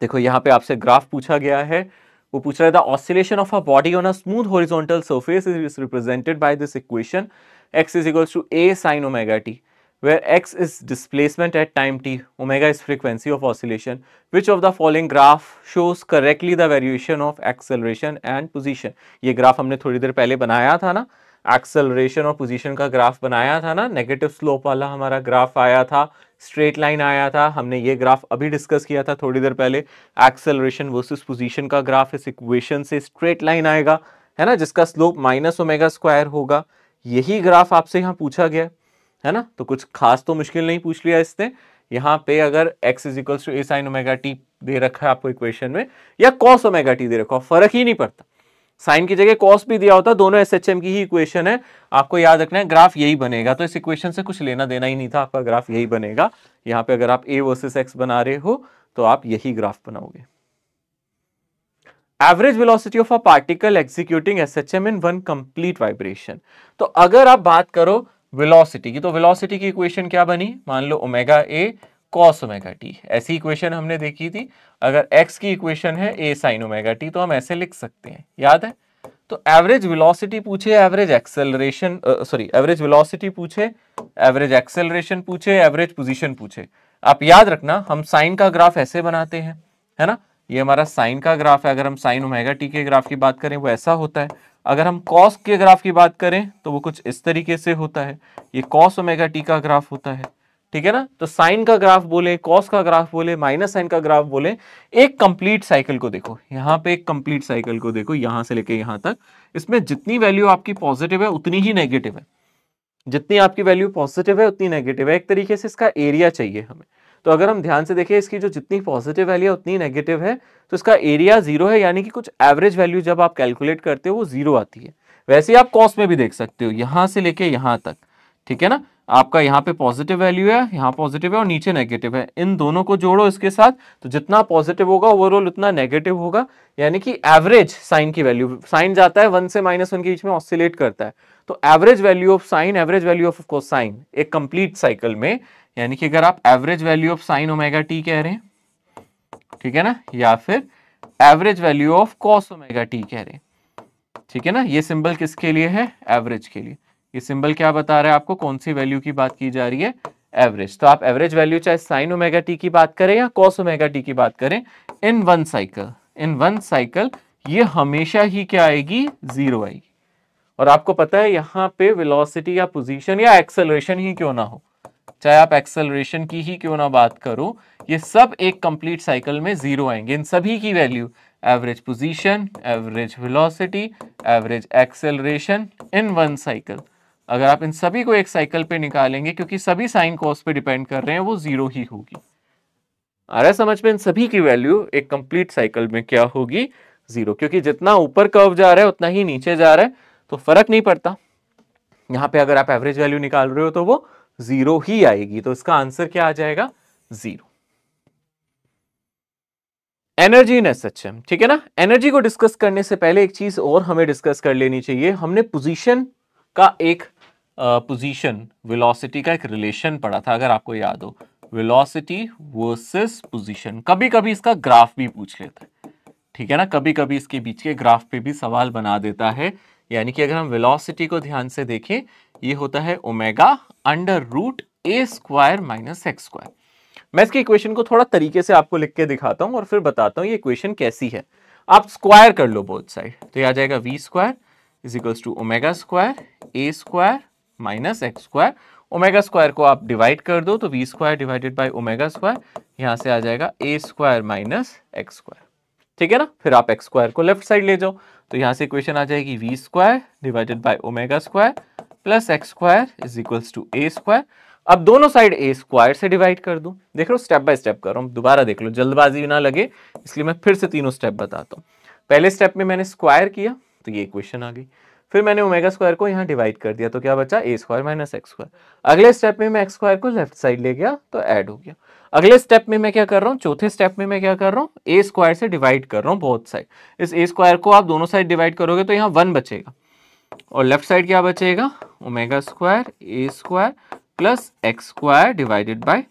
देखो यहां पे आपसे ग्राफ पूछा गया है वो पूछ रहा था oscillation of a body on a smooth horizontal surface is represented by this equation x is equals to A sine omega t where x is displacement at time t, omega is frequency of oscillation, which of the following graph shows correctly the variation of acceleration and position? ये graph हमने थोड़ी देर पहले बनाया था ना acceleration और position का ग्राफ बनाया था ना नेगेटिव स्लोप वाला हमारा ग्राफ आया था स्ट्रेट लाइन आया था हमने ये ग्राफ अभी डिस्कस किया था थोड़ी देर पहले एक्सेलरेशन वर्सेस पोजीशन का ग्राफ इस इक्वेशन से स्ट्रेट लाइन आएगा है ना जिसका स्लोप माइनस ओमेगा स्क्वायर होगा यही ग्राफ आपसे यहाँ पूछा गया है ना तो कुछ खास तो मुश्किल नहीं पूछ लिया इसने यहाँ पे अगर x is equal to A sine omega t दे रखा है आपको इक्वेशन में या कॉस ओमेगा टी दे रखा है फर्क ही नहीं पड़ता साइन की जगह कॉस भी दिया होता दोनों एस एच एम की ही इक्वेशन है आपको याद रखना है ग्राफ यही बनेगा तो इस इक्वेशन से कुछ लेना देना ही नहीं था आपका ग्राफ यही बनेगा यहाँ पे अगर आप ए वर्सेस एक्स बना रहे हो तो आप यही ग्राफ बनाओगे average velocity of a particle executing S H M in one complete vibration तो अगर आप बात करो वेलोसिटी की तो वेलोसिटी की इक्वेशन क्या बनी मान लो omega a cos omega t ऐसी इक्वेशन हमने देखी थी अगर एक्स की इक्वेशन है ए साइन ओमेगा टी तो हम ऐसे लिख सकते हैं याद है तो एवरेज वेलोसिटी पूछे average acceleration sorry average velocity पूछे एवरेज एक्सेलरेशन पूछे एवरेज पोजीशन पूछे आप याद रखना हम साइन का ग्राफ ऐसे बनाते हैं है ना ये हमारा साइन का ग्राफ है अगर हम साइन ओमेगा टी के ग्राफ की बात करें वो ऐसा होता है अगर हम कॉस के ग्राफ की बात करें तो वो कुछ इस तरीके से होता है ये कॉस ओमेगा टी का ग्राफ होता है ठीक है ना तो साइन का ग्राफ बोले कॉस का ग्राफ बोले माइनस साइन का ग्राफ बोले एक कंप्लीट साइकिल को देखो यहाँ पे एक कंप्लीट साइकिल को देखो यहाँ से लेके यहां तक इसमें जितनी वैल्यू आपकी पॉजिटिव है उतनी ही नेगेटिव है जितनी आपकी वैल्यू पॉजिटिव है उतनी नेगेटिव है एक तरीके से इसका एरिया चाहिए हमें तो अगर हम ध्यान से देखें इसकी जो जितनी पॉजिटिव वैल्यू है उतनी नेगेटिव है तो इसका एरिया जीरो है यानी कि कुछ एवरेज वैल्यू जब आप कैलकुलेट करते हो वो जीरो आती है वैसे आप कॉस में भी देख सकते हो यहाँ से लेके यहाँ तक ठीक है ना आपका यहाँ पे पॉजिटिव वैल्यू है यहाँ पॉजिटिव है और नीचे नेगेटिव है इन दोनों को जोड़ो इसके साथ तो जितना पॉजिटिव होगा ओवरऑल उतना नेगेटिव होगा यानी कि एवरेज साइन की वैल्यू साइन जाता है वन से माइनस वन के बीच में ऑसिलेट करता है तो average value of sine average value of cosine एक कंप्लीट साइकिल में यानी कि अगर आप average value of sine omega t कह रहे हैं ठीक है ना या फिर average value of cos omega t कह रहे हैं ठीक है ना ये सिंबल किसके लिए है एवरेज के लिए ये सिंबल क्या बता रहा है आपको कौन सी वैल्यू की बात की जा रही है एवरेज तो आप एवरेज वैल्यू चाहे साइन ओमेगा टी की बात करें या कॉस ओमेगा टी की बात करें in one cycle in one cycle ये हमेशा ही क्या आएगी जीरो आएगी और आपको पता है यहाँ पे वेलोसिटी या पोजीशन या एक्सेलरेशन ही क्यों ना हो चाहे आप एक्सेलरेशन की ही क्यों ना बात करो ये सब एक कंप्लीट साइकिल में जीरो आएंगे इन सभी की value average position average velocity average acceleration in one cycle अगर आप इन सभी को एक साइकिल पे निकालेंगे क्योंकि सभी साइन कॉस पे डिपेंड कर रहे हैं वो जीरो ही होगी आ रहा समझ में इन सभी की वैल्यू एक कंप्लीट साइकिल में क्या होगी जीरो क्योंकि जितना ऊपर कर्व जा रहा है उतना ही नीचे जा रहा है तो फर्क नहीं पड़ता यहाँ पे अगर आप एवरेज वैल्यू निकाल रहे हो तो वो जीरो ही आएगी तो इसका आंसर क्या आ जाएगा zero energy in S H M ठीक है ना एनर्जी को डिस्कस करने से पहले एक चीज और हमें डिस्कस कर लेनी चाहिए हमने पोजीशन का एक पोजीशन वेलोसिटी का एक रिलेशन पढ़ा था अगर आपको याद हो वेलोसिटी वर्सेस पोजीशन कभी कभी इसका ग्राफ भी पूछ लेता है ठीक है ना कभी कभी इसके बीच के ग्राफ पे भी सवाल बना देता है यानी कि अगर हम वेलोसिटी को ध्यान से देखें ये होता है omega under root a square minus x square मैं इसके इक्वेशन को थोड़ा तरीके से आपको लिख के दिखाता हूँ और फिर बताता हूं ये इक्वेशन कैसी है आप स्क्वायर कर लो बोथ साइड तो ये आ जाएगा v square is equals to omega square a square minus x square omega square को आप डिवाइड कर दो तो v square divided by omega square यहां से आ जाएगा a square minus x square ठीक है ना फिर आप एक्स स्क्वायर को लेफ्ट साइड ले जाओ तो यहां से इक्वेशन आ जाएगी v square divided by omega square plus x square is equal to A square अब दोनों साइड ए स्क्वायर से डिवाइड कर दू देख लो स्टेप बाय स्टेप कर रहा हूं दोबारा देख लो जल्दबाजी ना लगे इसलिए मैं फिर से तीनों स्टेप बताता हूँ पहले स्टेप में मैंने स्क्वायर किया तो ये इक्वेशन आ गई फिर मैंने ओमेगा स्क्वायर को यहाँ डिवाइड कर दिया तो क्या बचा a square minus x square अगले स्टेप में मैं एक्स स्क्वायर को लेफ्ट साइड ले गया तो ऐड हो गया अगले स्टेप में मैं क्या कर रहा हूँ चौथे स्टेप में मैं क्या कर रहा हूँ ए स्क्वायर से डिवाइड कर रहा हूँ बहुत साइड इस ए स्क्वायर को आप दोनों साइड डिवाइड करोगे तो यहाँ वन बचेगा और लेफ्ट साइड क्या बचेगा omega square a square plus x square divided by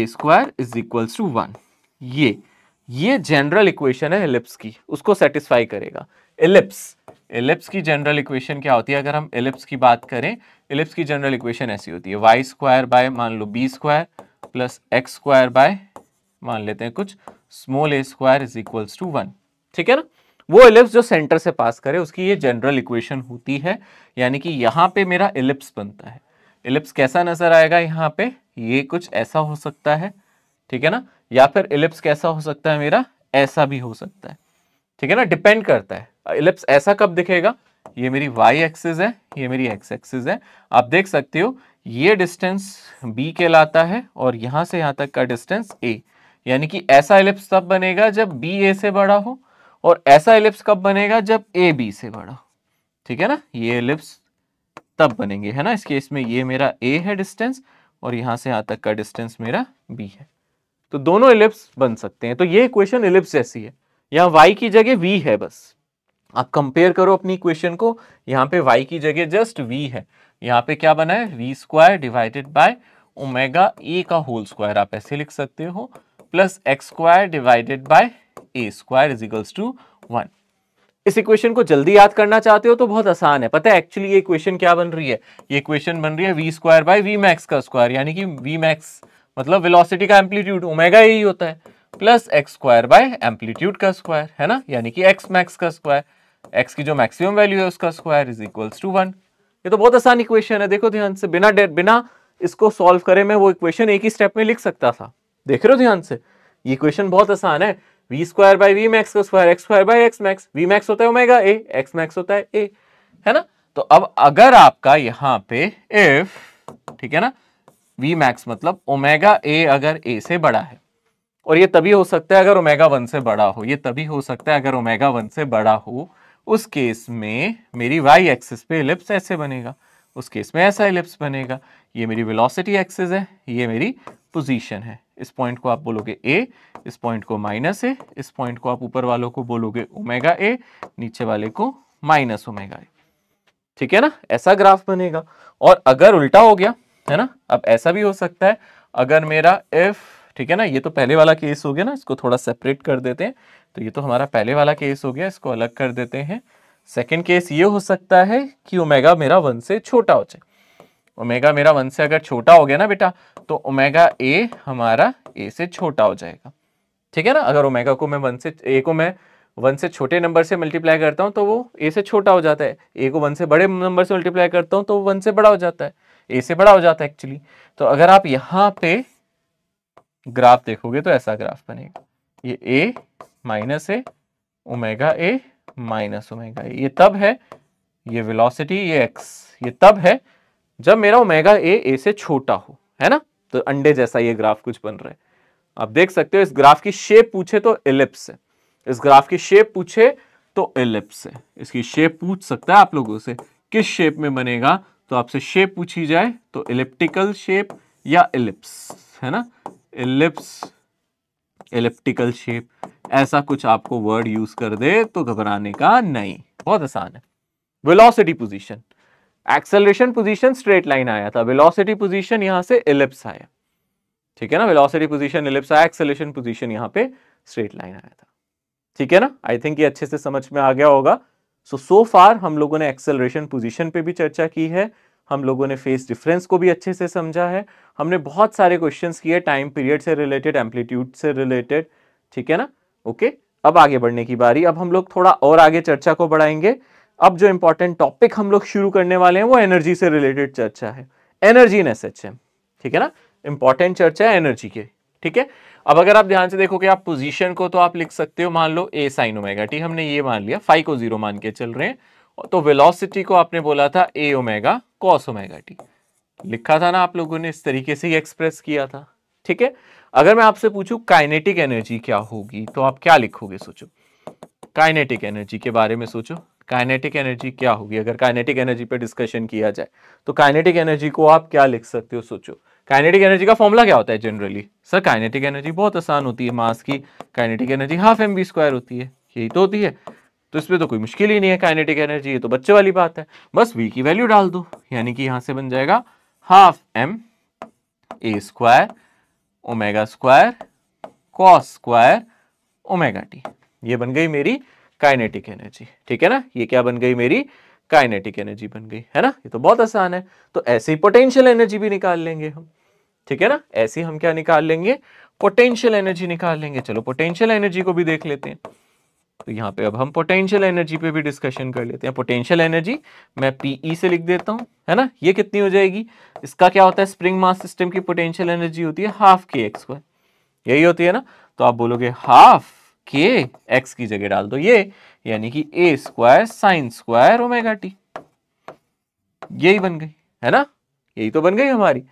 a square is equals to one ये ये जनरल इक्वेशन है एलिप्स की उसको सेटिस्फाई करेगा एलिप्स एलिप्स की जनरल इक्वेशन क्या होती है अगर हम एलिप्स की बात करें एलिप्स की जनरल इक्वेशन ऐसी होती है वाई स्क्वायर बाय मान लो b square plus x square by मान लेते हैं कुछ small a square is equals to one ठीक है ना वो एलिप्स जो सेंटर से पास करे उसकी ये जनरल इक्वेशन होती है यानी कि यहाँ पे मेरा इलिप्स बनता है एलिप्स कैसा नजर आएगा यहाँ पे ये कुछ ऐसा हो सकता है ठीक है ना या फिर इलिप्स कैसा हो सकता है मेरा ऐसा भी हो सकता है ठीक है ना डिपेंड करता है इलिप्स ऐसा कब दिखेगा ये मेरी वाई एक्सिस है ये मेरी एक्स एक्सिस है आप देख सकते हो ये डिस्टेंस बी कहलाता है और यहाँ से यहाँ तक का डिस्टेंस ए यानी कि ऐसा इलिप्स तब बनेगा जब बी ए से बड़ा हो और ऐसा एलिप्स कब बनेगा जब ए बी से बड़ा ठीक है ना ये एलिप्स तब बनेंगे है ना इस केस में ये मेरा ए है डिस्टेंस और यहां से यहां तक का डिस्टेंस मेरा बी है तो दोनों एलिप्स बन सकते हैं तो ये इक्वेशन एलिप्स जैसी है यहाँ वाई की जगह वी है बस आप कंपेयर करो अपनी इक्वेशन को यहाँ पे वाई की जगह जस्ट वी है यहाँ पे क्या बना है v square divided by omega a का होल स्क्वायर आप ऐसे लिख सकते हो plus x square divided by a square is equals to one इस इक्वेशन को जल्दी याद करना चाहते हो तो बहुत आसान है पता है एक्चुअली ये इक्वेशन क्या बन रही है ये इक्वेशन बन रही है v square by v max का स्क्वायर यानी कि वी मैक्स मतलब वेलोसिटी का एम्पलीट्यूड ओमेगा यही होता है plus x square by amplitude का स्क्वायर है ना यानी कि एक्स मैक्स का स्क्वायर एक्स की जो मैक्सिमम वैल्यू है उसका square is equals to one ये तो बहुत आसान इक्वेशन है देखो ध्यान से बिना बिना इसको सॉल्व करे मैं वो इक्वेशन एक ही स्टेप में लिख सकता था देख रहे हो ध्यान से ये इक्वेशन बहुत आसान है v square by v max का square x square by x max v max होता है ओमेगा ए एक्स मैक्स होता है ए है ना तो अब अगर आपका यहां पे इफ ठीक है ना वी मैक्स मतलब ओमेगा ए अगर ए से बड़ा है और ये तभी हो सकता है अगर ओमेगा वन से बड़ा हो ये तभी हो सकता है अगर ओमेगा वन से बड़ा हो उस केस में मेरी वाई एक्सिस पे इलिप्स ऐसे बनेगा उस केस में ऐसा इलिप्स बनेगा ये मेरी वेलोसिटी एक्सिस है ये मेरी पोजीशन है इस पॉइंट को आप बोलोगे ए इस पॉइंट को माइनस ए इस पॉइंट को आप ऊपर वालों को बोलोगे ओमेगा ए नीचे वाले को माइनस ओमेगा ए ठीक है ना ऐसा ग्राफ बनेगा और अगर उल्टा हो गया है ना अब ऐसा भी हो सकता है अगर मेरा एफ ठीक है ना ये तो पहले वाला केस हो गया ना इसको थोड़ा सेपरेट कर देते हैं तो ये तो हमारा पहले वाला केस हो गया इसको अलग कर देते हैं सेकेंड केस ये हो सकता है कि ओमेगा मेरा वन से छोटा हो जाए ओमेगा मेरा वन से अगर छोटा हो गया ना बेटा तो ओमेगा ए हमारा ए से छोटा हो जाएगा ठीक है ना अगर ओमेगा को मैं वन से ए को मैं वन से छोटे नंबर से मल्टीप्लाई करता हूँ तो वो ए से छोटा हो जाता है ए को वन से बड़े नंबर से मल्टीप्लाई करता हूँ तो वन से बड़ा हो जाता है ए से बड़ा हो जाता है एक्चुअली तो अगर आप यहाँ पे ग्राफ देखोगे तो ऐसा ग्राफ बनेगा ये a minus a omega a minus omega a ये तब है ये वेलोसिटी ये एक्स ये तब है जब मेरा ओमेगा ए ए से छोटा हो है ना तो अंडे जैसा ये ग्राफ कुछ बन रहा है आप देख सकते हो इस ग्राफ की शेप पूछे तो एलिप्स है इस ग्राफ की शेप पूछे तो एलिप्स है इसकी शेप पूछ सकता है आप लोगों से किस शेप में बनेगा तो आपसे शेप पूछी जाए तो इलिप्टिकल शेप या एलिप्स है ना एलिप्स इलिप्टिकल शेप ऐसा कुछ आपको वर्ड यूज कर दे तो घबराने का नहीं बहुत आसान है velocity position acceleration position straight line आया था वेलोसिटी पोजीशन यहां से इलिप्स आया ठीक है ना वेलोसिटी पोजीशन इलिप्स आया एक्सेलरेशन पोजीशन यहां पे स्ट्रेट लाइन आया था ठीक है ना आई थिंक ये अच्छे से समझ में आ गया होगा सो सो फार हम लोगों ने एक्सेलरेशन पोजीशन पे भी चर्चा की है हम लोगों ने फेस डिफरेंस को भी अच्छे से समझा है हमने बहुत सारे क्वेश्चन किए टाइम पीरियड से रिलेटेड एम्पलीट्यूड से रिलेटेड ठीक है ना ओके okay? अब आगे बढ़ने की बारी अब हम लोग थोड़ा और आगे चर्चा को बढ़ाएंगे अब जो इंपॉर्टेंट टॉपिक हम लोग शुरू करने वाले हैं वो एनर्जी से रिलेटेड चर्चा है एनर्जी इन एस ठीक है ना इंपॉर्टेंट चर्चा है एनर्जी के ठीक है अब अगर आप ध्यान से देखोगे आप पोजीशन को तो आप लिख सकते हो मान लो ए साइन ओमेगा टी हमने ये मान लिया फाइव को जीरो मान के चल रहे हैं तो वेलोसिटी को आपने बोला था a omega cos omega t लिखा था ना आप लोगों ने इस तरीके से ही एक्सप्रेस किया था ठीक है अगर मैं आपसे पूछू काइनेटिक एनर्जी क्या होगी तो आप क्या लिखोगे सोचो काइनेटिक एनर्जी के बारे में सोचो काइनेटिक एनर्जी क्या होगी अगर काइनेटिक एनर्जी पर डिस्कशन किया जाए तो काइनेटिक एनर्जी को आप क्या लिख सकते हो सोचो काइनेटिक एनर्जी का फॉर्मूला क्या होता है जनरली सर काइनेटिक एनर्जी बहुत आसान होती है मास की kinetic energy half m v square होती है यही तो होती है तो इसमें तो कोई मुश्किल ही नहीं है काइनेटिक एनर्जी ये तो बच्चे वाली बात है बस वी की वैल्यू डाल दो यानी कि यहां से बन जाएगा half m a square omega square cos square omega t ये बन गई मेरी काइनेटिक एनर्जी ठीक है ना ये क्या बन गई मेरी काइनेटिक एनर्जी बन गई है ना ये तो बहुत आसान है तो ऐसे ही पोटेंशियल एनर्जी भी निकाल लेंगे हम ठीक है ना ऐसे हम क्या निकाल लेंगे पोटेंशियल एनर्जी निकाल लेंगे चलो पोटेंशियल एनर्जी को भी देख लेते हैं तो यहाँ पे अब हम पोटेंशियल एनर्जी पे भी डिस्कशन कर लेते हैं पोटेंशियल एनर्जी मैं पीई e से लिख देता हूँ है ना ये कितनी हो जाएगी इसका क्या होता है स्प्रिंग मास सिस्टम की पोटेंशियल एनर्जी होती है हाफ के एक्स स्क्वायर यही होती है ना तो आप बोलोगे हाफ के एक्स की जगह डाल दो ये यानी कि a square sine square omega t यही बन गई है ना यही तो बन गई हमारी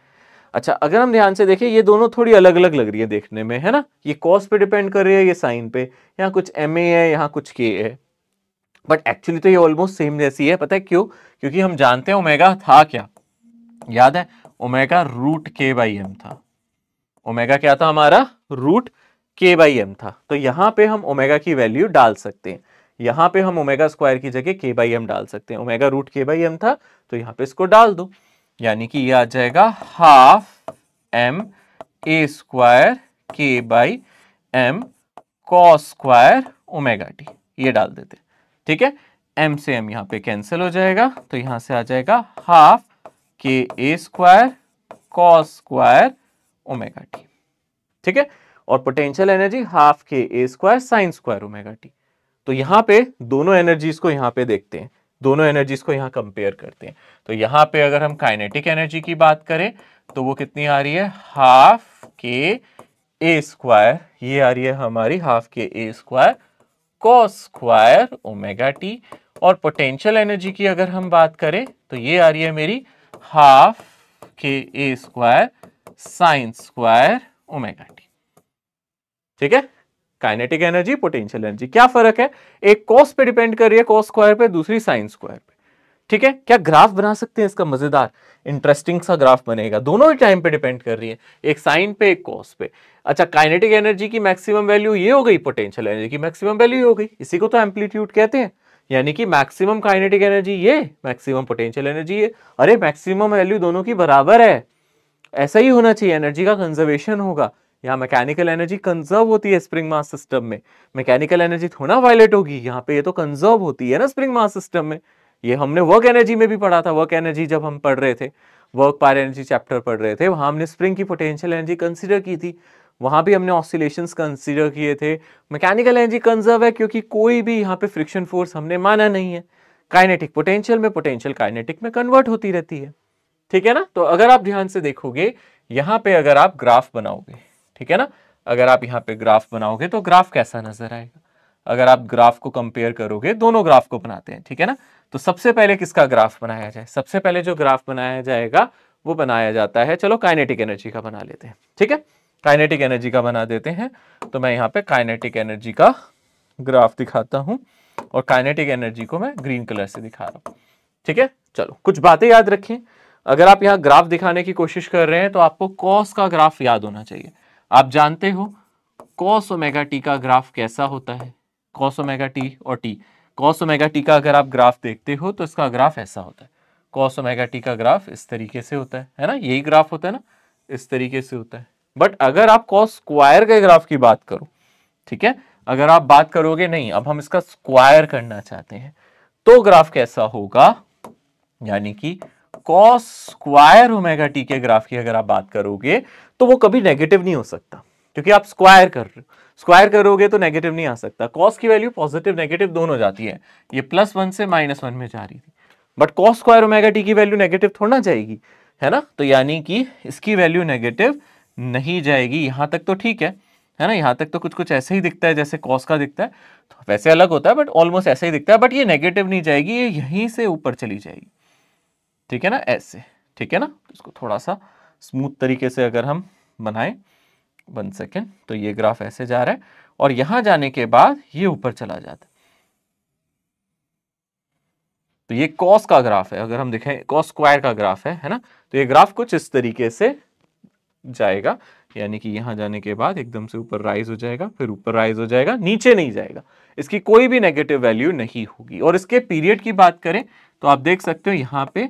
अच्छा अगर हम ध्यान से देखें ये दोनों थोड़ी अलग अलग लग रही है देखने में है ना ये कॉस पे डिपेंड कर रही है ये साइन पे यहाँ कुछ एम ए है यहाँ कुछ के है बट एक्चुअली तो ये ऑलमोस्ट सेम जैसी है पता है क्यों क्योंकि हम जानते हैं ओमेगा था क्या याद है omega root k by m था ओमेगा क्या था हमारा रूट के बाई एम था तो यहाँ पे हम ओमेगा की वैल्यू डाल सकते हैं यहाँ पे हम ओमेगा स्क्वायर की जगह के बाई एम डाल सकते हैं omega root k by m था तो यहाँ पे इसको डाल दो यानी कि ये आ जाएगा half m a square k by m cos square omega t ये डाल देते ठीक है एम से एम यहाँ पे कैंसिल हो जाएगा तो यहाँ से आ जाएगा half k a square cos square omega t ठीक है और potential energy half k a square sine square omega t तो यहाँ पे दोनों एनर्जीज को यहाँ पे देखते हैं दोनों एनर्जीज को यहाँ कंपेयर करते हैं तो यहाँ पे अगर हम काइनेटिक एनर्जी की बात करें तो वो कितनी आ रही है हाफ के ए स्क्वायर ये आ रही है हमारी half k a square cos square omega t और पोटेंशियल एनर्जी की अगर हम बात करें तो ये आ रही है मेरी half k a square sine square omega t ठीक है काइनेटिक एनर्जी पोटेंशियल एनर्जी क्या फर्क है एक कॉस पे डिपेंड कर रही है कॉस स्क्वायर पे दूसरी साइन स्क्वायर पे ठीक है क्या ग्राफ बना सकते हैं इसका मजेदार इंटरेस्टिंग सा ग्राफ बनेगा दोनों ही टाइम पे डिपेंड कर रही है एक साइन पे एक कॉस पे अच्छा काइनेटिक एनर्जी की मैक्सिमम वैल्यू ये हो गई पोटेंशियल एनर्जी की मैक्सिमम वैल्यू ये हो गई इसी को तो एम्पलीट्यूड कहते हैं यानी कि मैक्सिमम काइनेटिक एनर्जी ये मैक्सिमम पोटेंशियल एनर्जी ये अरे मैक्सिमम वैल्यू दोनों की बराबर है ऐसा ही होना चाहिए एनर्जी का कंजर्वेशन होगा यहाँ मैकेनिकल एनर्जी कंजर्व होती है स्प्रिंग मास सिस्टम में मैकेनिकल एनर्जी थोड़ा वायलेट होगी यहाँ पे ये तो कंजर्व होती है ना स्प्रिंग मास सिस्टम में ये हमने वर्क एनर्जी में भी पढ़ा था वर्क एनर्जी जब हम पढ़ रहे थे वर्क पार एनर्जी चैप्टर पढ़ रहे थे वहाँ हमने स्प्रिंग की पोटेंशियल एनर्जी कंसिडर की थी वहाँ भी हमने ऑसिलेशन कंसिडर किए थे मैकेनिकल एनर्जी कंजर्व है क्योंकि कोई भी यहाँ पे फ्रिक्शन फोर्स हमने माना नहीं है काइनेटिक पोटेंशियल में पोटेंशियल काइनेटिक में कन्वर्ट होती रहती है ठीक है ना तो अगर आप ध्यान से देखोगे यहाँ पे अगर आप ग्राफ बनाओगे ठीक है ना अगर आप यहाँ पे ग्राफ बनाओगे तो ग्राफ कैसा नजर आएगा अगर आप ग्राफ को कंपेयर करोगे दोनों ग्राफ को बनाते हैं ठीक है ना तो सबसे पहले किसका ग्राफ बनाया जाए सबसे पहले जो ग्राफ बनाया जाएगा वो बनाया जाता है चलो काइनेटिक एनर्जी का बना लेते हैं ठीक है काइनेटिक एनर्जी का बना देते हैं तो मैं यहाँ पे काइनेटिक एनर्जी का ग्राफ दिखाता हूँ और काइनेटिक एनर्जी को मैं ग्रीन कलर से दिखा रहा हूँ ठीक है चलो कुछ बातें याद रखें अगर आप यहाँ ग्राफ दिखाने की कोशिश कर रहे हैं तो आपको कॉस का ग्राफ याद होना चाहिए आप जानते हो कॉस ओमेगा टी का ग्राफ कैसा होता है कॉस ओमेगा टी और टी कॉस ओमेगा टी का अगर आप ग्राफ देखते हो तो इसका ग्राफ ऐसा होता है कॉस ओमेगा टी का ग्राफ इस तरीके से होता है है ना यही ग्राफ होता है ना इस तरीके से होता है बट अगर आप कॉस स्क्वायर के ग्राफ की बात करो ठीक है अगर आप बात करोगे नहीं अब हम इसका स्क्वायर करना चाहते हैं तो ग्राफ कैसा होगा यानी कि कॉस स्क्वायर ओमेगा टी के ग्राफ की अगर आप बात करोगे तो वो कभी नेगेटिव नहीं हो सकता क्योंकि आप स्क्वायर कर रहे हो स्क्वायर करोगे तो नेगेटिव नहीं आ सकता कॉस की वैल्यू पॉजिटिव नेगेटिव दोनों जाती है ये प्लस वन से माइनस वन में जा रही थी but cos square omega t की वैल्यू नेगेटिव थोड़ा ना जाएगी है ना तो यानी कि इसकी वैल्यू नेगेटिव नहीं जाएगी यहाँ तक तो ठीक है है ना यहाँ तक तो कुछ कुछ ऐसे ही दिखता है जैसे कॉस का दिखता है तो वैसे अलग होता है बट ऑलमोस्ट ऐसे ही दिखता है बट ये नेगेटिव नहीं जाएगी ये यहीं से ऊपर चली जाएगी ठीक है ना ऐसे ठीक है ना इसको थोड़ा सा स्मूथ तरीके से अगर हम बनाएं वन सेकेंड तो ये ग्राफ ऐसे जा रहा है और यहाँ जाने के बाद ये ऊपर चला जाता है तो ये कॉस का ग्राफ है अगर हम देखें कॉस स्क्वायर का ग्राफ है है ना तो ये ग्राफ कुछ इस तरीके से जाएगा यानी कि यहाँ जाने के बाद एकदम से ऊपर राइज हो जाएगा फिर ऊपर राइज हो जाएगा नीचे नहीं जाएगा इसकी कोई भी नेगेटिव वैल्यू नहीं होगी और इसके पीरियड की बात करें तो आप देख सकते हो यहाँ पे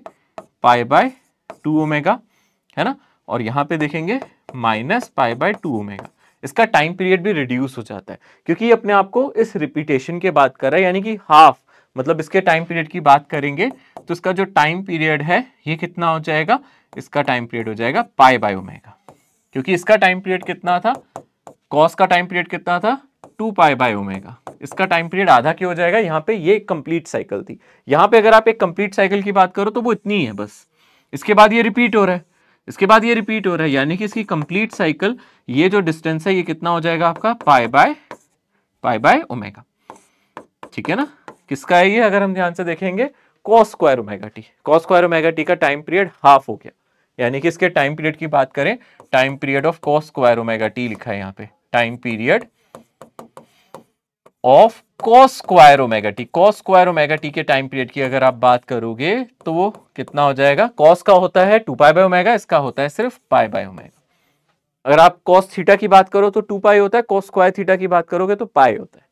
पाई बाय टू ओमेगा है ना और यहां पे देखेंगे minus pi by two omega इसका टाइम पीरियड भी रिड्यूस हो जाता है क्योंकि अपने आप को इस रिपीटेशन के बात कर रहा है यानी कि हाफ मतलब इसके टाइम पीरियड की बात करेंगे तो इसका जो टाइम पीरियड है ये कितना हो जाएगा इसका टाइम पीरियड हो जाएगा पाई बाय ओमेगा क्योंकि इसका टाइम पीरियड कितना था कॉस का टाइम पीरियड कितना था टू पाई बाई ओमेगा इसका टाइम पीरियड आधा की हो जाएगा यहाँ पे ये कंप्लीट साइकिल थी यहाँ पे अगर आप एक कंप्लीट साइकिल की बात करो तो वो इतनी ही है बस इसके बाद ये रिपीट हो रहा है इसके बाद ये रिपीट हो रहा है यानी कि इसकी कंप्लीट साइकिल ये जो डिस्टेंस है ये कितना हो जाएगा आपका pi by pi by omega ठीक है ना किसका है ये अगर हम ध्यान से देखेंगे cos square omega t cos square omega t का टाइम पीरियड हाफ हो गया यानी कि इसके टाइम पीरियड की बात करें time period of cos square omega t लिखा है यहाँ पे time period of cos square omega t cos square omega t के टाइम पीरियड की अगर आप बात करोगे तो वो कितना हो जाएगा कॉस का होता है टू पाई बाय ओमेगा इसका होता है सिर्फ पाई बाय ओमेगा अगर आप कॉस थीटा की बात करो तो टू पाई होता है कॉस स्क्वायर थीटा की बात करोगे तो पाई होता है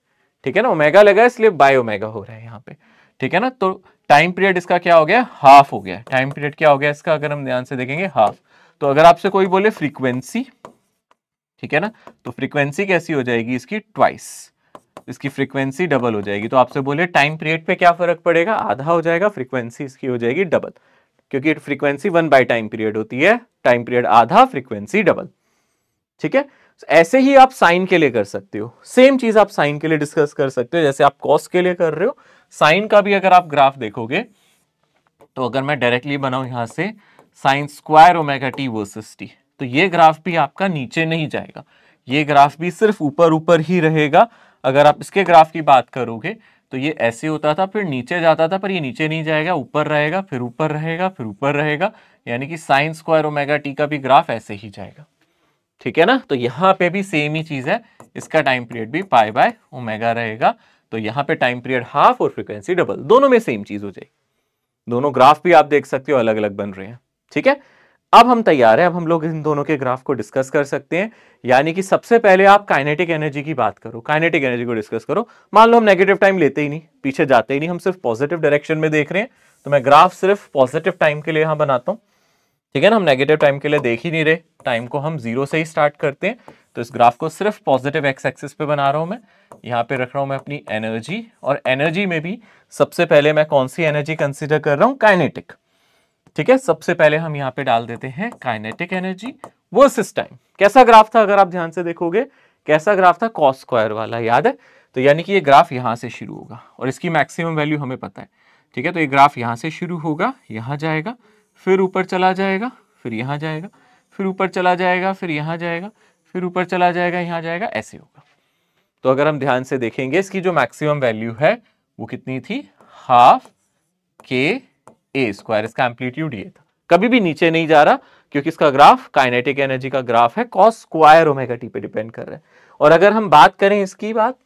ठीक है ना ओमेगा लगा इसलिए बाय ओमेगा हो रहा है यहाँ पे ठीक है ना तो टाइम पीरियड इसका क्या हो गया हाफ हो गया टाइम पीरियड क्या हो गया इसका अगर हम ध्यान से देखेंगे हाफ तो अगर आपसे कोई बोले फ्रीक्वेंसी ठीक है ना तो फ्रीक्वेंसी कैसी हो जाएगी इसकी ट्वाइस इसकी फ्रीक्वेंसी डबल हो जाएगी तो आपसे बोले टाइम पीरियड पे क्या फर्क पड़ेगा आधा हो जाएगा फ्रीक्वेंसी इसकी हो जाएगी डबल क्योंकि frequency one by time period होती है टाइम पीरियड आधा फ्रीक्वेंसी डबल ठीक है ऐसे ही आप साइन के लिए कर सकते हो सेम चीज आप साइन के लिए डिस्कस कर सकते हो जैसे आप कॉस के लिए कर रहे हो साइन का भी अगर आप ग्राफ देखोगे तो अगर मैं डायरेक्टली बनाऊ यहां से sine square omega t versus t तो ये ग्राफ भी आपका नीचे नहीं जाएगा ये ग्राफ भी सिर्फ ऊपर ऊपर ही रहेगा अगर आप इसके ग्राफ की बात करोगे तो ये ऐसे होता था फिर नीचे जाता था पर ये नीचे नहीं जाएगा ऊपर रहेगा फिर ऊपर रहेगा फिर ऊपर रहेगा यानी कि साइन स्क्वायर ओमेगा टी का भी ग्राफ ऐसे ही जाएगा ठीक है ना तो यहाँ पे भी सेम ही चीज़ है इसका टाइम पीरियड भी पाई बाय ओमेगा रहेगा तो यहाँ पे टाइम पीरियड हाफ और फ्रिक्वेंसी डबल दोनों में सेम चीज़ हो जाएगी दोनों ग्राफ भी आप देख सकते हो अलग अलग बन रहे हैं ठीक है अब हम तैयार हैं अब हम लोग इन दोनों के ग्राफ को डिस्कस कर सकते हैं यानी कि सबसे पहले आप काइनेटिक एनर्जी की बात करो काइनेटिक एनर्जी को डिस्कस करो मान लो हम नेगेटिव टाइम लेते ही नहीं पीछे जाते ही नहीं हम सिर्फ पॉजिटिव डायरेक्शन में देख रहे हैं तो मैं ग्राफ सिर्फ पॉजिटिव टाइम के लिए यहाँ बनाता हूँ ठीक है ना हम नेगेटिव टाइम के लिए देख ही नहीं रहे टाइम को हम जीरो से ही स्टार्ट करते हैं तो इस ग्राफ को सिर्फ पॉजिटिव एक्स एक्सिस पे बना रहा हूँ मैं यहाँ पे रख रहा हूँ मैं अपनी एनर्जी और एनर्जी में भी सबसे पहले मैं कौन सी एनर्जी कंसिडर कर रहा हूँ काइनेटिक ठीक है सबसे पहले हम यहाँ पे डाल देते हैं काइनेटिक एनर्जी वर्सेस टाइम कैसा ग्राफ था अगर आप ध्यान से देखोगे कैसा ग्राफ था कॉस स्क्वायर वाला याद है तो यानी कि ये ग्राफ यहाँ से शुरू होगा और इसकी मैक्सिमम वैल्यू हमें पता है ठीक है तो ये ग्राफ यहाँ से शुरू होगा यहाँ जाएगा फिर ऊपर चला जाएगा फिर यहाँ जाएगा फिर ऊपर चला जाएगा फिर यहाँ जाएगा फिर ऊपर चला जाएगा यहाँ जाएगा ऐसे होगा तो अगर हम ध्यान से देखेंगे इसकी जो मैक्सिमम वैल्यू है वो कितनी थी हाफ के ए स्क्वायर इसका एम्पलीट्यूड ये था कभी भी नीचे नहीं जा रहा क्योंकि इसका ग्राफ काइनेटिक एनर्जी का ग्राफ है कॉस स्क्वायर ओमेगा टी पे डिपेंड कर रहा है और अगर हम बात करें इसकी बात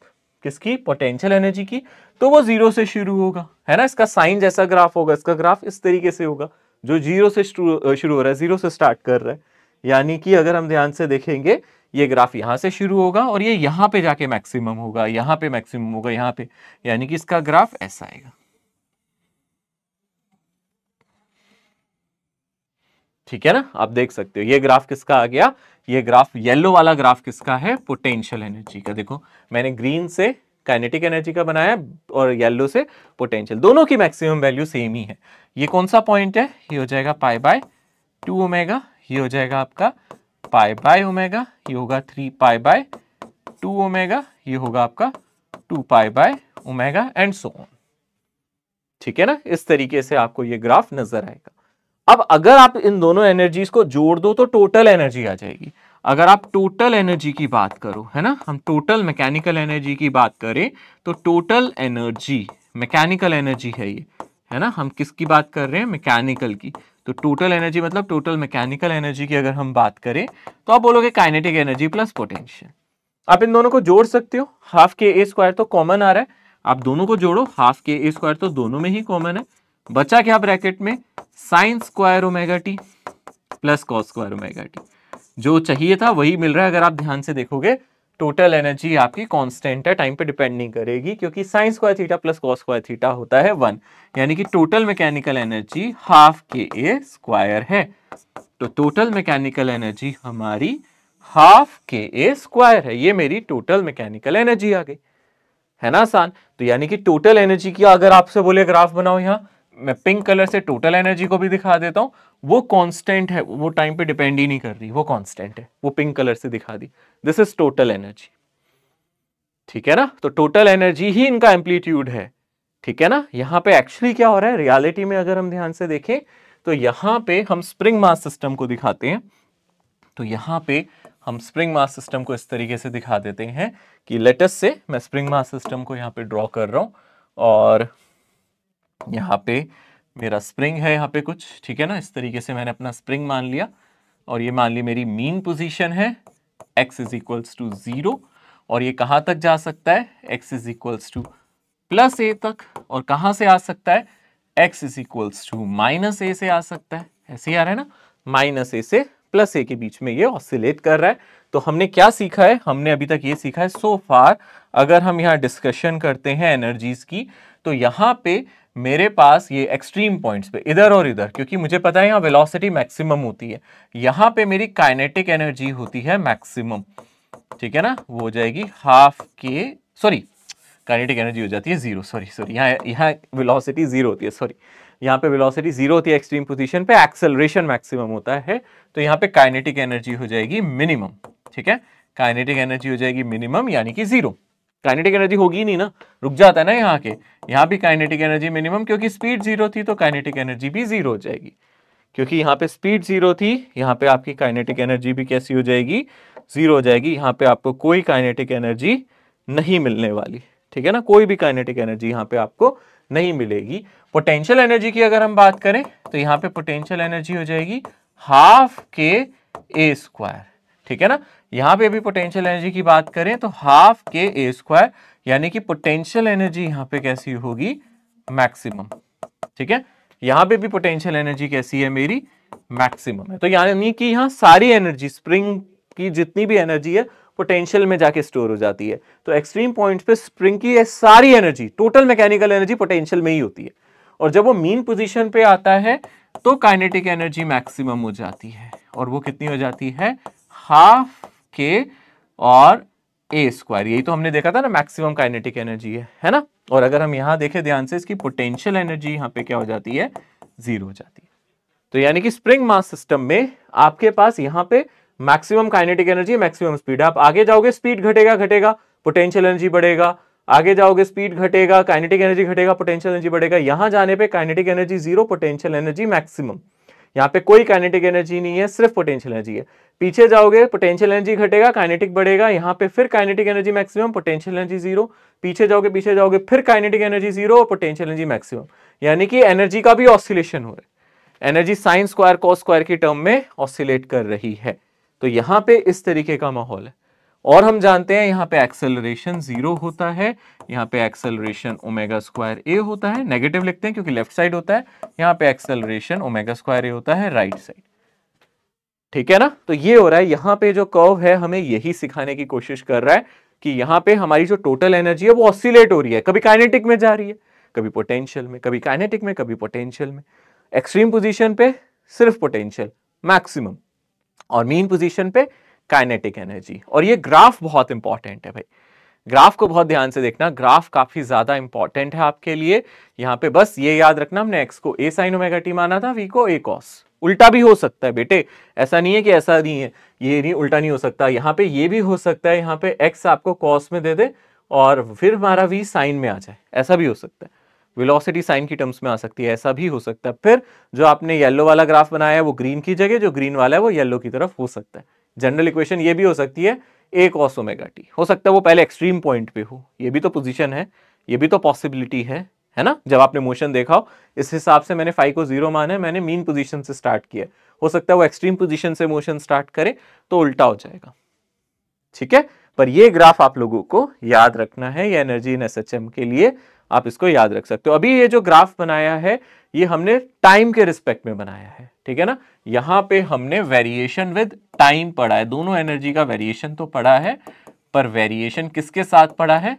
किसकी पोटेंशियल एनर्जी की तो वो जीरो से शुरू होगा है ना इसका साइन जैसा ग्राफ होगा इसका ग्राफ इस तरीके से होगा जो जीरो से शुरू हो रहा है जीरो से स्टार्ट कर रहा है यानी कि अगर हम ध्यान से देखेंगे ये ग्राफ यहां से शुरू होगा और ये यहां पे जाके मैक्सिमम होगा यहां पे मैक्सिमम होगा यहां पे यानी कि इसका ग्राफ ऐसा आएगा ठीक है ना आप देख सकते हो ये ग्राफ किसका आ गया ये ग्राफ येलो वाला ग्राफ किसका है पोटेंशियल एनर्जी का देखो मैंने ग्रीन से काइनेटिक एनर्जी का बनाया और येलो से पोटेंशियल दोनों की मैक्सिमम वैल्यू सेम ही है ये कौन सा पॉइंट है ये हो जाएगा पाई बाय टू ओमेगा ये हो जाएगा आपका पाई बाय ओमेगा ये होगा three pi by two omega ये होगा आपका two pi by omega and so on ठीक है ना इस तरीके से आपको ये ग्राफ नजर आएगा अब अगर आप इन दोनों एनर्जीज को जोड़ दो तो टोटल एनर्जी आ जाएगी अगर आप टोटल एनर्जी की बात करो है ना हम टोटल मैकेनिकल एनर्जी की बात करें तो टोटल एनर्जी मैकेनिकल एनर्जी है ये है ना हम किसकी बात कर रहे हैं मैकेनिकल की तो टोटल एनर्जी मतलब टोटल मैकेनिकल एनर्जी की अगर हम बात करें तो आप बोलोगे काइनेटिक एनर्जी प्लस पोटेंशियल आप इन दोनों को जोड़ सकते हो हाफ के ए स्क्वायर तो कॉमन आ रहा है आप दोनों को जोड़ो हाफ के ए स्क्वायर तो दोनों में ही कॉमन है बचा क्या ब्रैकेट में sine square omega T plus cos square omega t जो चाहिए था वही मिल रहा है अगर आप ध्यान से देखोगे टोटल एनर्जी आपकी कांस्टेंट है टाइम पे डिपेंड नहीं करेगी क्योंकि sine square theta plus cos square theta होता है वन यानी कि total mechanical energy half k a square है तो टोटल मैकेनिकल एनर्जी हमारी हाफ के ए स्क्वायर है ये मेरी टोटल मैकेनिकल एनर्जी आ गई है ना आसान तो यानी कि टोटल एनर्जी की अगर आपसे बोले ग्राफ बनाओ यहाँ मैं पिंक कलर से टोटल एनर्जी को भी दिखा देता हूँ वो कांस्टेंट है वो टाइम पे डिपेंड ही नहीं कर रही वो कांस्टेंट है वो पिंक कलर से दिखा दी दिस इज टोटल एनर्जी ठीक है ना तो टोटल एनर्जी ही इनका एम्पलीट्यूड है ठीक है ना यहाँ पे एक्चुअली क्या हो रहा है रियालिटी में अगर हम ध्यान से देखें तो यहाँ पे हम स्प्रिंग मास सिस्टम को दिखाते हैं तो यहाँ पे हम स्प्रिंग मास सिस्टम को इस तरीके से दिखा देते हैं कि लेटस से मैं स्प्रिंग मास सिस्टम को यहाँ पे ड्रॉ कर रहा हूँ और यहाँ पे मेरा स्प्रिंग है यहाँ पे कुछ ठीक है ना इस तरीके से मैंने अपना स्प्रिंग मान लिया और ये मान ली मेरी मीन पोजीशन है x is equals to zero और ये कहाँ तक जा सकता है x is equals to plus a तक और कहाँ से आ सकता है x is equals to minus a से आ सकता है ऐसे ही आ रहा है ना माइनस ए से प्लस ए के बीच में ये ऑसिलेट कर रहा है तो हमने क्या सीखा है हमने अभी तक ये सीखा है सो so फार अगर हम यहाँ डिस्कशन करते हैं एनर्जीज की तो यहाँ पे मेरे पास ये एक्सट्रीम पॉइंट्स पे इधर और इधर क्योंकि मुझे पता है यहाँ वेलोसिटी मैक्सिमम होती है यहाँ पे मेरी काइनेटिक एनर्जी होती है मैक्सिमम ठीक है ना वो हो जाएगी हाफ के सॉरी काइनेटिक एनर्जी हो जाती है जीरो सॉरी सॉरी यहाँ यहाँ वेलोसिटी जीरो होती है सॉरी यहाँ पे वेलोसिटी जीरो होती है एक्सट्रीम पोजिशन पे एक्सेलरेशन मैक्सिमम होता है तो यहाँ पे काइनेटिक एनर्जी हो जाएगी मिनिमम ठीक है काइनेटिक एनर्जी हो जाएगी मिनिमम यानी कि जीरो काइनेटिक एनर्जी होगी नहीं ना रुक जाता है ना यहाँ के यहाँ भी काइनेटिक एनर्जी मिनिमम क्योंकि स्पीड जीरो थी तो काइनेटिक एनर्जी भी जीरो हो जाएगी क्योंकि यहाँ पे स्पीड जीरो थी यहाँ पे आपकी काइनेटिक एनर्जी भी कैसी हो जाएगी जीरो हो जाएगी यहाँ पे आपको कोई काइनेटिक एनर्जी नहीं मिलने वाली ठीक है ना कोई भी काइनेटिक एनर्जी यहाँ पे आपको नहीं मिलेगी पोटेंशियल एनर्जी की अगर हम बात करें तो यहाँ पे पोटेंशियल एनर्जी हो जाएगी हाफ के ए स्क्वायर ठीक है ना यहां पे भी पोटेंशियल एनर्जी की बात करें तो हाफ के ए स्क्वायर यानी कि पोटेंशियल एनर्जी यहां पे कैसी होगी मैक्सिमम ठीक है यहां पे भी पोटेंशियल एनर्जी कैसी है मेरी मैक्सिमम है तो यानी कि यहां सारी एनर्जी स्प्रिंग की जितनी भी एनर्जी है पोटेंशियल में जाके स्टोर हो जाती है तो एक्सट्रीम पॉइंट पे स्प्रिंग की सारी energy total mechanical energy potential में ही होती है और जब वो मीन पोजिशन पे आता है तो काइनेटिक एनर्जी मैक्सिमम हो जाती है और वो कितनी हो जाती है हाफ के और ए स्क्वायर यही तो हमने देखा था ना मैक्सिमम काइनेटिक एनर्जी है है ना और अगर हम यहां देखें ध्यान से इसकी पोटेंशियल एनर्जी यहां पे क्या हो जाती है जीरो हो जाती है तो यानी कि स्प्रिंग मास सिस्टम में आपके पास यहां पे maximum kinetic energy maximum speed आप आगे जाओगे स्पीड घटेगा घटेगा पोटेंशियल एनर्जी बढ़ेगा आगे जाओगे स्पीड घटेगा काइनेटिक एनर्जी घटेगा पोटेंशियल एनर्जी बढ़ेगा यहां जाने पे kinetic energy zero potential energy maximum यहाँ पे कोई काइनेटिक एनर्जी नहीं है सिर्फ पोटेंशियल एनर्जी है पीछे जाओगे पोटेंशियल एनर्जी घटेगा काइनेटिक बढ़ेगा यहाँ पे फिर kinetic energy maximum potential energy zero पीछे जाओगे पीछे जाओगे फिर काइनेटिक एनर्जी जीरो और पोटेंशियल एनर्जी मैक्सिमम यानी कि एनर्जी का भी ऑसिलेशन हो रहा है energy sine square cos square की टर्म में ऑसिलेट कर रही है तो यहाँ पे इस तरीके का माहौल है और हम जानते हैं यहाँ पे एक्सेलरेशन जीरो होता है यहाँ पे एक्सेलरेशन ओमेगा स्क्वायर ए होता है नेगेटिव लिखते हैं क्योंकि लेफ्ट साइड होता है यहाँ पे एक्सेलरेशन ओमेगा स्क्वायर ए होता है राइट right साइड ठीक है ना तो ये हो रहा है यहाँ पे जो कर्व है हमें यही सिखाने की कोशिश कर रहा है कि यहाँ पे हमारी जो टोटल एनर्जी है वो ऑसिलेट हो रही है कभी काइनेटिक में जा रही है कभी पोटेंशियल में कभी काइनेटिक में कभी पोटेंशियल में एक्सट्रीम पोजिशन पे सिर्फ पोटेंशियल मैक्सिमम और मेन पोजिशन पे काइनेटिक एनर्जी और ये ग्राफ बहुत इंपॉर्टेंट है भाई ग्राफ को बहुत ध्यान से देखना ग्राफ काफी ज्यादा इंपॉर्टेंट है आपके लिए यहाँ पे बस ये याद रखना हमने एक्स को ए साइन ओमेगा टी माना था वी को ए कॉस उल्टा भी हो सकता है बेटे ऐसा नहीं है कि ऐसा नहीं है ये नहीं उल्टा नहीं हो सकता यहाँ पे ये भी हो सकता है यहाँ पे एक्स आपको कॉस में दे दे और फिर हमारा वी साइन में आ जाए ऐसा भी हो सकता है वेलोसिटी साइन की टर्म्स में आ सकती है ऐसा भी हो सकता है फिर जो आपने येलो वाला ग्राफ बनाया है वो ग्रीन की जगह जो ग्रीन वाला है वो येलो की तरफ हो सकता है जनरल इक्वेशन ये भी हो सकती है ए कॉस ओमेगा टी हो सकता है वो पहले एक्सट्रीम पॉइंट पे हो ये भी तो पोजीशन है ये भी तो पॉसिबिलिटी है है ना जब आपने मोशन देखा हो इस हिसाब से मैंने फाइव को जीरो माना है मैंने मीन पोजीशन से स्टार्ट किया हो सकता है वो एक्सट्रीम पोजीशन से मोशन स्टार्ट करे तो उल्टा हो जाएगा ठीक है पर ये ग्राफ आप लोगों को याद रखना है ये एनर्जी इन एस के लिए आप इसको याद रख सकते हो अभी ये जो ग्राफ बनाया है ये हमने टाइम के रिस्पेक्ट में बनाया है ठीक है ना यहां पे हमने वेरिएशन विद टाइम पढ़ा है दोनों एनर्जी का वेरिएशन तो पढ़ा है पर वेरिएशन किसके साथ पढ़ा है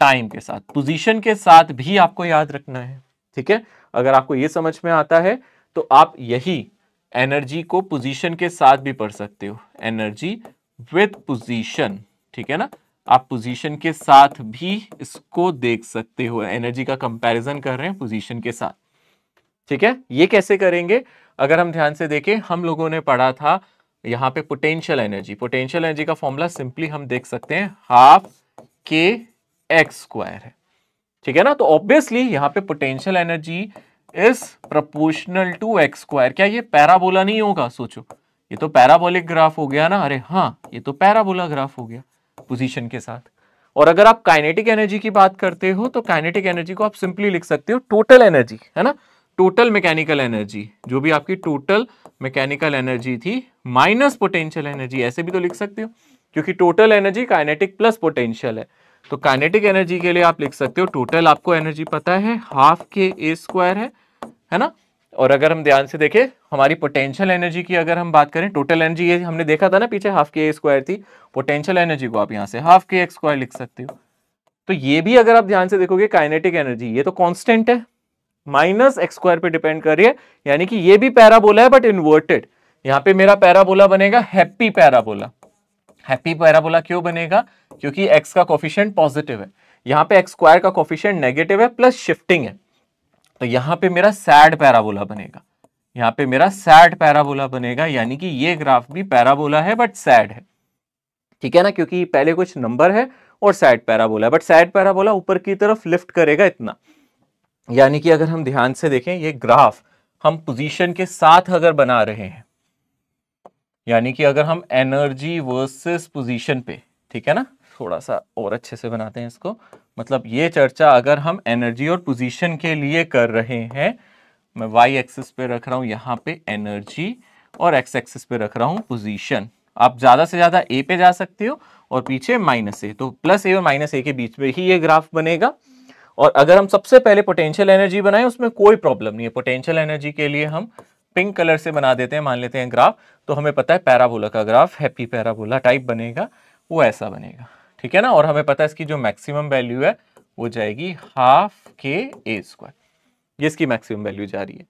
टाइम के साथ पोजीशन के साथ भी आपको याद रखना है ठीक है अगर आपको ये समझ में आता है तो आप यही एनर्जी को पोजीशन के साथ भी पढ़ सकते हो एनर्जी विथ पोजीशन ठीक है ना आप पोजीशन के साथ भी इसको देख सकते हो एनर्जी का कंपैरिजन कर रहे हैं पोजीशन के साथ ठीक है ये कैसे करेंगे अगर हम ध्यान से देखें हम लोगों ने पढ़ा था यहाँ पे पोटेंशियल एनर्जी पोटेंशियल एनर्जी का फॉर्मूला सिंपली हम देख सकते हैं हाफ के एक्स स्क्वायर है ठीक है ना तो ऑब्वियसली यहाँ पे potential energy is proportional to x square क्या ये पैराबोला नहीं होगा सोचो ये तो पैराबोलिक ग्राफ हो गया ना अरे हाँ ये तो पैराबोला ग्राफ हो गया पोजीशन के साथ और अगर आप काइनेटिक एनर्जी की बात करते हो तो काइनेटिक एनर्जी को आप सिंपली लिख सकते हो टोटल एनर्जी है ना टोटल मैकेनिकल एनर्जी जो भी आपकी टोटल मैकेनिकल एनर्जी थी माइनस पोटेंशियल एनर्जी ऐसे भी तो लिख सकते हो क्योंकि total energy kinetic plus potential है तो काइनेटिक एनर्जी के लिए आप लिख सकते हो टोटल आपको एनर्जी पता है हाफ के ए स्क्वायर है है ना और अगर हम ध्यान से देखें हमारी पोटेंशियल एनर्जी की अगर हम बात करें टोटल एनर्जी ये हमने देखा था ना पीछे हाफ के ए स्क्वायर थी पोटेंशियल एनर्जी को आप यहाँ से हाफ के एक्स स्क्वायर लिख सकते हो तो ये भी अगर आप ध्यान से देखोगे काइनेटिक एनर्जी ये तो कॉन्स्टेंट है माइनस एक्स स्क्वायर पर डिपेंड कर रही है यानी कि ये भी पैराबोला है बट इन्वर्टेड यहाँ पे मेरा पैराबोला बनेगा हैप्पी पैराबोला हैप्पी पैराबोला क्यों बनेगा क्योंकि एक्स का कॉफिशियंट पॉजिटिव है यहाँ पे एक्स स्क्वायर का कॉफिशियंट नेगेटिव है प्लस शिफ्टिंग है तो यहां पे मेरा सैड पैराबोला बनेगा यहाँ पे मेरा सैड पैराबोला बनेगा यानी कि ये ग्राफ भी पैराबोला है बट सैड है ठीक है ना क्योंकि पहले कुछ नंबर है और सैड पैराबोला है बट सैड पैराबोला ऊपर की तरफ लिफ्ट करेगा इतना यानी कि अगर हम ध्यान से देखें ये ग्राफ हम पोजीशन के साथ अगर बना रहे हैं यानी कि अगर हम एनर्जी वर्सेस पोजीशन पे ठीक है ना थोड़ा सा और अच्छे से बनाते हैं इसको मतलब ये चर्चा अगर हम एनर्जी और पोजीशन के लिए कर रहे हैं मैं वाई एक्सिस पे रख रहा हूँ यहाँ पे एनर्जी और एक्स एक्सिस पे रख रहा हूँ पोजीशन आप ज़्यादा से ज़्यादा ए पे जा सकते हो और पीछे माइनस ए तो प्लस ए और माइनस ए के बीच में ही ये ग्राफ बनेगा और अगर हम सबसे पहले पोटेंशियल एनर्जी बनाए उसमें कोई प्रॉब्लम नहीं है पोटेंशियल एनर्जी के लिए हम पिंक कलर से बना देते हैं मान लेते हैं ग्राफ तो हमें पता है पैराबोला का ग्राफ हैप्पी पैराबोला टाइप बनेगा वो ऐसा बनेगा ठीक है ना और हमें पता है इसकी जो मैक्सिमम वैल्यू है वो जाएगी हाफ के ए स्क्वायर ये इसकी मैक्सिमम वैल्यू जा रही है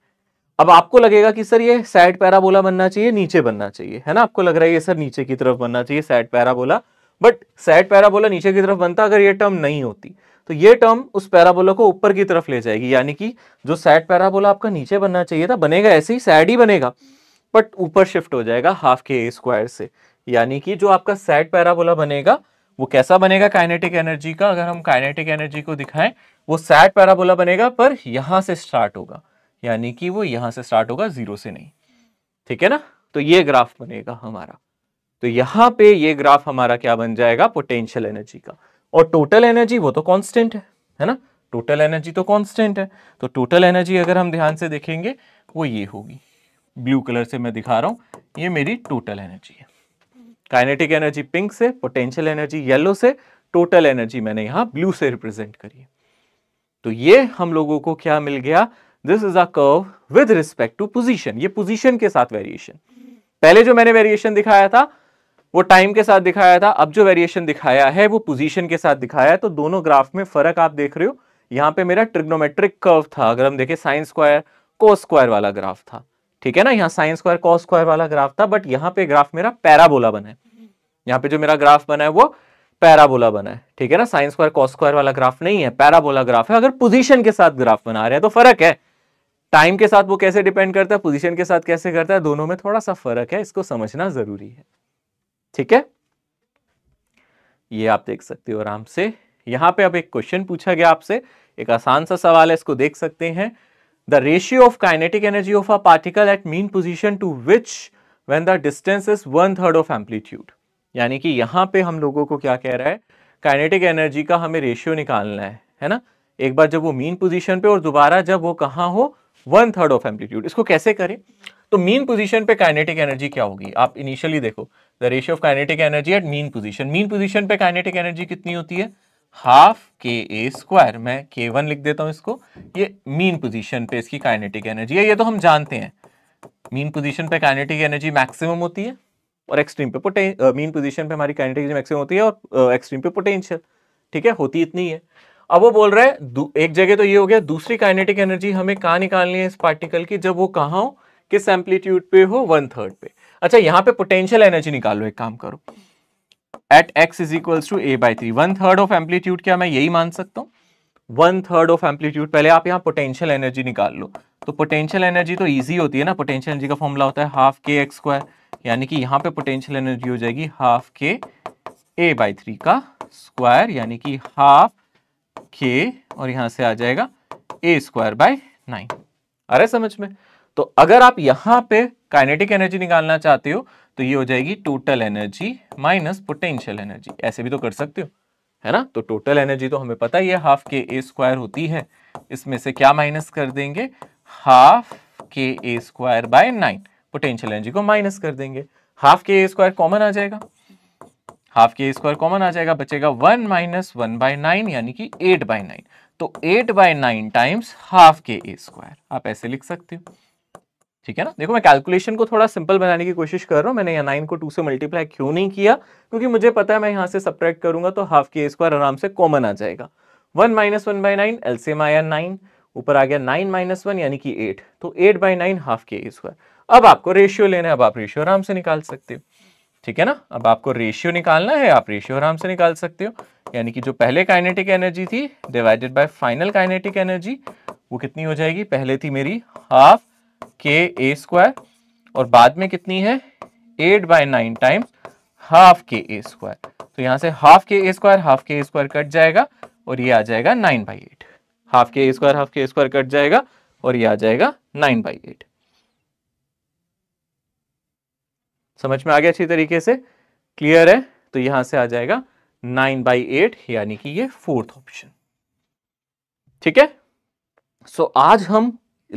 अब आपको लगेगा कि सर ये सैड पैराबोला बनना चाहिए नीचे बनना चाहिए है ना आपको लग रहा है ये सर नीचे की तरफ बनना चाहिए sad parabola but sad parabola नीचे की तरफ बनता अगर ये टर्म नहीं होती तो ये टर्म उस पैराबोला को ऊपर की तरफ ले जाएगी यानी कि जो सैड पैराबोला आपका नीचे बनना चाहिए था बनेगा ऐसे ही सैड ही बनेगा बट ऊपर शिफ्ट हो जाएगा हाफ के ए स्क्वायर से यानी कि जो आपका सैड पैराबोला बनेगा वो कैसा बनेगा काइनेटिक एनर्जी का अगर हम काइनेटिक एनर्जी को दिखाएं वो सैट पैराबोला बनेगा पर यहाँ से स्टार्ट होगा यानी कि वो यहाँ से स्टार्ट होगा जीरो से नहीं ठीक है ना तो ये ग्राफ बनेगा हमारा तो यहाँ पे ये ग्राफ हमारा क्या बन जाएगा पोटेंशियल एनर्जी का और टोटल एनर्जी वो तो कांस्टेंट है है ना टोटल एनर्जी तो कांस्टेंट है तो टोटल एनर्जी अगर हम ध्यान से देखेंगे वो ये होगी ब्लू कलर से मैं दिखा रहा हूँ ये मेरी टोटल एनर्जी है काइनेटिक एनर्जी पिंक से पोटेंशियल एनर्जी येलो से टोटल एनर्जी मैंने यहां ब्लू से रिप्रेजेंट करी है तो ये हम लोगों को क्या मिल गया this is a curve with respect to position ये पोजीशन के साथ वेरिएशन पहले जो मैंने वेरिएशन दिखाया था वो टाइम के साथ दिखाया था अब जो वेरिएशन दिखाया है वो पोजीशन के साथ दिखाया है तो दोनों ग्राफ में फर्क आप देख रहे हो यहाँ पे मेरा ट्रिग्नोमेट्रिक कर्व था अगर हम देखें साइंस स्क्वायर को स्क्वायर वाला ग्राफ था ठीक है ना यहाँ साइंस स्क्वायर को स्क्वायर वाला ग्राफ था बट यहाँ पे ग्राफ मेरा पैराबोला बना है यहाँ पे जो मेरा ग्राफ बना है वो पैराबोला बना है ठीक है ना साइन स्क्वायर कॉस स्क्वायर वाला ग्राफ नहीं है पैराबोला ग्राफ है अगर पोजिशन के साथ ग्राफ बना रहे हैं तो फर्क है टाइम के साथ वो कैसे डिपेंड करता है पोजिशन के साथ कैसे करता है दोनों में थोड़ा सा फर्क है इसको समझना जरूरी है ठीक है ये आप देख सकते हो आराम से यहाँ पे अब एक क्वेश्चन पूछा गया आपसे एक आसान सा सवाल है इसको देख सकते हैं the ratio of kinetic energy of a particle at mean position to which when the distance is one third of amplitude यानी कि यहाँ पे हम लोगों को क्या कह रहा है काइनेटिक एनर्जी का हमें रेशियो निकालना है है ना एक बार जब वो मीन पोजीशन पे और दोबारा जब वो कहाँ हो वन थर्ड ऑफ एम्पलीट्यूड इसको कैसे करें तो मीन पोजीशन पे काइनेटिक एनर्जी क्या होगी आप इनिशियली देखो the ratio of kinetic energy at mean position mean position पे काइनेटिक एनर्जी कितनी होती है हाफ के ए स्क्वायर मैं के वन लिख देता हूँ इसको ये मीन पोजिशन पे इसकी काइनेटिक एनर्जी है ये तो हम जानते हैं मीन पोजिशन पे काइनेटिक एनर्जी मैक्सिमम होती है और एक्सट्रीम पे मीन पोजीशन पे हमारी काइनेटिक एनर्जी मैक्सिमम होती है और एक्सट्रीम पे पोटेंशियल ठीक है होती इतनी है अब वो बोल रहा है एक जगह तो ये हो गया दूसरी काइनेटिक एनर्जी हमें कहाँ निकालनी है इस पार्टिकल की जब वो कहाँ हो किस एम्पलीट्यूड पे हो वन थर्ड पे अच्छा यहाँ पे पोटेंशियल एनर्जी निकालो एक काम करो at x is equals to a by three one third of amplitude क्या मैं यही मान सकता हूँ वन थर्ड ऑफ एम्पलीट्यूड पहले आप यहाँ पोटेंशियल एनर्जी निकाल लो तो पोटेंशियल एनर्जी तो ईजी होती है ना पोटेंशियल एनर्जी का फॉर्मूला होता है हाफ के एक्स स्क्वायर यानी कि यहाँ पे पोटेंशियल एनर्जी हो जाएगी half k a by three का स्क्वायर यानी कि हाफ के और यहां से आ जाएगा ए स्क्वायर बाय नाइन अरे समझ में तो अगर आप यहां पे काइनेटिक एनर्जी निकालना चाहते हो तो ये हो जाएगी total energy minus potential energy ऐसे भी तो कर सकते हो है ना तो टोटल एनर्जी तो हमें पता ही है हाफ के ए स्क्वायर होती है इसमें से क्या माइनस कर देंगे half k a square by nine potential energy को माइनस कर देंगे हाफ के स्क्वायर कॉमन आ जाएगा हाफ के स्क्वायर कॉमन आ जाएगा बचेगा one minus one by nine यानी कि एट बाई नाइन तो eight by nine times half k a square आप ऐसे लिख सकते हो ठीक है ना देखो मैं कैलकुलेशन को थोड़ा सिंपल बनाने की कोशिश कर रहा हूँ मैंने यहाँ नाइन को टू से मल्टीप्लाई क्यों नहीं किया क्योंकि मुझे पता है मैं यहाँ से सब्ट्रैक्ट करूंगा तो हाफ के स्क्वायर आराम से कॉमन आ जाएगा one minus one by nine एल्सियम आया नाइन ऊपर आ गया नाइन माइनस वन यानी कि एट तो eight by nine half k square अब आपको रेशियो लेना है अब आप रेशियो आराम से निकाल सकते हो ठीक है ना अब आपको रेशियो निकालना है आप रेशियो आराम से निकाल सकते हो यानी कि जो पहले काइनेटिक एनर्जी थी divided by final kinetic energy वो कितनी हो जाएगी पहले थी मेरी हाफ के ए स्क्वायर और बाद में कितनी है eight by nine times half k a square तो यहां से half k a square half k a square cut जाएगा और ये आ जाएगा nine by at half k a square half k a square cut जाएगा और ये आ जाएगा नाइन बाई एट समझ में आ गया अच्छी तरीके से क्लियर है तो यहां से आ जाएगा नाइन बाई एट यानी कि ये फोर्थ ऑप्शन ठीक है सो आज हम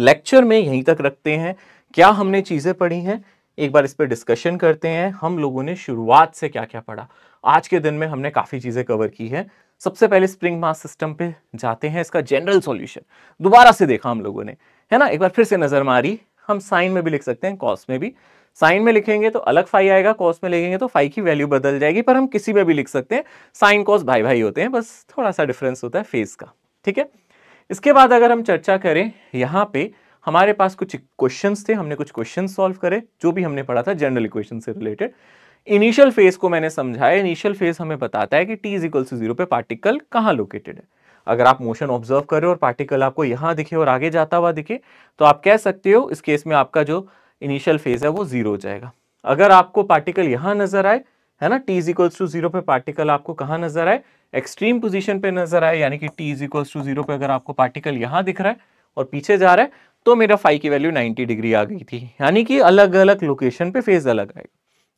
लेक्चर में यहीं तक रखते हैं क्या हमने चीज़ें पढ़ी हैं एक बार इस पर डिस्कशन करते हैं हम लोगों ने शुरुआत से क्या क्या पढ़ा आज के दिन में हमने काफ़ी चीज़ें कवर की है सबसे पहले स्प्रिंग मास सिस्टम पे जाते हैं इसका जनरल सॉल्यूशन दोबारा से देखा हम लोगों ने है ना एक बार फिर से नज़र मारी हम साइन में भी लिख सकते हैं कॉस में भी साइन में लिखेंगे तो अलग फाइ आएगा कॉस में लिखेंगे तो फाई की वैल्यू बदल जाएगी पर हम किसी में भी लिख सकते हैं साइन कॉस भाई भाई होते हैं बस थोड़ा सा डिफरेंस होता है फेस का ठीक है इसके बाद अगर हम चर्चा करें यहाँ पे हमारे पास कुछ क्वेश्चन थे हमने कुछ क्वेश्चन सॉल्व करे जो भी हमने पढ़ा था जनरल इक्वेशन से रिलेटेड इनिशियल फेज को मैंने समझाया इनिशियल फेज हमें बताता है कि T is equal to zero पे पार्टिकल कहाँ लोकेटेड है अगर आप मोशन ऑब्जर्व करें और पार्टिकल आपको यहाँ दिखे और आगे जाता हुआ दिखे तो आप कह सकते हो इस केस में आपका जो इनिशियल फेज है वो जीरो हो जाएगा अगर आपको पार्टिकल यहाँ नजर आए है ना t is equals to zero पे पार्टिकल आपको कहाँ नजर आए एक्सट्रीम पोजीशन पे नजर आए यानी कि T is equals to zero पे अगर आपको पार्टिकल यहाँ दिख रहा है और पीछे जा रहा है तो मेरा फाइव की वैल्यू नाइन्टी डिग्री आ गई थी यानी कि अलग अलग लोकेशन पे फेज अलग आएगा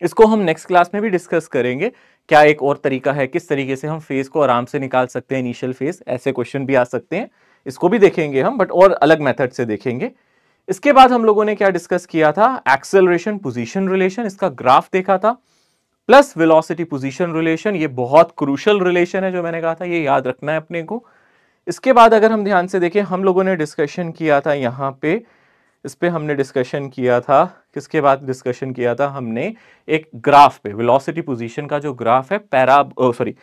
इसको हम नेक्स्ट क्लास में भी डिस्कस करेंगे क्या एक और तरीका है किस तरीके से हम फेज को आराम से निकाल सकते हैं इनिशियल फेज ऐसे क्वेश्चन भी आ सकते हैं इसको भी देखेंगे हम बट और अलग मेथड से देखेंगे इसके बाद हम लोगों ने क्या डिस्कस किया था एक्सेलरेशन पोजीशन रिलेशन इसका ग्राफ देखा था प्लस वेलोसिटी पोजीशन रिलेशन ये बहुत क्रूशल रिलेशन है जो मैंने कहा था ये याद रखना है अपने को इसके बाद अगर हम ध्यान से देखें हम लोगों ने डिस्कशन किया था यहाँ पे इस पर हमने डिस्कशन किया था किसके बाद डिस्कशन किया था हमने एक ग्राफ पे वेलोसिटी पोजिशन का जो ग्राफ है पैरा सॉरी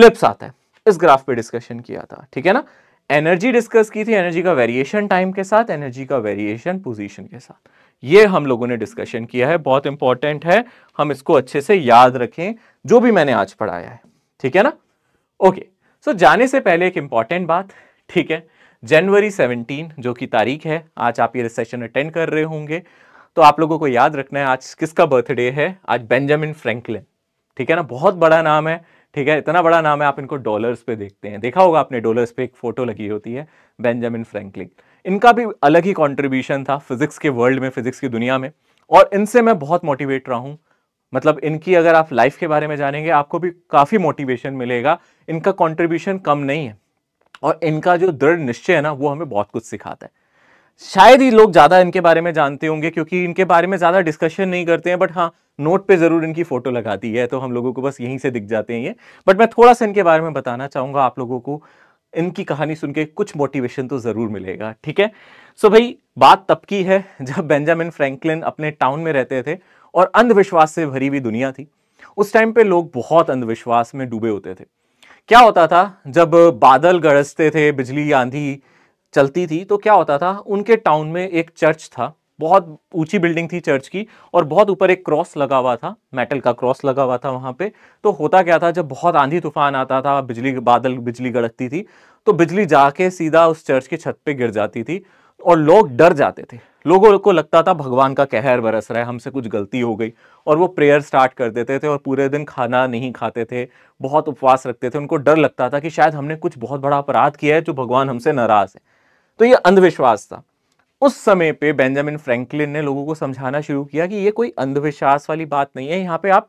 एलिप्स आता है इस ग्राफ पे डिस्कशन किया था ठीक है ना एनर्जी डिस्कस की थी एनर्जी का वेरिएशन टाइम के साथ एनर्जी का वेरिएशन पोजीशन के साथ ये हम लोगों ने डिस्कशन किया है बहुत इंपॉर्टेंट है हम इसको अच्छे से याद रखें जो भी मैंने आज पढ़ाया है ठीक है ना ओके सो so, जाने से पहले एक इंपॉर्टेंट बात ठीक है जनवरी 17 जो कि तारीख है आज आप ये सेशन अटेंड कर रहे होंगे तो आप लोगों को याद रखना है आज किसका बर्थडे है आज बेंजामिन फ्रेंकलिन ठीक है ना बहुत बड़ा नाम है ठीक है इतना बड़ा नाम है आप इनको डॉलर्स पे देखते हैं देखा होगा आपने डॉलर्स पे एक फोटो लगी होती है बेंजामिन फ्रैंकलिन इनका भी अलग ही कॉन्ट्रीब्यूशन था फिजिक्स के वर्ल्ड में फिजिक्स की दुनिया में और इनसे मैं बहुत मोटिवेट रहा हूँ मतलब इनकी अगर आप लाइफ के बारे में जानेंगे आपको भी काफ़ी मोटिवेशन मिलेगा इनका कॉन्ट्रीब्यूशन कम नहीं है और इनका जो दृढ़ निश्चय है ना वो हमें बहुत कुछ सिखाता है शायद ही लोग ज़्यादा इनके बारे में जानते होंगे क्योंकि इनके बारे में ज़्यादा डिस्कशन नहीं करते हैं बट हाँ नोट पे ज़रूर इनकी फ़ोटो लगाती है तो हम लोगों को बस यहीं से दिख जाते हैं ये बट मैं थोड़ा सा इनके बारे में बताना चाहूंगा आप लोगों को इनकी कहानी सुन के कुछ मोटिवेशन तो ज़रूर मिलेगा ठीक है सो भाई बात तब की है जब बेंजामिन फ्रैंकलिन अपने टाउन में रहते थे और अंधविश्वास से भरी हुई दुनिया थी उस टाइम पे लोग बहुत अंधविश्वास में डूबे होते थे क्या होता था जब बादल गरजते थे बिजली आंधी चलती थी तो क्या होता था उनके टाउन में एक चर्च था बहुत ऊंची बिल्डिंग थी चर्च की और बहुत ऊपर एक क्रॉस लगा हुआ था मेटल का क्रॉस लगा हुआ था वहाँ पे तो होता क्या था जब बहुत आंधी तूफान आता था बिजली बादल बिजली गड़कती थी तो बिजली जाके सीधा उस चर्च की छत पे गिर जाती थी और लोग डर जाते थे लोगों को लगता था भगवान का कहर बरस रहा है हमसे कुछ गलती हो गई और वो प्रेयर स्टार्ट कर देते थे और पूरे दिन खाना नहीं खाते थे बहुत उपवास रखते थे उनको डर लगता था कि शायद हमने कुछ बहुत बड़ा अपराध किया है जो भगवान हमसे नाराज़ है तो ये अंधविश्वास था उस समय पे बेंजामिन फ्रैंकलिन ने लोगों को समझाना शुरू किया कि ये कोई अंधविश्वास वाली बात नहीं है यहाँ पे आप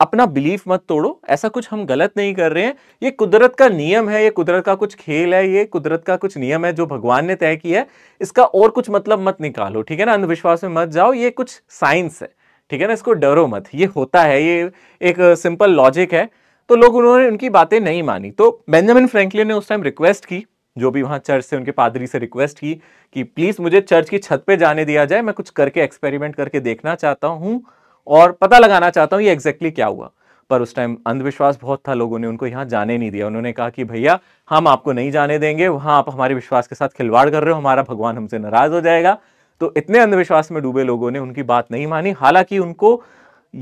अपना बिलीफ मत तोड़ो ऐसा कुछ हम गलत नहीं कर रहे हैं ये कुदरत का नियम है ये कुदरत का कुछ खेल है ये कुदरत का कुछ नियम है जो भगवान ने तय किया है इसका और कुछ मतलब मत निकालो ठीक है ना अंधविश्वास में मत जाओ ये कुछ साइंस है ठीक है ना इसको डरो मत ये होता है ये एक सिंपल लॉजिक है तो लोग उन्होंने उनकी बातें नहीं मानी तो बेंजामिन फ्रेंकलिन ने उस टाइम रिक्वेस्ट की जो भी वहाँ चर्च से उनके पादरी से रिक्वेस्ट की कि प्लीज़ मुझे चर्च की छत पे जाने दिया जाए मैं कुछ करके एक्सपेरिमेंट करके देखना चाहता हूँ और पता लगाना चाहता हूँ ये एग्जैक्टली क्या हुआ पर उस टाइम अंधविश्वास बहुत था लोगों ने उनको यहाँ जाने नहीं दिया उन्होंने कहा कि भैया हम आपको नहीं जाने देंगे वहाँ आप हमारे विश्वास के साथ खिलवाड़ कर रहे हो हमारा भगवान हमसे नाराज हो जाएगा तो इतने अंधविश्वास में डूबे लोगों ने उनकी बात नहीं मानी हालांकि उनको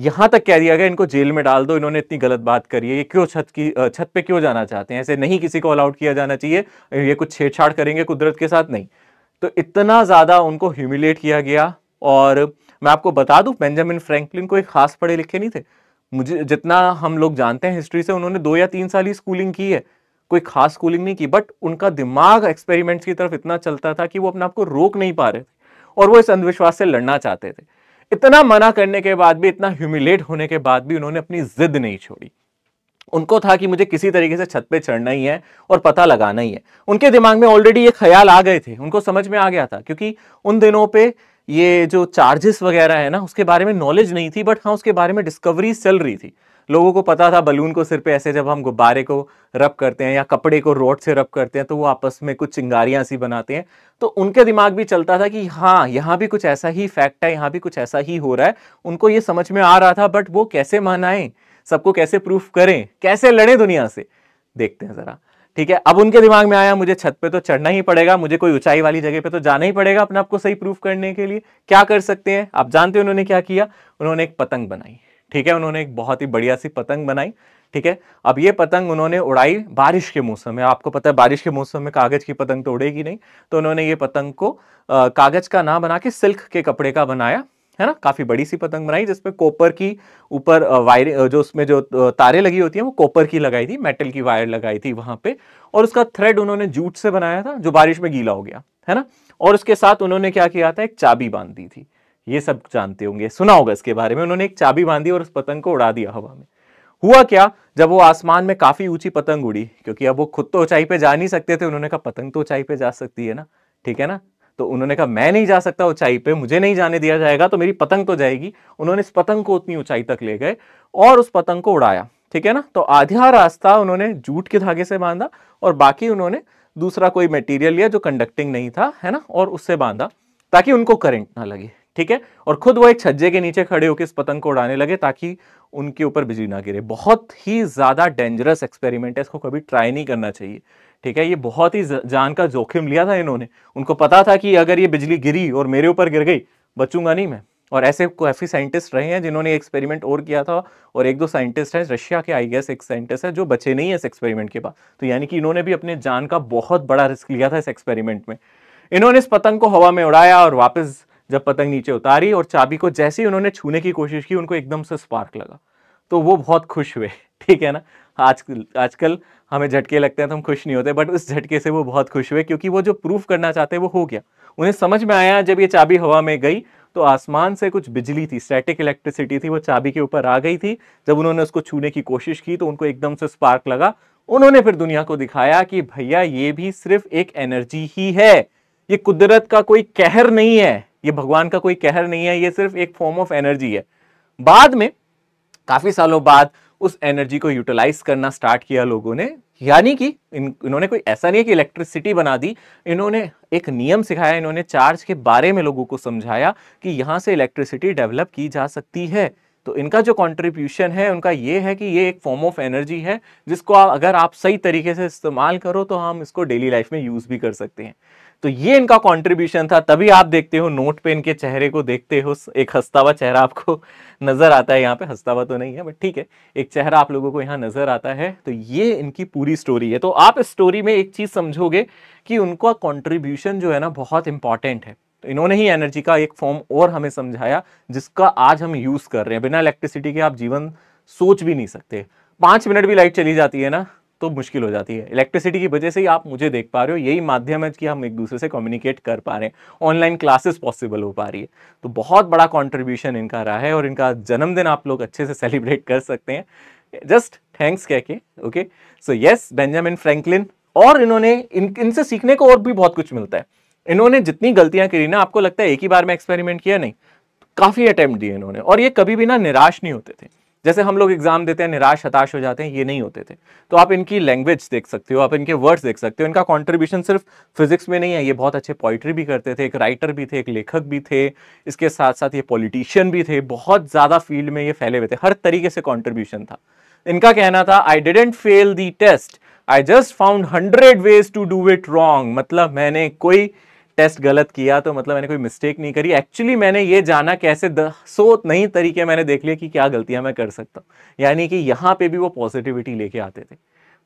यहां तक कह दिया गया इनको जेल में डाल दो इन्होंने इतनी गलत बात करी है ये क्यों छत की छत पे क्यों जाना चाहते हैं ऐसे नहीं किसी को अलाउड किया जाना चाहिए ये कुछ छेड़छाड़ करेंगे कुदरत के साथ नहीं तो इतना ज़्यादा उनको ह्यूमिलेट किया गया और मैं आपको बता दूं बेंजामिन फ्रैंकलिन कोई खास पढ़े लिखे नहीं थे मुझे जितना हम लोग जानते हैं हिस्ट्री से उन्होंने दो या तीन साल ही स्कूलिंग की है कोई खास स्कूलिंग नहीं की बट उनका दिमाग एक्सपेरिमेंट्स की तरफ इतना चलता था कि वो अपने आप को रोक नहीं पा रहे थे और वो इस अंधविश्वास से लड़ना चाहते थे इतना मना करने के बाद भी इतना ह्यूमिलेट होने के बाद भी उन्होंने अपनी जिद नहीं छोड़ी उनको था कि मुझे किसी तरीके से छत पे चढ़ना ही है और पता लगाना ही है उनके दिमाग में ऑलरेडी ये ख्याल आ गए थे उनको समझ में आ गया था क्योंकि उन दिनों पे ये जो चार्जेस वगैरह है ना उसके बारे में नॉलेज नहीं थी बट हाँ उसके बारे में डिस्कवरी चल रही थी लोगों को पता था बलून को सिर पे ऐसे जब हम गुब्बारे को रब करते हैं या कपड़े को रोड से रब करते हैं तो वो आपस में कुछ चिंगारियां सी बनाते हैं तो उनके दिमाग भी चलता था कि हाँ यहाँ भी कुछ ऐसा ही फैक्ट है यहाँ भी कुछ ऐसा ही हो रहा है उनको ये समझ में आ रहा था बट वो कैसे मनाएं सबको कैसे प्रूफ करें कैसे लड़ें दुनिया से देखते हैं ज़रा ठीक है अब उनके दिमाग में आया मुझे छत पे तो चढ़ना ही पड़ेगा मुझे कोई ऊंचाई वाली जगह पे तो जाना ही पड़ेगा अपने आप को सही प्रूफ करने के लिए क्या कर सकते हैं आप जानते हैं उन्होंने क्या किया उन्होंने एक पतंग बनाई ठीक है उन्होंने एक बहुत ही बढ़िया सी पतंग बनाई ठीक है अब ये पतंग उन्होंने उड़ाई बारिश के मौसम में आपको पता है बारिश के मौसम में कागज की पतंग तो उड़ेगी नहीं तो उन्होंने ये पतंग को कागज का ना बना के सिल्क के कपड़े का बनाया है ना काफी बड़ी सी पतंग बनाई जिसपे कोपर की ऊपर वायर जो उसमें जो तारे लगी होती है वो कोपर की लगाई थी मेटल की वायर लगाई थी वहां पे और उसका थ्रेड उन्होंने जूट से बनाया था जो बारिश में गीला हो गया है ना और उसके साथ उन्होंने क्या किया था एक चाबी बांध दी थी ये सब जानते होंगे सुना होगा इसके बारे में उन्होंने एक चाबी बांधी और उस पतंग को उड़ा दिया हवा में हुआ क्या जब वो आसमान में काफी ऊंची पतंग उड़ी क्योंकि अब वो खुद तो ऊंचाई पे जा नहीं सकते थे उन्होंने कहा पतंग तो ऊंचाई पे जा सकती है ना ठीक है ना तो उन्होंने कहा मैं नहीं जा सकता ऊंचाई पे मुझे नहीं जाने दिया जाएगा तो मेरी पतंग तो जाएगी उन्होंने इस पतंग को उतनी ऊंचाई तक ले गए और उस पतंग को उड़ाया ठीक है ना तो आधा रास्ता उन्होंने जूट के धागे से बांधा और बाकी उन्होंने दूसरा कोई मटेरियल लिया जो कंडक्टिंग नहीं था है ना और उससे बांधा ताकि उनको करंट ना लगे ठीक है और खुद वो एक छज्जे के नीचे खड़े होकर इस पतंग को उड़ाने लगे ताकि उनके ऊपर बिजली ना गिरे बहुत ही ज़्यादा डेंजरस एक्सपेरिमेंट है इसको कभी ट्राई नहीं करना चाहिए ठीक है ये बहुत ही जान का जोखिम लिया था इन्होंने उनको पता था कि अगर ये बिजली गिरी और मेरे ऊपर गिर गई बचूंगा नहीं मैं और ऐसे काफ़ी साइंटिस्ट रहे हैं जिन्होंने एक्सपेरिमेंट और किया था और एक दो साइंटिस्ट हैं रशिया के आई गेस एक साइंटिस्ट है जो बचे नहीं है इस एक्सपेरिमेंट के बाद तो यानी कि इन्होंने भी अपने जान का बहुत बड़ा रिस्क लिया था इस एक्सपेरिमेंट में इन्होंने इस पतंग को हवा में उड़ाया और वापस जब पतंग नीचे उतारी और चाबी को जैसे ही उन्होंने छूने की कोशिश की उनको एकदम से स्पार्क लगा तो वो बहुत खुश हुए ठीक है ना आज आजकल हमें झटके लगते हैं तो हम खुश नहीं होते बट उस झटके से वो बहुत खुश हुए क्योंकि वो जो प्रूफ करना चाहते हैं वो हो गया उन्हें समझ में आया जब ये चाबी हवा में गई तो आसमान से कुछ बिजली थी स्टैटिक इलेक्ट्रिसिटी थी वो चाबी के ऊपर आ गई थी जब उन्होंने उसको छूने की कोशिश की तो उनको एकदम से स्पार्क लगा उन्होंने फिर दुनिया को दिखाया कि भैया ये भी सिर्फ एक एनर्जी ही है ये कुदरत का कोई कहर नहीं है ये भगवान का कोई कहर नहीं है ये सिर्फ एक फॉर्म ऑफ एनर्जी है बाद में काफी सालों बाद उस एनर्जी को यूटिलाइज करना स्टार्ट किया लोगों ने यानी कि इन इन्होंने कोई ऐसा नहीं है कि इलेक्ट्रिसिटी बना दी इन्होंने एक नियम सिखाया इन्होंने चार्ज के बारे में लोगों को समझाया कि यहाँ से इलेक्ट्रिसिटी डेवलप की जा सकती है तो इनका जो कंट्रीब्यूशन है उनका ये है कि ये एक फॉर्म ऑफ एनर्जी है जिसको आप अगर आप सही तरीके से इस्तेमाल करो तो हम इसको डेली लाइफ में यूज़ भी कर सकते हैं तो ये इनका कंट्रीब्यूशन था तभी आप देखते हो नोट पे इनके चेहरे को देखते हो एक हंसता हुआ चेहरा आपको नज़र आता है यहाँ पे हंसता हुआ तो नहीं है बट ठीक है एक चेहरा आप लोगों को यहाँ नज़र आता है तो ये इनकी पूरी स्टोरी है तो आप इस स्टोरी में एक चीज़ समझोगे कि उनका कॉन्ट्रीब्यूशन जो है ना बहुत इंपॉर्टेंट है तो इन्होंने ही एनर्जी का एक फॉर्म और हमें समझाया जिसका आज हम यूज़ कर रहे हैं बिना इलेक्ट्रिसिटी के आप जीवन सोच भी नहीं सकते पांच मिनट भी लाइट चली जाती है ना तो मुश्किल हो जाती है इलेक्ट्रिसिटी की वजह से ही आप मुझे देख पा रहे हो यही माध्यम है कि हम एक दूसरे से कम्युनिकेट कर पा रहे हैं ऑनलाइन क्लासेस पॉसिबल हो पा रही है तो बहुत बड़ा कॉन्ट्रीब्यूशन इनका रहा है और इनका जन्मदिन आप लोग अच्छे से सेलिब्रेट कर सकते हैं जस्ट थैंक्स कह के okay so yes Benjamin Franklin और इन्होंने इन इनसे सीखने को और भी बहुत कुछ मिलता है इन्होंने जितनी गलतियां करी ना आपको लगता है एक ही बार में एक्सपेरिमेंट किया नहीं काफ़ी अटेम्प्ट दिए इन्होंने और ये कभी भी ना निराश नहीं होते थे जैसे हम लोग एग्जाम देते हैं निराश हताश हो जाते हैं ये नहीं होते थे तो आप इनकी लैंग्वेज देख सकते हो आप इनके वर्ड्स देख सकते हो इनका कॉन्ट्रीब्यूशन सिर्फ फिजिक्स में नहीं है ये बहुत अच्छे पोइट्री भी करते थे एक राइटर भी थे एक लेखक भी थे इसके साथ साथ ये पॉलिटिशियन भी थे बहुत ज़्यादा फील्ड में ये फैले हुए थे हर तरीके से कॉन्ट्रीब्यूशन था इनका कहना था I didn't fail the test I just found hundred ways to do it wrong मतलब मैंने कोई टेस्ट गलत किया तो मतलब मैंने कोई मिस्टेक नहीं करी एक्चुअली मैंने ये जाना कैसे सो नई तरीके मैंने देख लिया कि क्या गलतियां मैं कर सकता हूँ यानी कि यहाँ पे भी वो पॉजिटिविटी लेके आते थे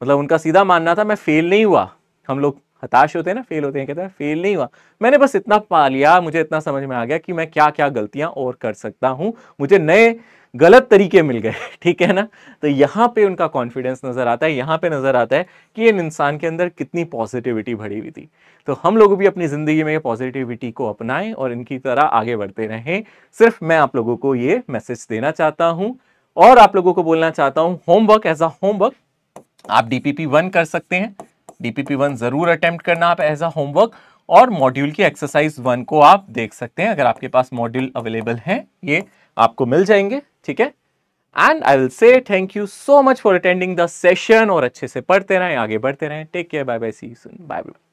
मतलब उनका सीधा मानना था मैं फेल नहीं हुआ हम लोग हताश होते हैं ना फेल होते हैं कहते हैं फेल नहीं हुआ मैंने बस इतना पा लिया मुझे इतना समझ में आ गया कि मैं क्या क्या गलतियाँ और कर सकता हूँ मुझे नए गलत तरीके मिल गए ठीक है ना तो यहाँ पे उनका कॉन्फिडेंस नज़र आता है यहाँ पे नज़र आता है कि इन इंसान के अंदर कितनी पॉजिटिविटी भरी हुई थी तो हम लोग भी अपनी ज़िंदगी में पॉजिटिविटी को अपनाएं और इनकी तरह आगे बढ़ते रहें सिर्फ मैं आप लोगों को ये मैसेज देना चाहता हूँ और आप लोगों को बोलना चाहता हूँ होमवर्क एज अ होमवर्क आप डी पी वन कर सकते हैं डी पी वन ज़रूर अटेम्प्ट करना आप एज अ होमवर्क और मॉड्यूल की एक्सरसाइज वन को आप देख सकते हैं अगर आपके पास मॉड्यूल अवेलेबल है ये आपको मिल जाएंगे ठीक है and I will say thank you so much for attending the session और अच्छे से पढ़ते रहें आगे बढ़ते रहें take care bye bye see soon bye bye